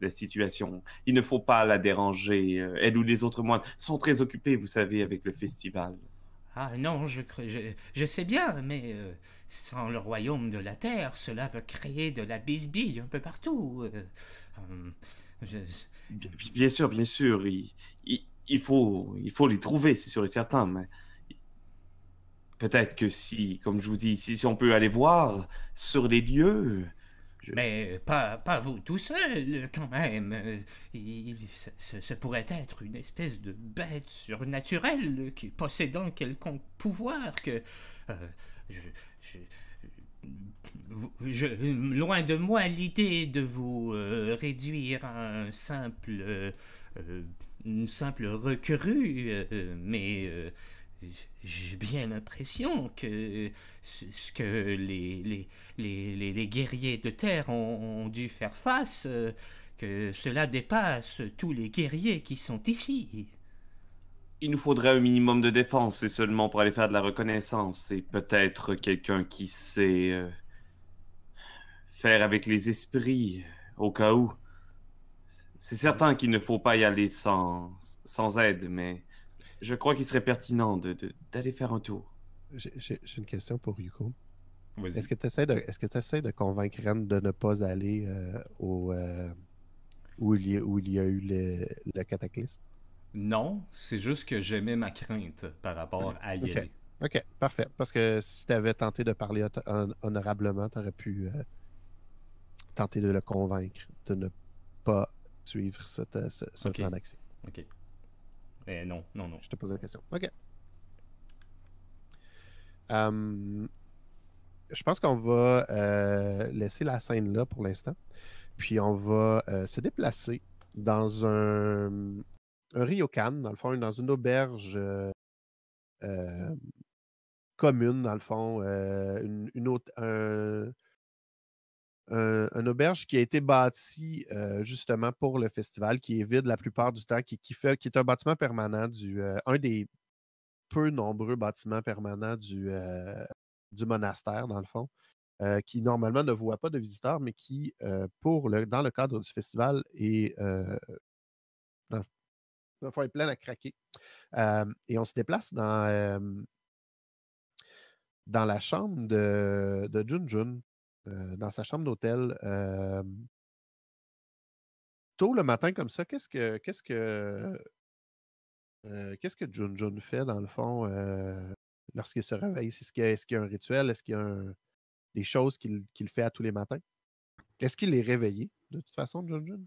S4: la situation. Il ne faut pas la déranger. Euh, elle ou les autres moines sont très occupés, vous savez, avec le festival.
S6: Ah non, je, je, sais bien, mais sans le royaume de la terre, cela va créer de la bisbille un peu partout. Hum.
S4: Bien sûr, bien sûr. Il, faut, il faut les trouver, c'est sûr et certain. Mais peut-être que si, comme je vous dis, si, on peut aller voir sur les lieux. Mais euh, pas,
S6: pas vous tout seul, euh, quand même. Euh, ce, pourrait être une espèce de bête surnaturelle qui possédant quelconque pouvoir que. je, je, loin de moi l'idée de vous euh, réduire à un simple, euh, euh, une simple recrue, mais j'ai bien l'impression que ce que les, les, les, les, guerriers de terre ont, dû faire face, que cela dépasse tous les guerriers qui sont ici.
S4: Il nous faudrait un minimum de défense, c'est seulement pour aller faire de la reconnaissance, et peut-être quelqu'un qui sait faire avec les esprits, euh, au cas où. C'est certain qu'il ne faut pas y aller sans, sans aide, mais je crois qu'il serait pertinent d'aller faire un tour. J'ai une
S1: question pour Yuko. Est-ce que tu essaies, de, est que essaies de convaincre Ren de ne pas aller euh, au, euh, où, il y a, eu le, cataclysme?
S2: Non, c'est juste que j'aimais ma crainte par rapport à y
S1: Ok, parfait. Parce que si tu avais tenté de parler honorablement, tu aurais pu tenter de le convaincre de ne pas suivre cette, euh, ce, plan d'accès.
S2: OK. Eh, non, non, non. Je te pose la question. OK.
S1: Hum, je pense qu'on va euh, laisser la scène là pour l'instant. Puis on va euh, se déplacer dans un, un ryokan, dans le fond, dans une auberge commune, dans le fond, une, autre, euh, une auberge qui a été bâtie euh, justement pour le festival, qui est vide la plupart du temps, qui, fait, qui est un bâtiment permanent, du, euh, un des peu nombreux bâtiments permanents du, du monastère, dans le fond, qui normalement ne voit pas de visiteurs, mais qui, pour dans le cadre du festival, est, plein à craquer. et on se déplace dans, dans la chambre de, de Jun euh, dans sa chambre d'hôtel. tôt le matin comme ça, qu'est-ce que qu'est-ce que euh, qu'est-ce que Jun Jun fait dans le fond euh, lorsqu'il se réveille? Est-ce qu'il y, a un rituel? Est-ce qu'il y a des choses qu'il fait à tous les matins? Est-ce qu'il est réveillé de toute façon, Jun Jun?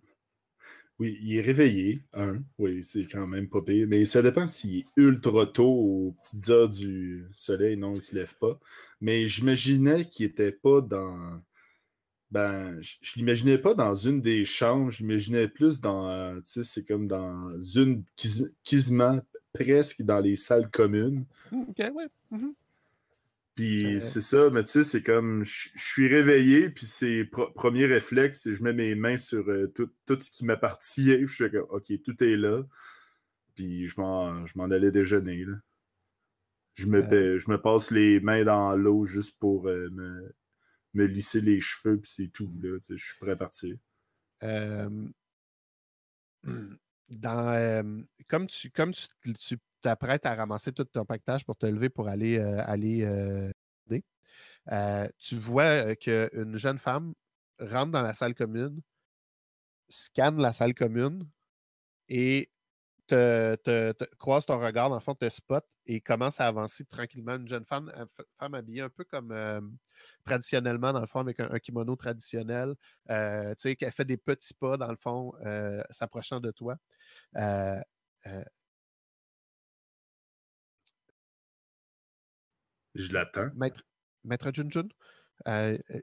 S7: Oui, il est réveillé, un, Oui, c'est quand même pas pire. Mais ça dépend s'il est ultra tôt aux petites heures du soleil. Non, il se lève pas. Mais j'imaginais qu'il n'était pas dans. Ben, je, l'imaginais pas dans une des chambres. Je plus dans. Euh, tu sais, c'est comme dans une. quasiment presque dans les salles communes.
S1: Mmh, OK, ouais. Mmh.
S7: Puis c'est ça, mais tu sais, c'est comme je suis réveillé, puis c'est premier réflexe, je mets mes mains sur euh, tout, ce qui m'appartient. Je suis comme, OK, tout est là. Puis je m'en allais déjeuner. Je, me, je me passe les mains dans l'eau juste pour euh, me, lisser les cheveux, puis c'est tout. je suis prêt à partir.
S1: Dans, comme tu, comme tu t'apprêtes à ramasser tout ton pactage pour te lever pour aller, euh, aller euh, euh, tu vois qu'une jeune femme rentre dans la salle commune, scanne la salle commune et te, te, croise ton regard, dans le fond, te spot et commence à avancer tranquillement. Une jeune femme, femme habillée un peu comme traditionnellement, dans le fond, avec un, kimono traditionnel, tu sais, qui fait des petits pas, dans le fond, s'approchant de toi.
S3: Je l'attends. Maître, Junjun, euh, euh,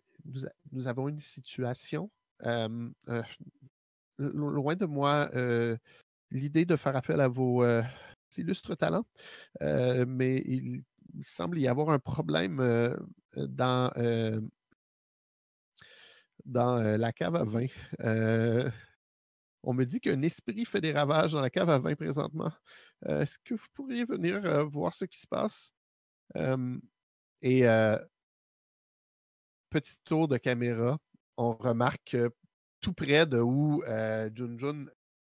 S3: nous, avons une situation.
S1: Euh, loin de moi l'idée de faire appel à vos illustres talents, mais il, semble y avoir un problème dans, dans la cave à vin. on me dit qu'un esprit fait des ravages dans la cave à vin présentement. Est-ce que vous pourriez venir voir ce qui se passe? et petit tour de caméra, on remarque que tout près de où Junjun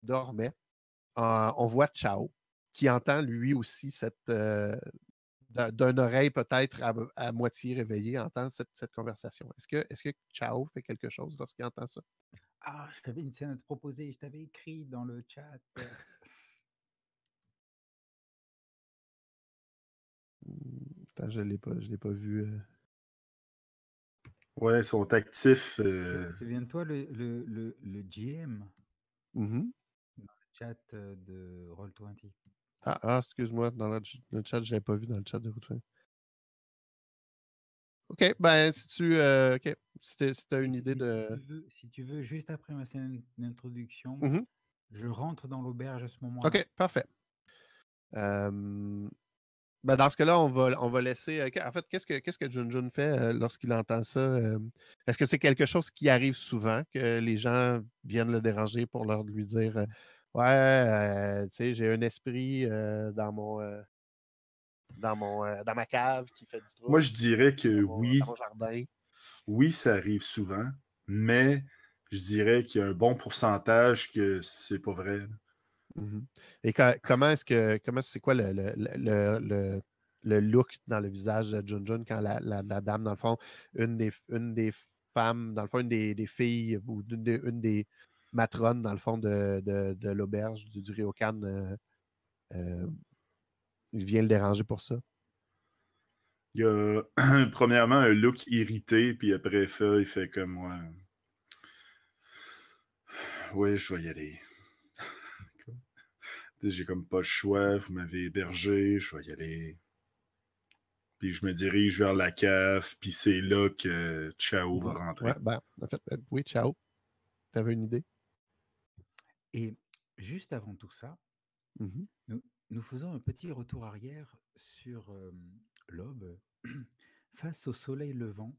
S1: dormait, on voit Chao qui entend lui aussi cette d'une oreille peut-être à, moitié réveillée, entendre cette, conversation. Est-ce que, est que Chao fait quelque chose lorsqu'il entend ça?
S5: Ah, je t'avais, une scène à te proposer, je t'avais écrit dans le chat. Euh,
S3: je ne l'ai pas, pas, vu. Euh. Ouais, ils sont actifs. Euh. C'est bien toi le,
S5: le, le, le, GM mm-hmm. dans le chat euh, de Roll20.
S1: Ah, ah excuse-moi, dans le, chat, je ne l'ai pas vu dans le chat de Roll20. OK, ben si tu si as, une idée de.
S5: si tu veux, juste après ma scène d'introduction, mm-hmm. je rentre dans l'auberge à ce moment-là. OK,
S1: parfait. Euh, ben, dans ce cas-là, on va, laisser. Euh, en fait, qu'est-ce que, quest Jun Jun fait euh, lorsqu'il entend ça? Euh? Est-ce que c'est quelque chose qui arrive souvent, que les gens viennent le déranger pour leur lui dire Ouais, tu sais, j'ai un esprit dans mon. dans, mon, dans ma cave qui fait du bruit. » Moi, je dirais
S7: que oui. Oui, ça arrive souvent, mais je dirais qu'il y a un bon pourcentage que c'est pas vrai.
S1: Mmh Et comment est-ce que, comment c'est quoi le, look dans le visage de Junjun quand la, dame, dans le fond, une des, une des femmes, dans le fond, une des, filles ou une des, matrones, dans le fond, de, l'auberge du, Rio Ryokan, euh, euh, vient le déranger pour ça. Il y a
S7: premièrement un look irrité, puis après ça, il fait comme moi. Ouais, je vais y aller j'ai comme pas le choix, vous m'avez hébergé, je vais y aller. Puis je me dirige vers la cave, puis c'est là que Chao va rentrer. Ouais, ben,
S1: euh, oui, Chao, tu une idée?
S5: Et juste avant tout ça, mmh nous, faisons un petit retour arrière sur l'aube. Face au soleil levant,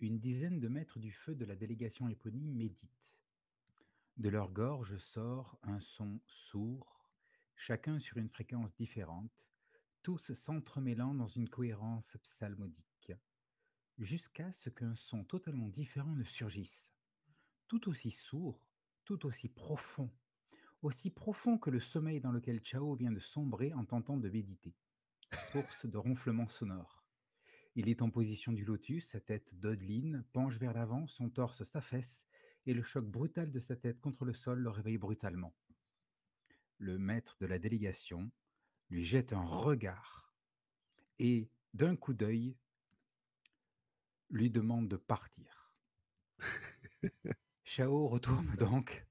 S5: une dizaine de mètres du feu de la délégation éponyme médite. De leur gorge sort un son sourd, chacun sur une fréquence différente, tous s'entremêlant dans une cohérence psalmodique, jusqu'à ce qu'un son totalement différent ne surgisse, tout aussi sourd, tout aussi profond, aussi profond que le sommeil dans lequel Chao vient de sombrer en tentant de méditer, source de ronflements sonores. Il est en position du lotus, sa tête dodeline, penche vers l'avant, son torse s'affaisse, et le choc brutal de sa tête contre le sol le réveille brutalement le maître de la délégation lui jette un regard et d'un coup d'œil lui demande de partir. Chao retourne donc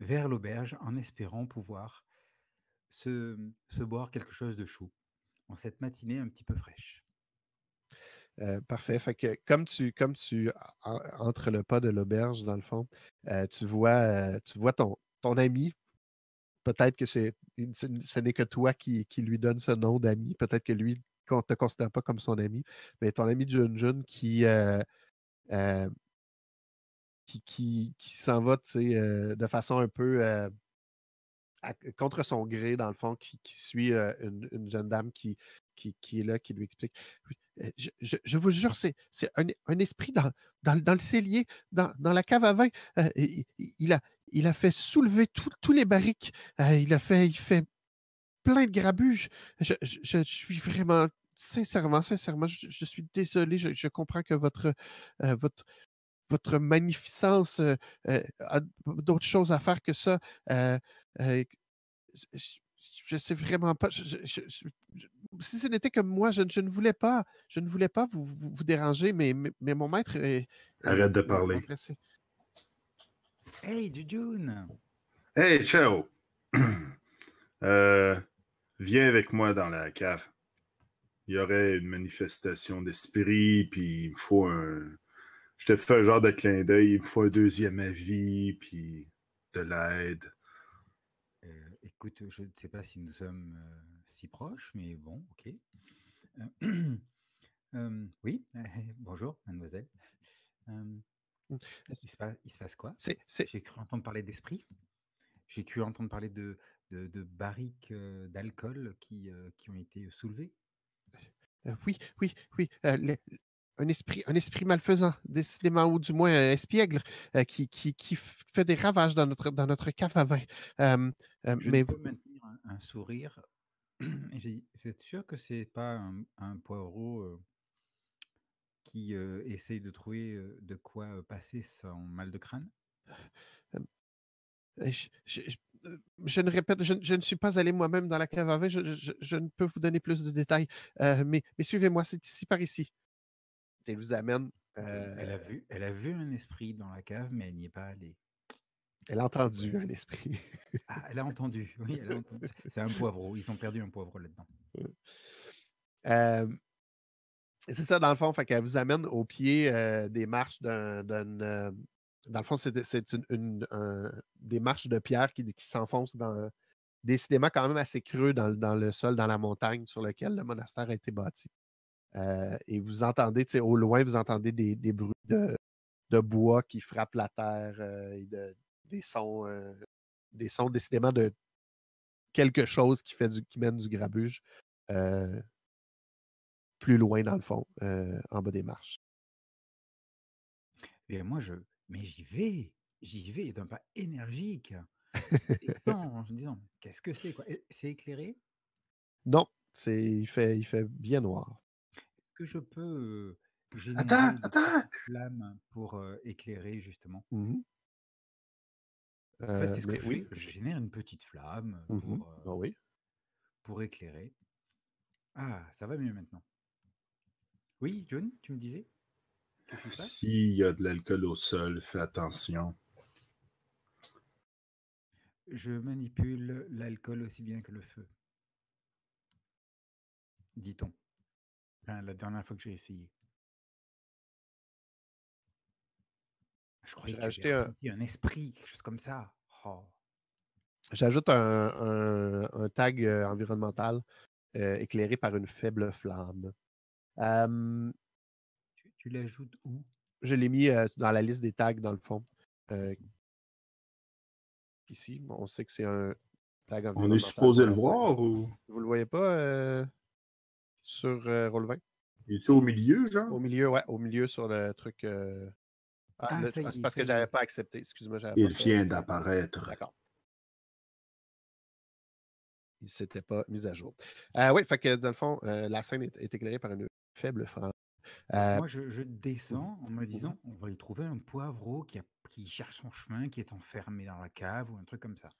S5: vers l'auberge en espérant pouvoir se, boire quelque chose de chaud en cette matinée un petit peu fraîche.
S1: Euh, parfait. comme tu, comme tu entre le pas de l'auberge, dans le fond, euh, tu vois, euh, tu vois ton, ton ami peut-être que c'est, ce n'est que toi qui, lui donne ce nom d'ami. Peut-être que lui ne te considère pas comme son ami. Mais ton ami Junjun euh, euh, qui, qui, qui, s'en va euh, de façon un peu contre son gré, dans le fond, qui, suit une, jeune dame qui, est là, qui lui explique. Je, vous jure, c'est, un, esprit dans, dans, le cellier, dans, la cave à vin. il a il a fait soulever tous les barriques. Euh, il a fait, il fait plein de grabuges. Je, suis vraiment, sincèrement, sincèrement, je, suis désolé. Je, comprends que votre, euh, votre, votre magnificence euh, a d'autres choses à faire que ça. je ne sais vraiment pas. si ce n'était que moi, je, ne voulais pas, je ne voulais pas vous, déranger, mais, mais, mon maître est.
S7: Arrête de parler.
S5: Hey, Dudun!
S7: Hey, ciao! Euh, viens avec moi dans la cave. Il y aurait une manifestation d'esprit, puis il me faut un. Je te fais un genre de clin d'œil, il me faut un deuxième avis,
S5: puis de l'aide. Euh, écoute, je ne sais pas si nous sommes euh, si proches, mais bon, ok. oui, bonjour, mademoiselle. Il se passe, il se passe quoi J'ai cru entendre parler d'esprit. J'ai cru entendre parler de, de, barriques euh, d'alcool qui, euh, qui ont été soulevées. Euh, oui, oui, oui.
S1: un, esprit, un esprit malfaisant, décidément, ou du moins un espiègle, qui, qui, qui, fait des ravages dans notre, dans notre cave à vin. Je mais vous
S5: maintenir un, sourire. Vous êtes sûr que c'est pas un, un poireau qui essaye de trouver de quoi passer son mal de crâne
S1: je, ne répète, je, ne suis pas allé moi-même dans la cave à vin, je, ne peux vous donner plus de détails, mais, mais suivez-moi, c'est ici par ici.
S5: Elle vous amène. Elle, a vu, elle a vu un esprit dans la cave, mais elle n'y est pas allée. Elle a entendu un esprit. Ah, elle a entendu, oui, elle a entendu. C'est un poivreau, ils ont perdu un poivreau là-dedans. Euh, c'est ça, dans le fond,
S1: fait qu'elle vous amène au pied euh, des marches d'un. Euh, dans le fond, c'est une, des marches de pierre qui, qui s'enfoncent dans décidément quand même assez creux dans, le sol, dans la montagne sur lequel le monastère a été bâti. Euh, et vous entendez, au loin, vous entendez des, bruits de, bois qui frappent la terre et des sons, des sons décidément de quelque chose qui, fait du, qui mène du grabuge plus loin, dans le fond, euh, en bas des marches.
S5: moi, je. Mais j'y vais, j'y vais d'un pas énergique. en disant, qu'est-ce que c'est quoi C'est éclairé
S1: Non, c'est il fait il fait bien noir.
S5: Est-ce que je peux euh, générer une flamme pour euh, éclairer justement mmh
S3: je, oui.
S5: je, génère une petite flamme mmh bah oui. pour éclairer Ah, ça va mieux maintenant. Oui, June, tu me disais
S7: S'il y a de l'alcool au sol, fais attention.
S5: Je manipule l'alcool aussi bien que le feu. Dit-on. la dernière fois que j'ai essayé. Je crois que acheté un... esprit, quelque chose comme ça. Oh.
S1: J'ajoute un, tag euh, environnemental euh, éclairé par une faible flamme
S3: tu,
S5: l'ajoutes où?
S1: Je l'ai mis dans la liste des tags, dans le fond. ici, on sait que c'est un tag On est supposé le voir ou? Vous le voyez pas sur Roll20? est au milieu, genre? Au milieu, ouais, au milieu sur le truc. Ah, ah, ah, c'est parce que je n'avais pas accepté. Excuse-moi. Il vient d'apparaître. D'accord. Il s'était pas mis à jour. oui, fait que dans le fond, la scène est, est éclairée par une, faible. fin
S5: bah, Moi, je, descends en me disant, on va y trouver un poivreau qui, cherche son chemin, qui est enfermé dans la cave ou un truc comme ça.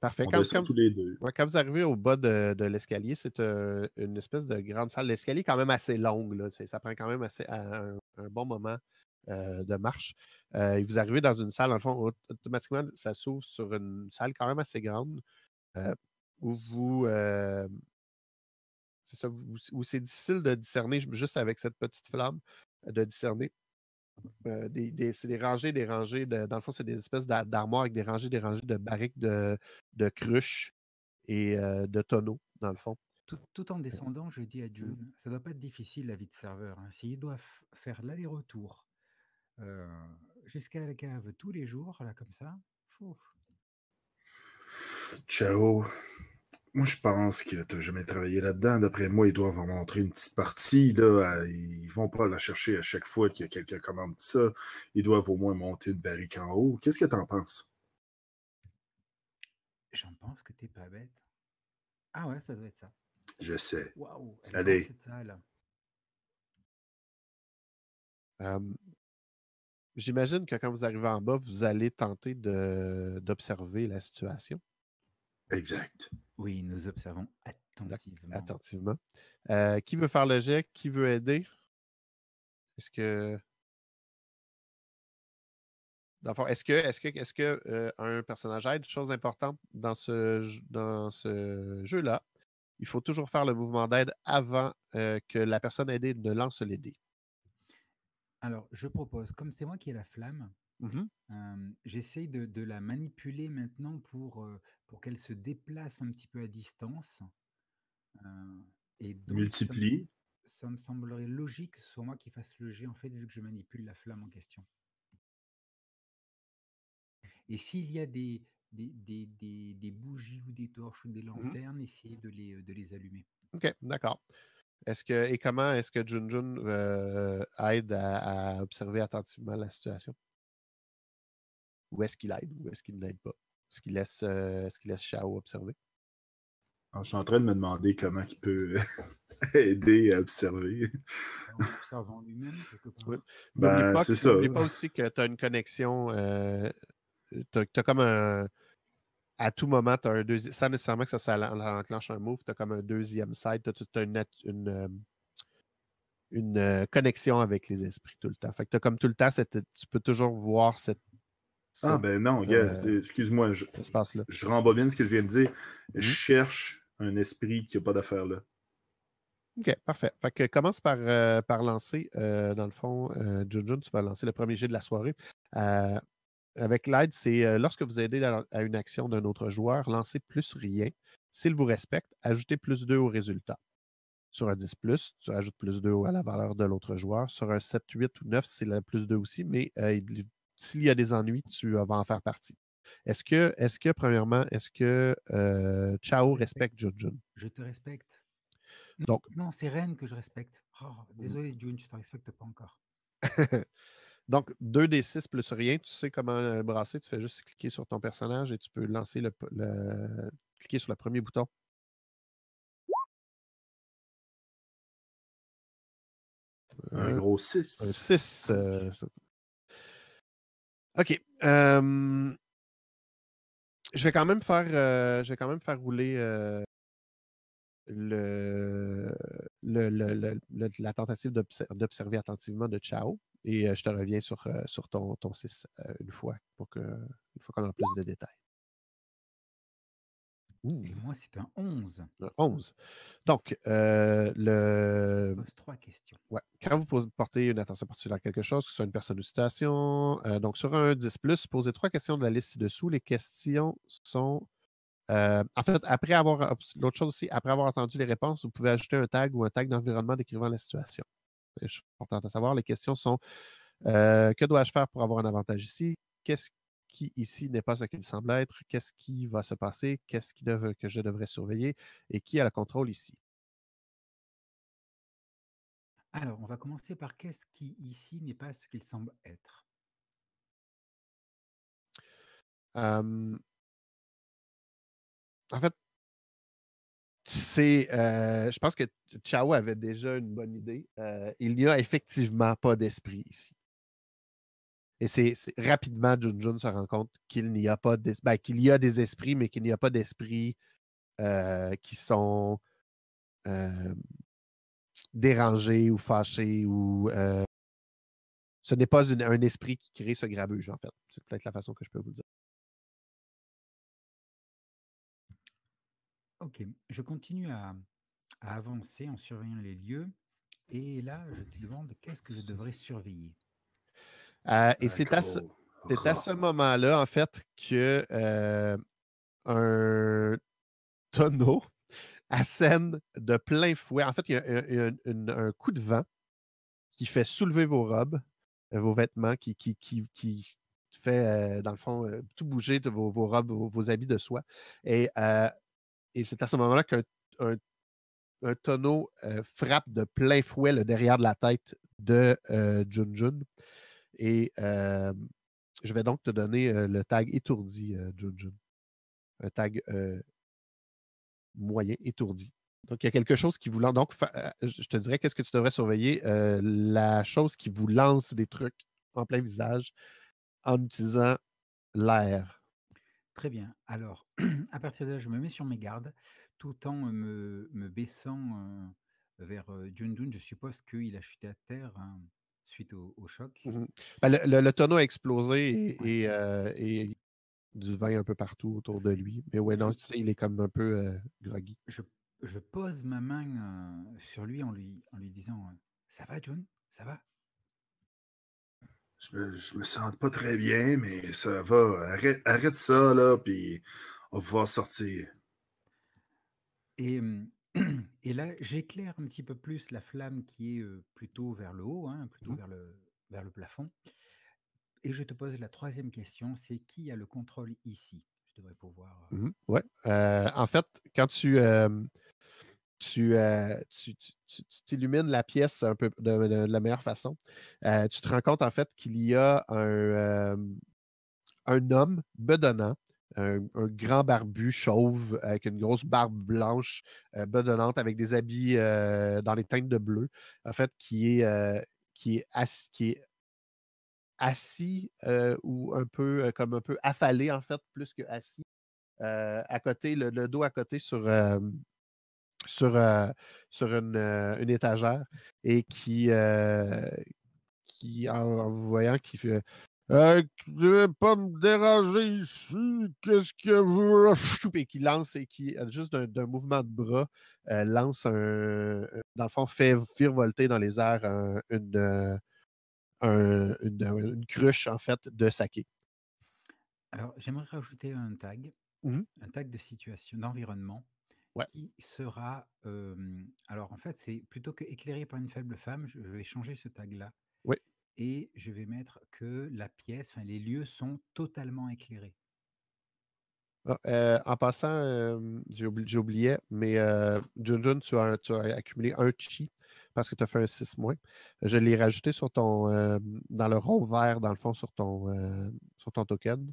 S1: parfait. Quand, vous arrivez au bas de, l'escalier, c'est une espèce de grande salle d'escalier quand même assez longue. Là, ça prend quand même assez, un, bon moment de marche. et vous arrivez dans une salle, en fond, automatiquement, ça s'ouvre sur une salle quand même assez grande où vous ça, où, c'est difficile de discerner, juste avec cette petite flamme, euh, de discerner. Euh, des, c'est des rangées, des rangées, dans le fond, c'est des espèces d'armoires avec des rangées, des rangées de barriques de, de cruches et euh, de tonneaux, dans le fond.
S5: Tout, en descendant, je dis à mm. June, ça doit pas être difficile la vie de serveur. Hein. S'ils doivent faire l'aller-retour jusqu'à la cave tous les jours, là, comme ça,
S7: Ciao. Moi, je pense que tu n'as jamais travaillé là-dedans. D'après moi, ils doivent en montrer une petite partie. Là. Ils vont pas la chercher à chaque fois qu'il y a quelqu'un commande ça. Ils doivent au moins monter une barrique en haut. Qu'est-ce que tu en penses?
S5: J'en pense que t'es pas bête. Ah ouais, ça doit être ça.
S1: Je
S7: sais. Allez.
S1: J'imagine que quand vous arrivez en bas, vous allez tenter d'observer la situation.
S3: Exact. Oui, nous observons attentivement. Attentivement. Euh, qui veut faire le jet? Qui veut aider? Est-ce que.
S1: Est-ce que, est que, est-ce que euh, un personnage aide? Chose importante dans ce, dans ce jeu-là, il faut toujours faire le mouvement d'aide avant euh, que la personne aidée ne lance les
S5: Alors, je propose, comme c'est moi qui ai la flamme, Mmh j'essaye de, de, la manipuler maintenant pour, pour qu'elle se déplace un petit peu à distance. et Multiplie. Ça, me semblerait logique sur moi qui fasse le jet, en fait, vu que je manipule la flamme en question. Et s'il y a des des, bougies ou des torches ou des mmh lanternes, essayez de les, de les allumer.
S1: OK, d'accord. Est-ce que et comment est-ce que Junjun aide à observer attentivement la situation? Où est-ce qu'il aide ou est-ce qu'il ne l'aide pas? Est-ce qu'il laisse, euh, laisse Shao observer? je suis en train de me demander comment il peut
S7: aider à
S1: observer.
S5: Observons lui-même, quelque
S1: ben, pas, pas aussi que tu as une connexion. Euh, tu as, comme un. À tout moment, tu as un deuxième. Sans nécessairement que ça, enclenche un move, tu as comme un deuxième side. Tu as, une, une, euh, une, connexion avec les esprits tout le temps. Fait que tu as comme tout le temps, tu peux toujours voir cette ah ben non, euh,
S7: excuse-moi, je, je rembobine ce que je viens de dire. Je mm-hmm. cherche un esprit qui n'a pas d'affaires là.
S1: OK, parfait. Fait que commence par, euh, par lancer, euh, dans le fond, Junjun, tu vas lancer le premier jet de la soirée. avec l'aide, c'est lorsque vous aidez à, une action d'un autre joueur, lancez plus rien. S'il vous respecte, ajoutez plus 2 au résultat. Sur un 10, tu rajoutes plus 2 à la valeur de l'autre joueur. Sur un 7, 8 ou 9, c'est le plus 2 aussi, mais il s'il y a des ennuis, tu vas en faire partie. Est-ce que, est que, premièrement, est-ce que euh, Chao respecte Jun
S5: Je te respecte. Donc, non, c'est Ren que je respecte. Oh, désolé, Jun, je ne te respecte pas encore.
S1: Donc, deux des six plus rien, tu sais
S3: comment brasser. Tu fais juste cliquer sur ton personnage et tu peux lancer le, cliquer sur le premier bouton. Un gros 6. Un 6. OK.
S1: je vais quand même faire je vais quand même faire rouler le, la tentative d'observer attentivement de Chao. Et je te reviens sur, sur ton, ton 6 une fois pour que une fois qu'on a plus de détails. Et moi, c'est un 11. Un 11. Donc, euh, le. Pose trois questions. Ouais. Quand vous portez une attention particulière à quelque chose, que ce soit une personne ou une situation, euh, donc sur un 10, posez trois questions de la liste ci-dessous. Les questions sont. Euh, en fait, après avoir. L'autre chose aussi, après avoir entendu les réponses, vous pouvez ajouter un tag ou un tag d'environnement décrivant la situation. C'est important à savoir. Les questions sont Que dois-je faire pour avoir un avantage ici Qu'est-ce qui ici n'est pas ce qu'il semble être, qu'est-ce qui va se passer, qu'est-ce qui que je devrais
S3: surveiller et qui a le contrôle ici.
S5: Alors, on va commencer par qu'est-ce qui ici n'est pas ce qu'il semble être.
S3: en fait, c'est, euh, je pense que Chao avait déjà une bonne idée.
S1: Euh, il n'y a effectivement pas d'esprit ici. Et c'est rapidement, Junjun se rend compte qu'il n'y a pas ben, qu'il y a des esprits, mais qu'il n'y a pas d'esprits euh, qui sont euh, dérangés ou
S3: fâchés ou euh, ce n'est pas un esprit qui crée ce grabuge, en fait. C'est peut-être la façon que je peux vous dire.
S5: Ok, je continue à, à avancer en surveillant les lieux. Et là, je te demande qu'est-ce que je devrais surveiller
S1: euh, et c'est à ce, moment-là, en fait, que euh, un tonneau assène de plein fouet. En fait, il y a, un coup de vent qui fait soulever vos robes, euh, vos vêtements, qui, fait, dans le fond, tout bouger vos, robes, vos, habits de soie. Et, c'est à ce moment-là qu'un tonneau frappe de plein fouet le derrière de la tête de Junjun. Et je vais donc te donner le tag étourdi, Junjun. Un tag moyen étourdi. Donc, il y a quelque chose qui vous lance. Donc, je te dirais, qu'est-ce que tu devrais surveiller? la chose qui vous lance des trucs en plein visage en utilisant l'air.
S5: Très bien. Alors, à partir de là, je me mets sur mes gardes tout en me, baissant vers euh, Je suppose qu'il a chuté à terre hein suite au, choc. Mmh
S1: ben, le, tonneau a explosé et, et, euh, et, du vin un peu partout autour de lui. Mais ouais, non, il est comme un peu euh,
S5: groggy. Je, pose ma main euh, sur lui en lui, disant Ça va, John Ça va
S7: je me, je me sens pas très bien, mais ça va. Arrête, arrête ça, là, puis on va pouvoir sortir.
S5: Et mmh, et là, j'éclaire un petit peu plus la flamme qui est plutôt vers le haut, hein, plutôt mmh. vers, le, plafond. Et je te pose la troisième question, c'est qui a le contrôle ici Je devrais pouvoir...
S1: Mmh ouais. en fait, quand tu... tu, tu, t'illumines la pièce un peu de, la meilleure façon. tu te rends compte en fait qu'il y a un, un homme bedonnant un, grand barbu chauve avec une grosse barbe blanche, euh, avec des habits euh, dans les teintes de bleu, en fait, qui est, euh, qui est, assis, euh, ou un peu comme un peu affalé, en fait, plus que assis, à côté, le, dos à côté sur, sur, sur une, étagère et qui, qui en, en, vous voyant, qui fait euh, ne vais pas me déranger ici. Qu'est-ce que vous. Et qui lance et qui, euh, juste d'un mouvement de bras, euh, lance un. Euh, dans le fond, fait virevolter dans les airs une, une, cruche, en fait, de saké.
S5: Alors, j'aimerais rajouter un tag, mmh un tag de situation, d'environnement, qui sera. alors, en fait, c'est plutôt que éclairé par une faible femme, je vais changer ce tag-là. Oui et je vais mettre que la pièce, enfin les lieux sont totalement éclairés.
S1: Ah, euh, en passant, euh, j'oubliais, mais Junjun, euh, tu as, accumulé un chi parce que tu as fait un 6 moins. Je l'ai rajouté sur ton dans le rond vert, dans le fond, sur ton, sur ton token.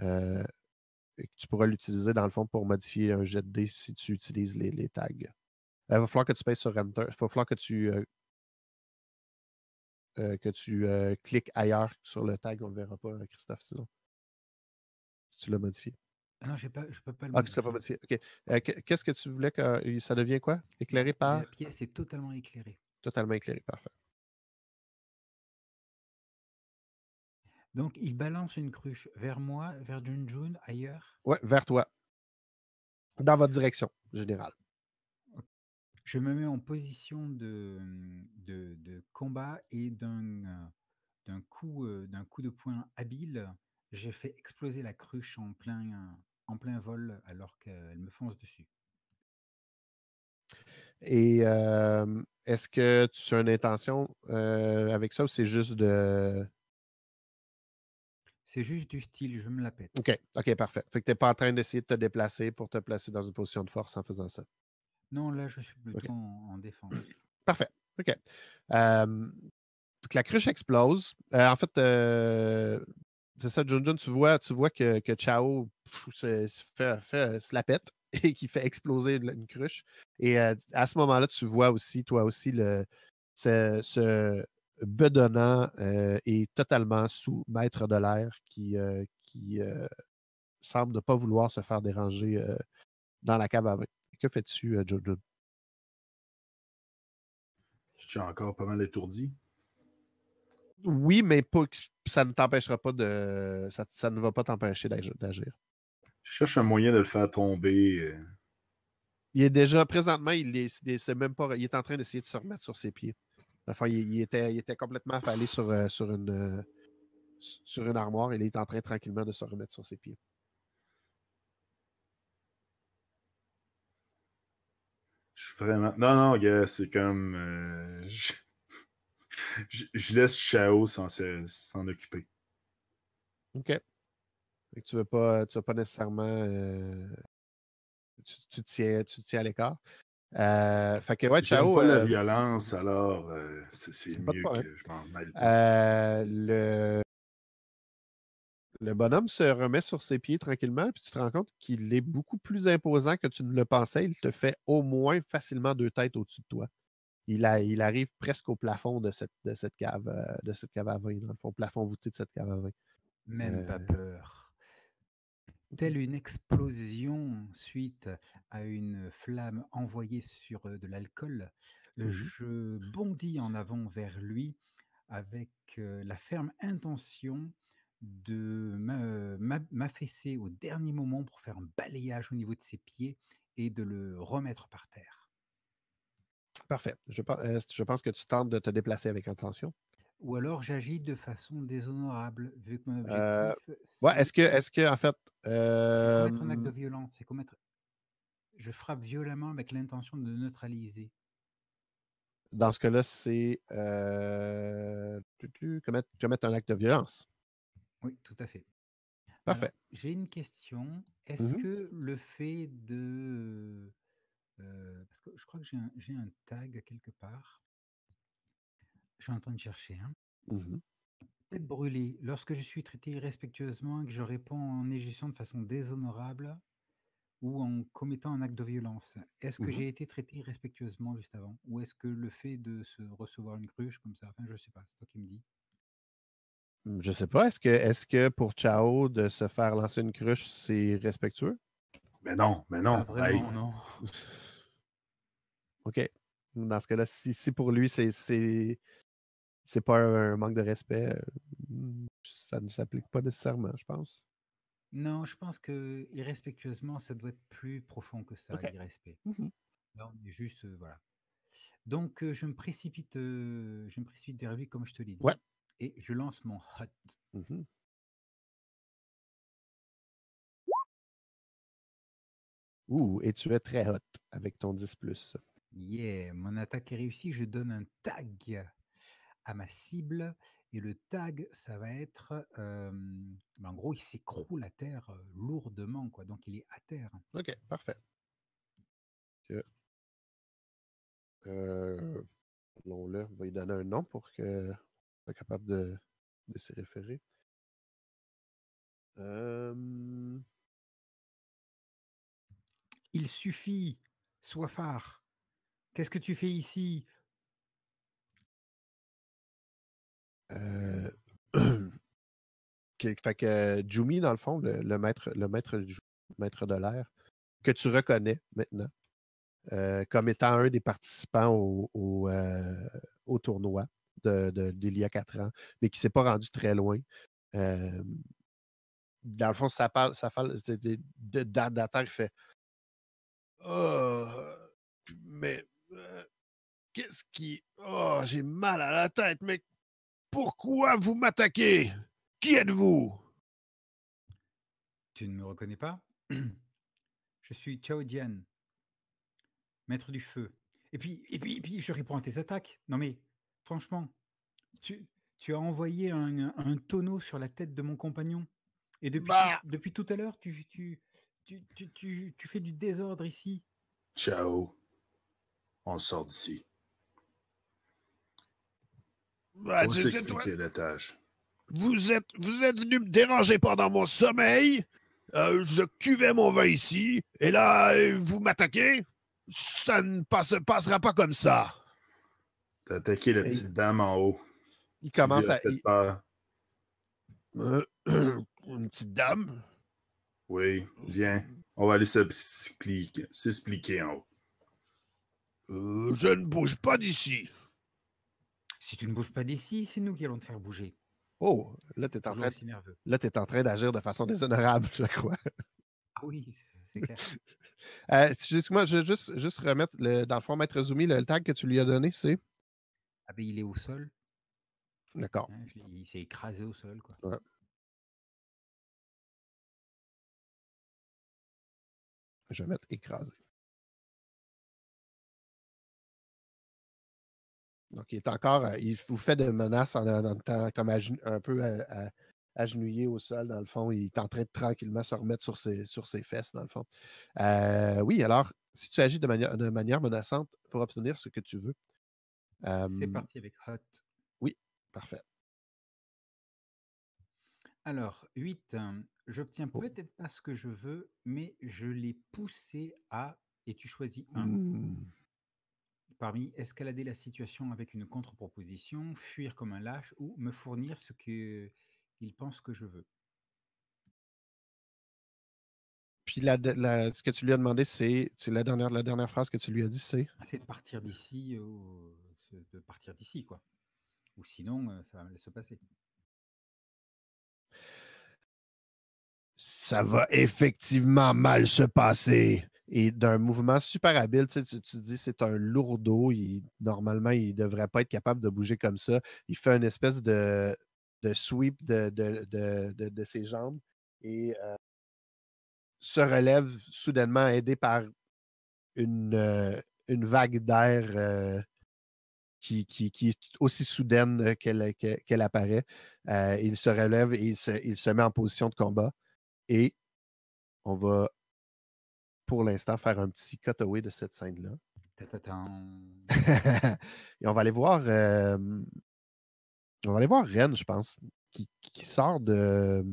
S1: Et tu pourras l'utiliser dans le fond pour modifier un jet de dé si tu utilises les, tags. Il va falloir que tu payes sur Enter. Il va falloir que tu euh, que tu euh, cliques ailleurs sur le tag, on ne le verra pas, euh, Christophe, Si tu l'as modifié. Ah non, je ne peux pas le ah, modifier. Ah, tu ne pas modifié. OK. Qu'est-ce que tu voulais que ça devienne quoi? Éclairé par. La pièce
S5: est totalement éclairée.
S1: Totalement éclairée,
S3: parfait. Donc, il balance une cruche vers moi, vers Junjun, ailleurs? Oui, vers toi. Dans votre
S5: direction générale je me mets en position de, mmh, de, combat et d'un euh, d'un coup, euh, d'un coup de poing habile, j'ai fait exploser la cruche en plein, en plein vol alors qu'elle me fonce dessus.
S1: Et est-ce que tu as une intention avec ça ou c'est juste de. C'est juste du
S5: style, je me la pète.
S1: OK, OK, parfait. Fait que tu n'es pas en train d'essayer de te déplacer pour te placer dans une position de force en faisant ça.
S5: Non, là, je suis plutôt en, défense. Parfait. OK.
S1: donc la cruche explose. Euh, en fait, euh, c'est ça, Junjun, tu vois, tu vois que, que Chao se, fait, la pète et qui fait exploser une, cruche. Et euh, à ce moment-là, tu vois aussi, toi aussi, le, ce, bedonnant est totalement sous maître de l'air qui, qui semble ne pas vouloir se faire déranger dans la cave avec. Que fais-tu, euh, Jojo? Je suis encore pas mal étourdi. Oui, mais pas, ça ne t'empêchera pas de. Ça, ne va pas t'empêcher d'agir. Je cherche un moyen
S7: de le faire tomber. Euh.
S1: Il est déjà, présentement, il est, même pas. Il est en train d'essayer de se remettre sur ses pieds. Enfin, il, était, il était, complètement affalé sur, euh, sur, une, sur une armoire. il est en train tranquillement de se remettre sur ses pieds.
S7: vraiment. Non, non, gars, c'est comme. Euh, je... laisse Chao s'en occuper.
S1: OK. tu ne veux, pas, tu vas pas nécessairement. Euh, tu, te tiens, à l'écart. Euh, fait que, ouais, Chao. pas la euh, violence, alors c'est mieux que je m'en mêle. le le bonhomme se remet sur ses pieds tranquillement, puis tu te rends compte qu'il est beaucoup plus imposant que tu ne le pensais. Il te fait au moins facilement deux têtes au-dessus de toi. Il, arrive presque au plafond de cette, de cette cave euh, de cette cave à vin, plafond voûté de cette cave à vin. Même pas euh,
S5: peur. Telle une explosion suite à une flamme envoyée sur euh, de l'alcool, mm -hmm. je bondis en avant vers lui avec la ferme intention de m'affaisser au dernier moment pour faire un balayage au niveau de ses pieds et de le remettre par terre.
S1: Parfait. Je, euh, pense que tu tentes de te déplacer avec intention.
S5: Ou alors j'agis de façon déshonorable, vu que mon euh, objectif. est... Ouais, est-ce que, est-ce
S1: que, en fait. C'est commettre un acte de euh,
S5: violence. C'est commettre. Je frappe violemment avec l'intention de neutraliser.
S1: Dans ce cas-là, c'est. Euh... Commettre, commettre un acte de violence.
S5: Oui, tout à fait. Parfait. J'ai une question. Mmh est-ce que le fait de... parce que je crois que j'ai un, tag quelque part. Je suis en train de chercher. Hein. Mmh être Lorsque je suis traité irrespectueusement et que je réponds en agissant de façon déshonorable ou en commettant un acte de violence, est-ce que mmh j'ai été traité irrespectueusement juste avant Ou est-ce que le fait de se recevoir une cruche comme ça, enfin je sais pas, c'est toi qui me dis.
S1: Mmh, je sais pas. Est-ce que, est que pour Chao, de se faire lancer une cruche, c'est respectueux?
S7: Mais non, mais non.
S1: non, OK. Dans ce cas-là, si, si, pour lui, c'est c'est pas un manque de respect, euh, mmh, ça ne s'applique pas nécessairement, je pense.
S5: Non, je pense que irrespectueusement, ça doit être plus profond que ça, okay. l'irrespect. Non, mmh juste, euh, voilà. Donc, euh, je me précipite,
S3: je me précipite lui, comme je te l'ai dit. Ouais, et je lance mon hot. Mm-hmm. Ouh, et tu es très hot avec ton 10 ⁇
S5: Yeah, mon attaque est réussie, je donne un tag à ma cible et le tag, ça va être... Euh, ben, en gros, il s'écroule à terre euh, lourdement, quoi. donc il est à terre. Ok, parfait.
S3: Okay. Euh, le on va lui donner un nom pour que capable de, se s'y référer. Il
S5: suffit, sois phare. Qu'est-ce que tu fais ici
S3: euh, Fait
S1: que Jumi, dans le fond, le, maître, le maître, maître de l'air, que tu reconnais maintenant euh, comme étant un des participants au euh, tournoi d'il y a quatre ans, mais qui ne s'est pas rendu très loin. dans le fond, ça parle, ça parle d'attaque fait
S3: Oh, mais euh, qu'est-ce qui. Oh, j'ai mal à la tête, mais pourquoi vous m'attaquez Qui êtes-vous
S5: Tu ne me reconnais pas Je suis Chao maître du feu. Et puis, et puis, et puis, je réponds à tes attaques. Non mais, Franchement, tu, as envoyé un, tonneau sur la tête de mon compagnon. Et depuis, bah. depuis tout à l'heure, tu tu, fais du désordre ici.
S7: Ciao. On sort d'ici.
S1: On la tâche. Vous êtes, vous êtes venu me déranger pendant mon sommeil. Euh, je cuvais mon vin ici. Et là, euh, vous m'attaquez. Ça ne se passera pas comme ça.
S7: T'as attaqué la petite dame en haut. Il commence à. Euh, une petite dame? Oui, viens. On va aller s'expliquer
S5: en haut. Euh, je ne bouge pas d'ici. Si tu ne bouges pas d'ici, c'est nous qui allons te faire bouger. Oh, là, tu es, en train... Là,
S1: es en train d'agir de façon déshonorable, je crois.
S5: Ah oui, c'est clair.
S1: euh, moi, je vais juste, remettre, le, dans le fond, Maître Zoumi, le tag que tu lui as donné, c'est
S5: ah, il
S3: est au sol. D'accord. Hein, il s'est écrasé au sol, quoi. Je vais mettre écrasé. Donc, il est encore, euh, il vous fait des menaces en, en, comme un peu agenouillé au sol,
S1: dans le fond. Il est en train de tranquillement se remettre sur ses, sur ses fesses, dans le fond. Euh, oui, alors, si tu agis de, de manière menaçante pour obtenir ce que tu veux, c'est parti avec
S5: Hot. Oui, parfait. Alors, 8, hein. j'obtiens oh. peut-être pas ce que je veux, mais je l'ai poussé à, et tu choisis un. Mmh. Parmi escalader la situation avec une contre-proposition, fuir comme un lâche ou me fournir ce qu'il pense que je veux.
S1: Puis la, ce que tu lui as demandé, c'est la dernière, la dernière phrase que tu lui as dit, c'est
S5: C'est de partir d'ici de partir d'ici, quoi. Ou sinon, euh, ça va mal se passer.
S1: Ça va effectivement mal se passer. Et d'un mouvement super habile, tu, tu, tu dis c'est un lourdeau. Il, normalement, il ne devrait pas être capable de bouger comme ça. Il fait une espèce de, de sweep de, de, de, ses jambes et euh, se relève soudainement aidé par une, euh, une vague d'air qui, est aussi soudaine euh, euh, qu'elle apparaît. Euh, il se relève et il se, met en position de combat. Et on va, pour l'instant, faire un petit cutaway de cette scène-là. et on va aller voir. on va aller voir Ren, je pense, qui, sort de,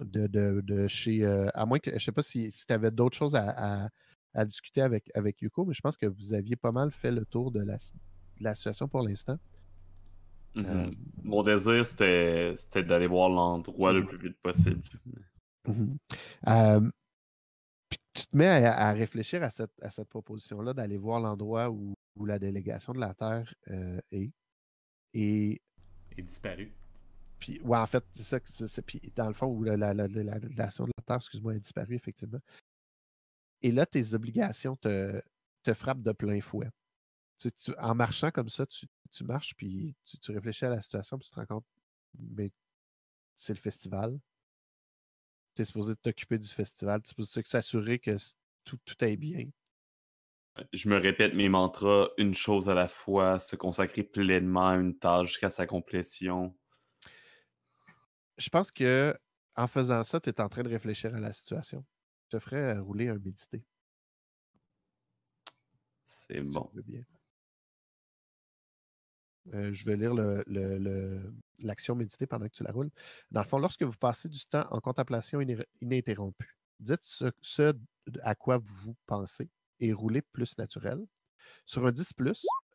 S1: de, chez. à moins que. Je ne sais pas si, tu avais d'autres choses à à discuter avec, avec Yuko, mais je pense que vous aviez pas mal fait le tour de la, situation pour l'instant.
S4: Mhm. Euh, Mon désir, c'était d'aller voir l'endroit le mhm. plus vite possible. Mhm. Euh,
S1: tu te mets à, réfléchir à cette, à cette proposition-là d'aller voir l'endroit où, la délégation de la Terre euh, est. Et. Est disparue. Puis, en fait, c'est ça. Puis, dans le fond, où la, la délégation de la Terre, excuse-moi, est disparue, effectivement. Et là, tes obligations te, te frappent de plein fouet. en marchant comme ça, tu, marches, puis tu, réfléchis à la situation, puis tu te rends compte, mais c'est le festival. Tu es supposé t'occuper du festival, tu es supposé s'assurer que tout, tout bien.
S4: Je me répète mes mantras, une chose à la fois, se consacrer pleinement à une tâche jusqu'à sa complétion. Je pense que
S1: en faisant ça, tu es en train de réfléchir à la situation je te ferai euh, rouler un médité.
S3: C'est bon. Bien.
S1: Euh, je vais lire l'action le, pendant que tu la roules. Dans le fond, lorsque vous passez du temps en contemplation ininterrompue, dites ce, à quoi vous pensez et roulez plus naturel. Sur un 10,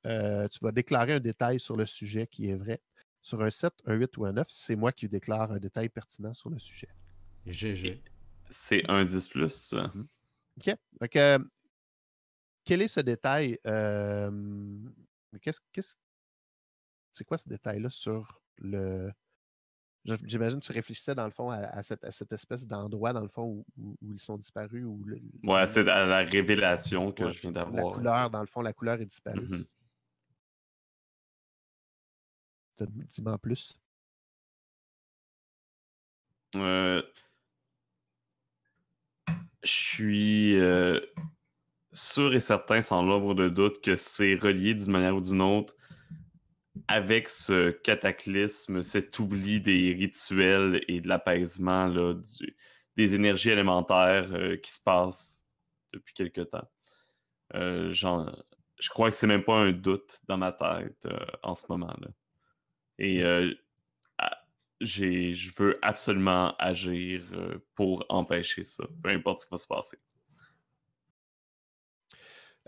S1: euh, tu vas déclarer un détail sur le sujet qui est vrai. Sur un 7, un 8 ou un 9, c'est moi qui déclare un détail pertinent
S4: sur le sujet. GG. C'est un 10 plus. Mmh.
S1: OK. Euh, quel est ce détail? quest euh, quest c'est quoi ce détail-là sur le. J'imagine que tu réfléchissais dans le fond à, cette, espèce d'endroit, dans le fond, où, ils sont disparus. Oui,
S4: ouais, c'est à la révélation que je viens d'avoir. La
S3: couleur, dans le fond, la couleur est disparue. Mmh dis-moi plus.
S4: Euh, je suis euh, sûr et certain, sans l'ombre de doute, que c'est relié d'une manière ou d'une autre avec ce cataclysme, cet oubli des rituels et de l'apaisement des énergies élémentaires euh, qui se passent depuis quelque temps. Euh, je crois que c'est même pas un doute dans ma tête en ce moment. -là. Et je veux absolument agir euh, pour empêcher ça, peu importe ce qui va se passer.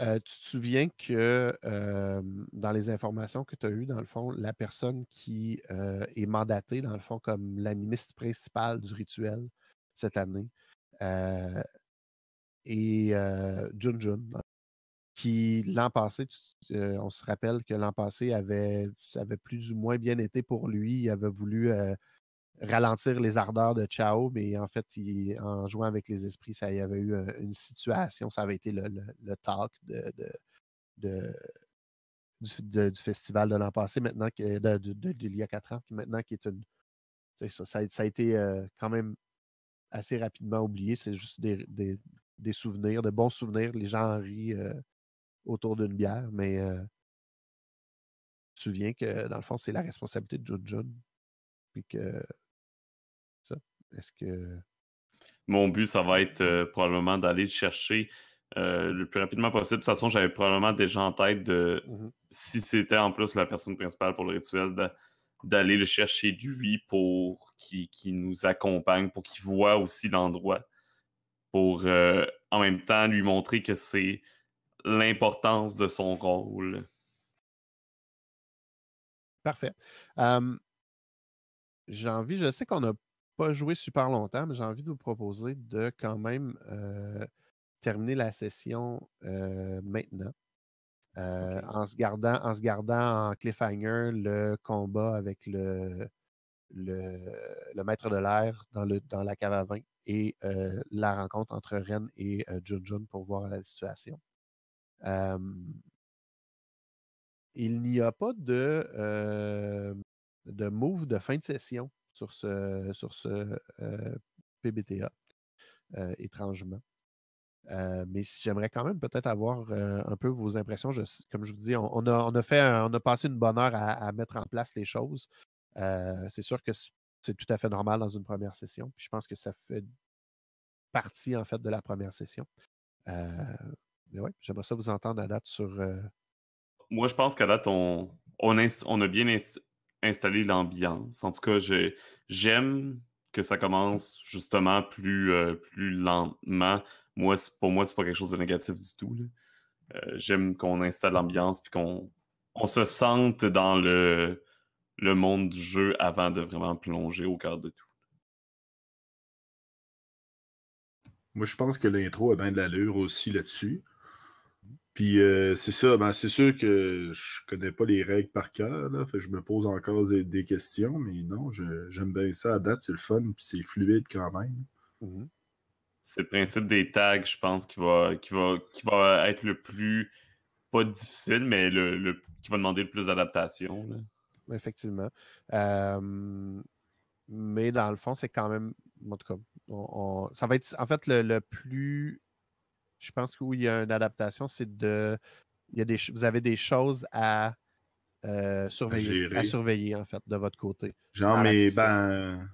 S1: Euh, tu te souviens que euh, dans les informations que tu as eues, dans le fond, la personne qui est mandatée, dans le fond, comme l'animiste principal du rituel cette année, est Junjun, qui, l'an passé, euh, on se rappelle que l'an passé avait, ça avait plus ou moins bien été pour lui. Il avait voulu euh, ralentir les ardeurs de Chao, mais en fait, il, en jouant avec les esprits, ça y avait eu euh, une situation. Ça avait été le, talk du, festival de l'an passé, maintenant, d'il y a quatre ans, maintenant qui est une. Ça, a été quand même assez rapidement oublié. C'est juste des, souvenirs, de bons souvenirs. Les gens rient autour d'une bière, mais je euh, me souviens que dans le fond, c'est la responsabilité de Jun Jun. Puis que ça, est-ce
S4: que. Mon but, ça va être euh, probablement d'aller le chercher euh, le plus rapidement possible. De toute façon, j'avais probablement déjà en tête de mmh si c'était en plus la personne principale pour le rituel d'aller le chercher lui pour qu'il nous accompagne, pour qu'il voit aussi l'endroit, pour en même temps lui montrer que c'est l'importance de son rôle.
S1: Parfait. Hum, j'ai envie, je sais qu'on n'a pas joué super longtemps, mais j'ai envie de vous proposer de quand même euh, terminer la session euh, maintenant. Euh, en, se gardant, en se gardant cliffhanger le combat avec le, maître de l'air dans, dans la cave à vin et la rencontre entre Ren et Junjun pour voir la situation il n'y a pas de, de move de fin de session sur ce, sur ce PBTA, étrangement. mais j'aimerais quand même peut-être avoir un peu vos impressions. comme je vous dis, on, a, fait, on a passé une bonne heure à, mettre en place les choses. c'est sûr que c'est tout à fait normal dans une première session. je pense que ça fait partie en fait de la première session. Euh, j'aimerais ça vous entendre à date sur. Euh,
S4: moi, je pense qu'à date, on, a bien installé l'ambiance. En tout cas, j'aime que ça commence justement plus, euh, plus lentement. Moi, pour moi, c'est pas quelque chose de négatif du tout. Euh, j'aime qu'on installe l'ambiance puis qu'on se sente dans le, le monde du jeu avant de vraiment plonger au cœur de tout.
S7: Moi, je pense que l'intro a bien de l'allure aussi là-dessus. Puis euh, c'est ça, ben, c'est sûr que je connais pas les règles par cœur. Là, je me pose encore des, questions, mais non, j'aime bien ça à date, c'est le fun, puis c'est fluide quand même.
S3: Mhm.
S4: C'est le principe des tags, je pense, qui va, qui va, va être le plus pas difficile, mais le, qui va demander le plus d'adaptation.
S1: Effectivement. mais dans le fond, c'est quand même. En tout cas, ça va être en fait le plus je pense, qu'il y a une adaptation, c'est de. Il a des, vous avez des choses à euh, surveiller, à, surveiller, en fait, de votre côté. Genre, mais
S7: ben.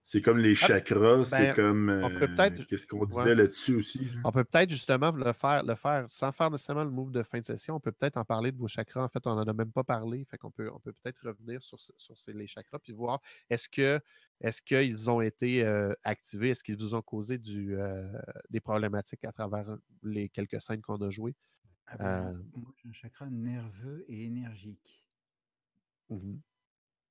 S7: C'est comme les ah, chakras, c'est ben, comme. Euh, qu'est-ce qu'on disait là-dessus aussi?
S1: On peut peut-être justement le faire, le faire, sans faire nécessairement le move de fin de session, on peut peut-être en parler de vos chakras. En fait, on n'en a même pas parlé. Fait qu'on peut on peut peut-être revenir sur, sur, les chakras puis voir est-ce que est-ce qu'ils ont été euh, activés? Est-ce qu'ils vous ont causé euh, des problématiques à travers euh, les quelques scènes qu'on a jouées? Ah ben,
S5: moi, j'ai un chakra nerveux et énergique. Mmh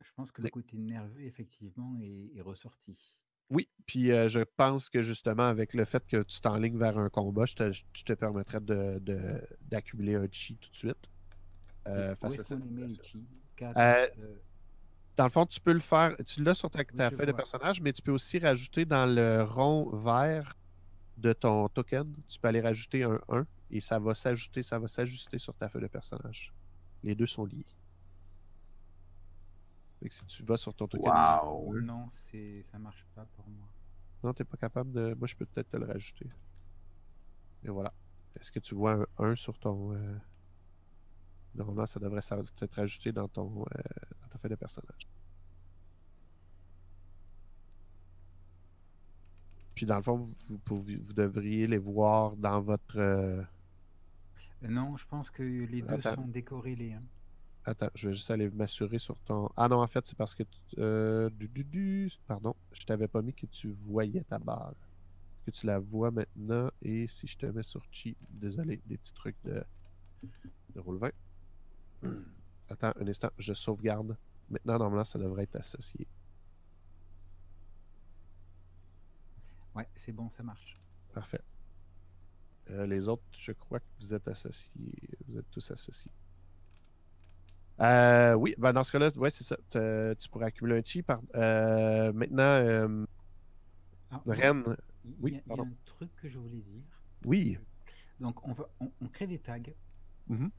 S5: je pense que le côté nerveux, effectivement, est, ressorti.
S1: Oui, puis je pense que justement, avec le fait que tu t'enlignes vers un combat, je te, permettrais d'accumuler un chi tout de suite. Dans le fond, tu peux le faire. Tu l'as sur ta, feuille de personnage, mais tu peux aussi rajouter dans le rond vert de ton token. Tu peux aller rajouter un 1 et ça va s'ajouter, ça va s'ajuster sur ta feuille de personnage. Les deux sont liés. si tu vas sur ton token. Wow!
S5: Non, ça marche pas pour moi.
S1: Non, tu n'es pas capable de. Moi, je peux peut-être te le rajouter. Et voilà. Est-ce que tu vois un 1 sur ton. Euh, normalement, ça devrait être rajouté dans ton, euh, des personnages. Puis dans le fond, vous, devriez les voir dans votre. Euh,
S5: euh, non, je pense que les deux sont décorrélés. Hein.
S1: Attends, je vais juste aller m'assurer sur ton. Ah non, en fait, c'est parce que. Euh, pardon, je t'avais pas mis que tu voyais ta barre. Que tu la vois maintenant. Et si je te mets sur chi, désolé, des petits trucs de, de roule 20. Attends un instant, je sauvegarde. Maintenant, normalement, ça devrait être associé.
S5: Ouais, c'est bon, ça marche.
S1: Parfait. Euh, les autres, je crois que vous êtes associés. Vous êtes tous associés. Euh, oui, ben dans ce cas-là, ouais, c'est ça. Tu pourrais accumuler un chi. Par... Euh, maintenant,
S5: ah, Ren... Il y a, un truc que je voulais dire. Oui. Donc, on, va, on, crée des tags. Mm-hmm.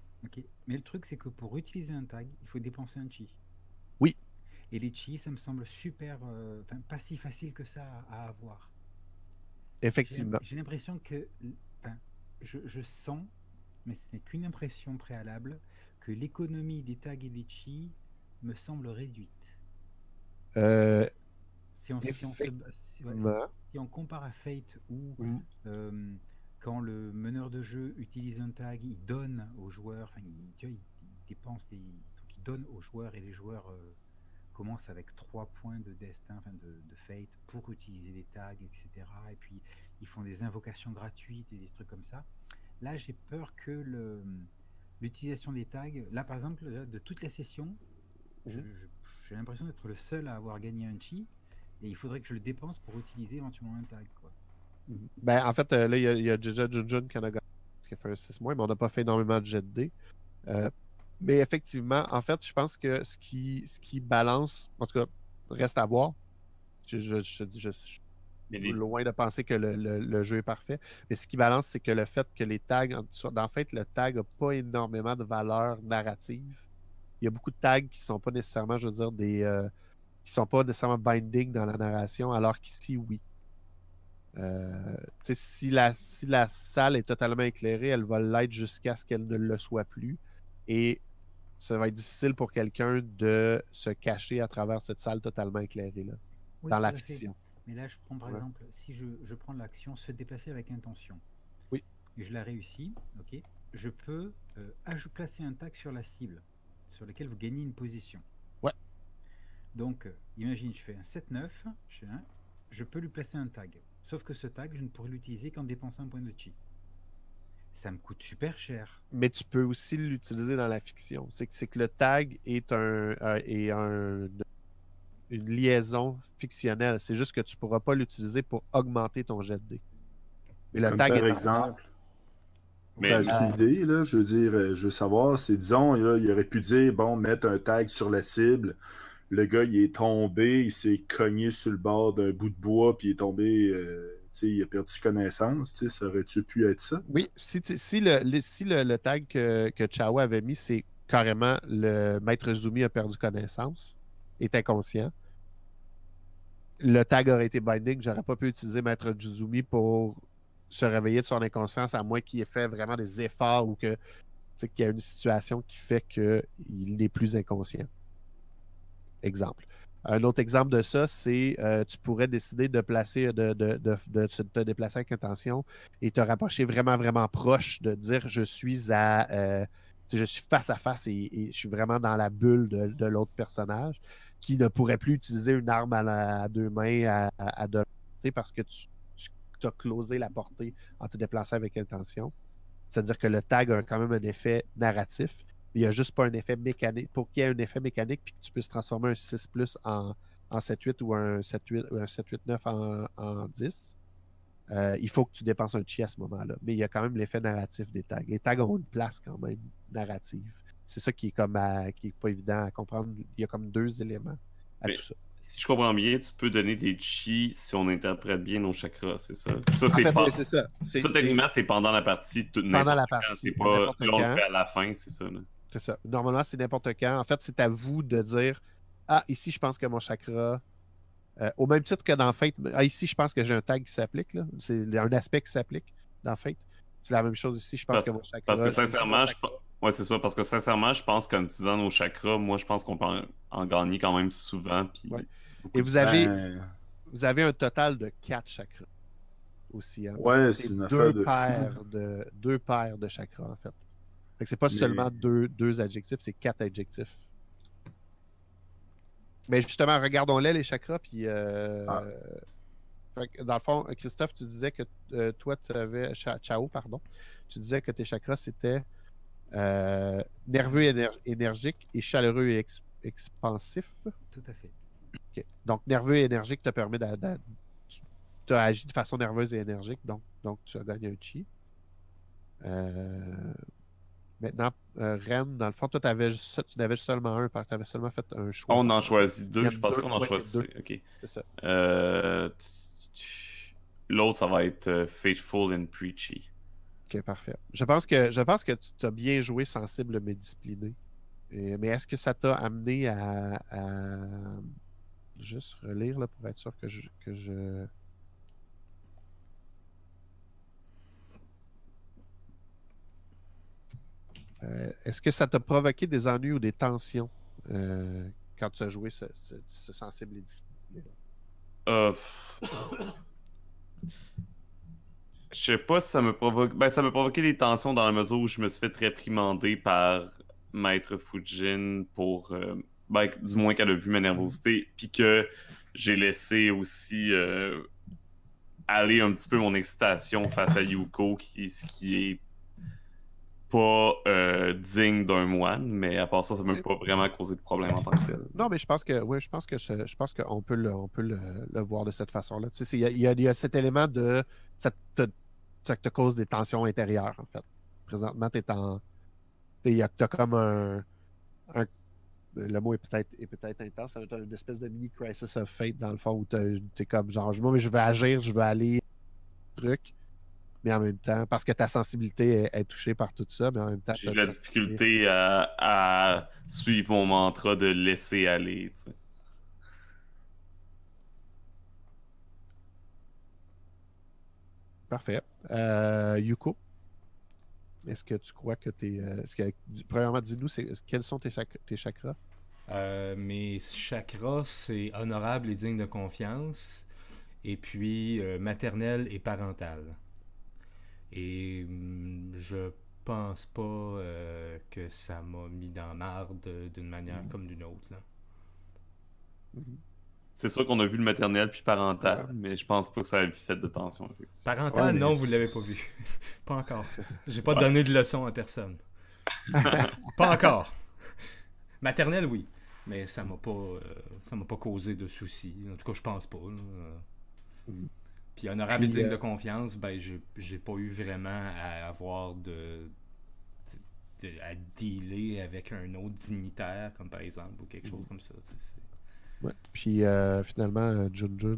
S5: Mais le truc, c'est que pour utiliser un tag, il faut dépenser un chi. Et les chi, ça me semble super, euh, Enfin, pas si facile que ça à, avoir.
S2: Effectivement. J'ai
S5: l'impression que, je, je, sens, mais ce n'est qu'une impression préalable, que l'économie des tags et des chi me semble réduite. Euh, si, on, on compare à Fate où euh, quand le meneur de jeu utilise un tag, il donne aux joueurs, enfin, il, dépense, des, donc il donne aux joueurs et les joueurs commence avec trois points de destin, enfin de, fate, pour utiliser des tags, etc. Et puis ils font des invocations gratuites et des trucs comme ça. Là, j'ai peur que l'utilisation des tags, là par exemple, de toute la session, mhm. j'ai l'impression d'être le seul à avoir gagné un chi, et il faudrait que je le dépense pour utiliser éventuellement un tag. Quoi. Mhm. Ben, en
S1: fait, euh, là, il y a, déjà Junjun qui a gagné, qui a fait 6 mois, mais on n'a pas fait énormément de jet de euh, mais effectivement, en fait, je pense que ce qui, ce qui balance, en tout cas, reste à voir. Je, je, suis loin de penser que le, jeu est parfait. Mais ce qui balance, c'est que le fait que les tags, en, fait, le tag n'a pas énormément de valeur narrative. Il y a beaucoup de tags qui ne sont pas nécessairement, je veux dire, des. Euh, qui sont pas nécessairement binding dans la narration, alors qu'ici, oui. Euh, si, la, si la salle est totalement éclairée, elle va l'être jusqu'à ce qu'elle ne le soit plus. Et ça va être difficile pour quelqu'un de se cacher à travers cette salle totalement éclairée là, dans la fiction.
S5: Mais là, je prends par exemple, si je, prends l'action se déplacer avec intention, oui. et je la réussis, ok, je peux euh, placer un tag sur la cible sur laquelle vous gagnez une position. Ouais. Donc, euh, imagine, je fais un 7-9, je, je peux lui placer un tag. Sauf que ce tag, je ne pourrais l'utiliser qu'en dépensant un point de chi ça me coûte super cher.
S1: Mais tu peux aussi l'utiliser dans la fiction. C'est que, le tag est, euh, une liaison fictionnelle. C'est juste que tu ne pourras pas l'utiliser pour augmenter ton jet de par exemple. Mais...
S7: je veux euh, je savoir, c'est disons, il aurait pu dire, bon, mettre un tag sur la cible. Le gars, il est tombé, il s'est cogné sur le bord d'un bout de bois, puis il est tombé. Euh, il a perdu connaissance. Ça aurait-tu pu être ça?
S1: Oui, si, si, le, si le, tag que, que Chao avait mis, c'est carrément le maître Zumi a perdu connaissance, est inconscient. Le tag aurait été binding, j'aurais pas pu utiliser maître Zumi pour se réveiller de son inconscience, à moins qu'il ait fait vraiment des efforts ou que qu'il y a une situation qui fait qu'il est plus inconscient. Exemple. Un autre exemple de ça, c'est euh, tu pourrais décider de placer, de, te déplacer avec intention et te rapprocher vraiment, vraiment proche, de dire je suis à euh, je suis face à face et, je suis vraiment dans la bulle de, l'autre personnage qui ne pourrait plus utiliser une arme à, deux mains à, parce que tu, tu as closé la portée en te déplaçant avec intention. C'est-à-dire que le tag a quand même un effet narratif il n'y a juste pas un effet mécanique. Pour qu'il y ait un effet mécanique puis que tu puisses transformer un 6 en, en 7-8 ou un 7-8-9 en, 10, euh, il faut que tu dépenses un chi à ce moment-là. Mais il y a quand même l'effet narratif des tags. Les tags ont une place quand même narrative. C'est ça qui est comme qui est pas évident à comprendre. Il y a comme deux éléments
S4: à tout ça. Si je comprends bien, tu peux donner des chi si on interprète bien nos chakras, c'est ça? Ça, c'est pas... ça. c'est pendant la partie. Toute pendant la partie. C'est pas à la fin, c'est ça. Là.
S1: C'est ça. Normalement, c'est n'importe quand. En fait, c'est à vous de dire Ah, ici, je pense que mon chakra. Euh, au même titre que dans Fate, ah, ici, je pense que j'ai un tag qui s'applique. C'est un aspect qui s'applique dans Fate. C'est la même chose ici. Je pense que mon chakra. Parce que sincèrement, je
S4: Ouais, c'est ça. Parce que sincèrement, je pense qu'en utilisant nos chakras, moi, je pense qu'on peut en, gagner quand même souvent. Puis...
S1: Et vous avez, vous avez un total de quatre chakras aussi. Hein, ouais, c'est deux de, paires de Deux paires de chakras, en fait c'est pas seulement deux, deux adjectifs, c'est quatre adjectifs. Mais justement, regardons-les, les chakras, puis. Euh, ah. dans le fond, Christophe, tu disais que euh, toi, tu avais. Ciao, pardon. Tu disais que tes chakras, c'était euh, nerveux et énergique et chaleureux et expansif.
S5: Tout à fait.
S1: Donc, nerveux et énergique te permet de. Tu agi de façon nerveuse et énergique, donc, donc tu as gagné un chi.
S4: Euh.
S1: Maintenant, euh, Ren, dans le fond, toi, tu n'avais seulement un, tu avais seulement fait un choix. On en choisit deux, je pense qu'on en choisit Ok. C'est ça.
S4: Euh, l'autre, ça va être euh, Faithful and Preachy.
S1: Ok, parfait. Je pense que, je pense que tu t'as bien joué sensible mais discipliné. mais est-ce que ça t'a amené à, juste relire là, pour être sûr que je Euh, est-ce que ça t'a provoqué des ennuis ou des tensions euh, quand tu as joué ce, ce, sensible
S4: euh, Je sais pas si ça me provoque. Ben, ça m'a provoqué des tensions dans la mesure où je me suis fait réprimander par Maître Fujin pour. Ben, du moins qu'elle a vu ma nervosité, mm-hmm. puis que j'ai laissé aussi aller un petit peu mon excitation face à Yuko, qui, ce qui est pas euh, digne d'un moine, mais à part ça, ça ne m'a pas vraiment causé de problème en tant que tel.
S1: Non, mais je pense que oui, je pense que je, pense qu'on peut le, on peut le, voir de cette façon-là. il y, a cet élément de ça te, te cause des tensions intérieures, en fait. Présentement, tu es en. Tu as comme un, le mot est peut-être est peut-être intense, une espèce de mini crisis of fate dans le fond où tu es comme genre, moi, mais je vais agir, je vais aller truc, mais en même temps, parce que ta sensibilité est, touchée par tout ça, mais en même temps. J'ai la
S4: difficulté à, suivre mon mantra de laisser aller.
S1: Parfait. Euh, Yuko, est-ce que tu crois que t'es. Euh, que premièrement, dis-nous quels sont tes, chakras?
S2: Euh, mes chakras, c'est honorable et digne de confiance, et puis maternelle et parental. Et hum, je pense pas euh, que ça m'a mis dans marre euh, d'une manière mm. comme d'une autre.
S3: Mm.
S4: C'est sûr qu'on a vu le maternel puis parental, mais je pense pas que ça ait fait de tension. Parental, non, vous l'avez pas vu.
S2: pas encore. J'ai pas donné de leçon à personne. pas encore. Maternel, oui. Mais ça m'a pas euh, m'a pas causé de soucis. En tout cas, je pense pas. Mm. Puis honorable aura de euh, confiance, ben, j'ai pas eu vraiment à avoir de, à dealer avec un autre dignitaire, comme par exemple, ou quelque mhm. chose comme ça.
S1: Ouais. Puis euh, finalement, Junjun. Euh,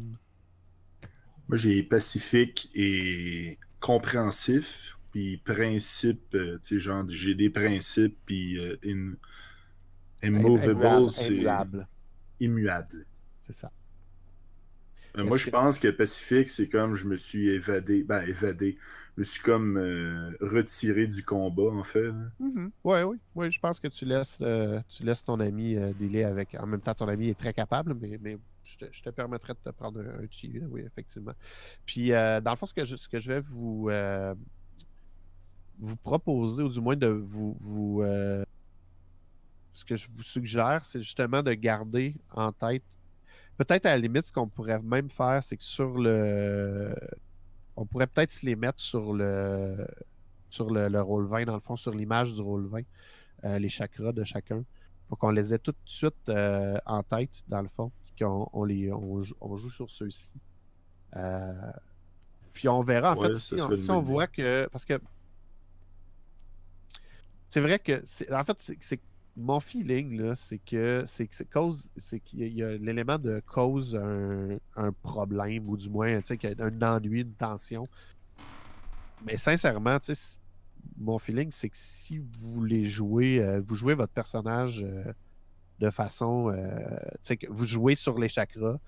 S7: Moi, j'ai pacifique et compréhensif. Puis principe, tu sais, genre, j'ai des principes, puis in... immovable, c'est. Immuable. C'est ça. Euh, moi, je pense que Pacifique, c'est comme je me suis évadé. Ben, évadé. Je me suis comme euh, retiré
S1: du combat, en fait. Mm-hmm. Oui, oui. je pense que tu laisses, euh, tu laisses ton ami euh, délai avec. En même temps, ton ami est très capable, mais, je, te, permettrai de te prendre un, chili, oui, effectivement. Puis, dans le fond, ce que je, que je vais vous, vous proposer, ou du moins de vous. vous ce que je vous suggère, c'est justement de garder en tête Peut-être à la limite, ce qu'on pourrait même faire, c'est que sur le. On pourrait peut-être se les mettre sur le sur le, rôle 20, dans le fond, sur l'image du rôle euh, 20, les chakras de chacun, pour qu'on les ait tout de suite euh, en tête, dans le fond, qu'on on les, on, joue sur ceux-ci. Euh, puis on verra, en fait, si, on, si on voit que. Parce que. C'est vrai que. En fait, c'est mon feeling, c'est que c'est cause, c'est qu'il y a l'élément de cause un, problème ou du moins un ennui, une tension. Mais sincèrement, mon feeling, c'est que si vous voulez jouer, euh, vous jouez votre personnage euh, de façon, euh, vous jouez sur les chakras.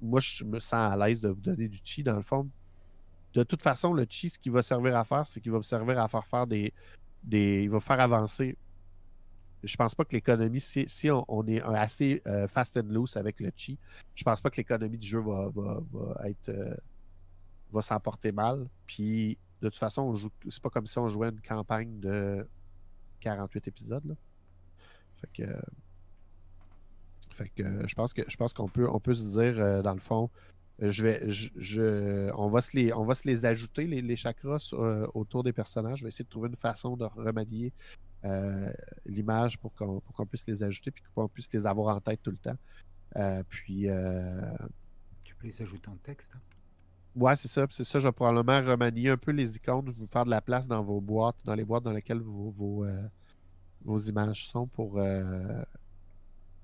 S1: Moi, je me sens à l'aise de vous donner du chi dans le fond. De toute façon, le chi, ce qu'il va servir à faire, c'est qu'il va vous servir à faire faire des, des, il va faire avancer je pense pas que l'économie, si, on, est assez euh, fast and loose avec le chi, je pense pas que l'économie du jeu va, va, être euh, va s'emporter mal. Puis de toute façon, on joue c'est pas comme si on jouait une campagne de 48 épisodes. Fait que. je pense que je pense qu'on peut on peut se dire euh, dans le fond. Je vais, je, on, va se les, on va se les ajouter, les, les chakras, autour des personnages. Je vais essayer de trouver une façon de remédier. Euh, l'image pour qu'on puisse les ajouter puis qu'on puisse les avoir en tête tout le temps. Euh, puis. Euh,
S5: tu peux les ajouter en texte. Hein?
S1: Ouais, c'est ça. C'est ça. Je vais probablement remanier un peu les icônes, vous faire de la place dans vos boîtes, dans les boîtes dans lesquelles vos, vos, images sont pour,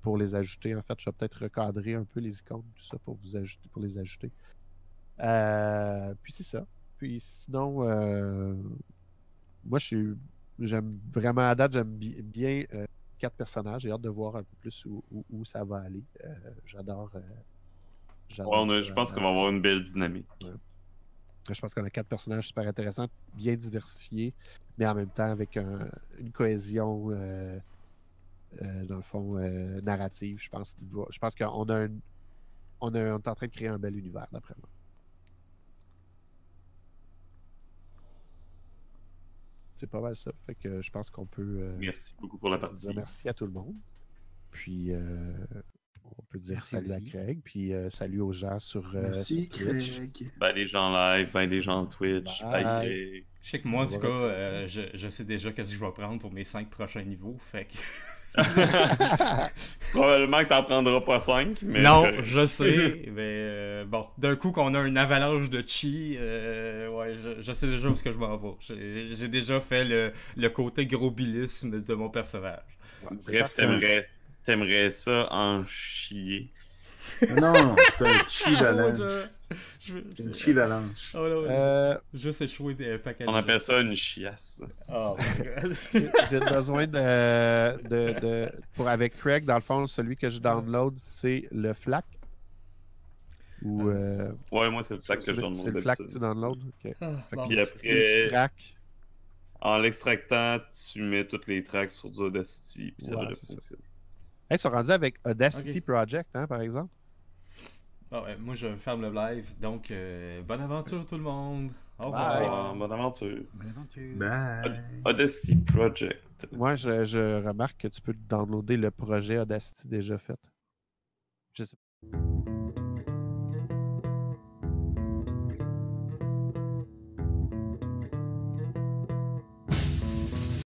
S1: pour les ajouter. En fait, je vais peut-être recadrer un peu les icônes, tout ça, pour, vous ajouter, pour les ajouter. puis c'est ça. Puis sinon, moi, je suis j'aime vraiment à date, j'aime bien euh, quatre personnages. J'ai hâte de voir un peu plus où, ça va aller. Euh, j'adore. Euh,
S4: je pense qu'on va avoir une belle dynamique.
S1: Je pense qu'on a quatre personnages super intéressants, bien diversifiés, mais en même temps avec une cohésion, dans le fond, narrative. Je pense, je pense qu'on est en train de créer un bel univers, d'après moi. c'est pas mal ça. Fait que je pense qu'on peut. Euh, merci beaucoup pour la partie. Merci à tout le monde. Puis euh, on peut dire salut à Craig, puis euh, salut aux gens sur, merci,
S4: Craig. Ben gens live, ben des gens Twitch. Je sais que moi, en tout cas,
S2: je, sais déjà qu'est-ce que je vais prendre pour mes cinq prochains niveaux. Fait que.
S4: Probablement que t'en prendras pas 5. Mais... Non, euh, je sais.
S2: mais euh, bon, d'un coup qu'on a une avalanche de chi, euh, je, sais déjà où ce que je m'en vais. J'ai déjà fait le, côté grobilisme de mon personnage. Bref,
S4: t'aimerais, ça en chier. Non, c'est un chi d'avalanche. Oh c'est Une chivalence.
S2: Ah, euh, Juste échouer des paquets. On appelle
S4: ça une chiasse. Oh, j'ai
S1: besoin de, de, Pour avec Craig, dans le fond, celui que je download, c'est le FLAC. Ou, ah. euh, Ouais, moi, c'est le FLAC que je download. C'est le FLAC que tu download. Ah, puis
S4: après. En l'extractant, tu mets toutes les tracks sur du Audacity. Puis ça
S1: ils sont rendus avec Audacity Project, hein, par exemple.
S2: Ben, moi, je ferme le live. Donc, euh, bonne aventure, tout le monde. Au revoir. Bonne aventure. Bonne aventure. Bye.
S4: Audacity Project.
S1: Moi, je, je, remarque que tu peux downloader le projet Audacity déjà fait.
S4: Je sais pas.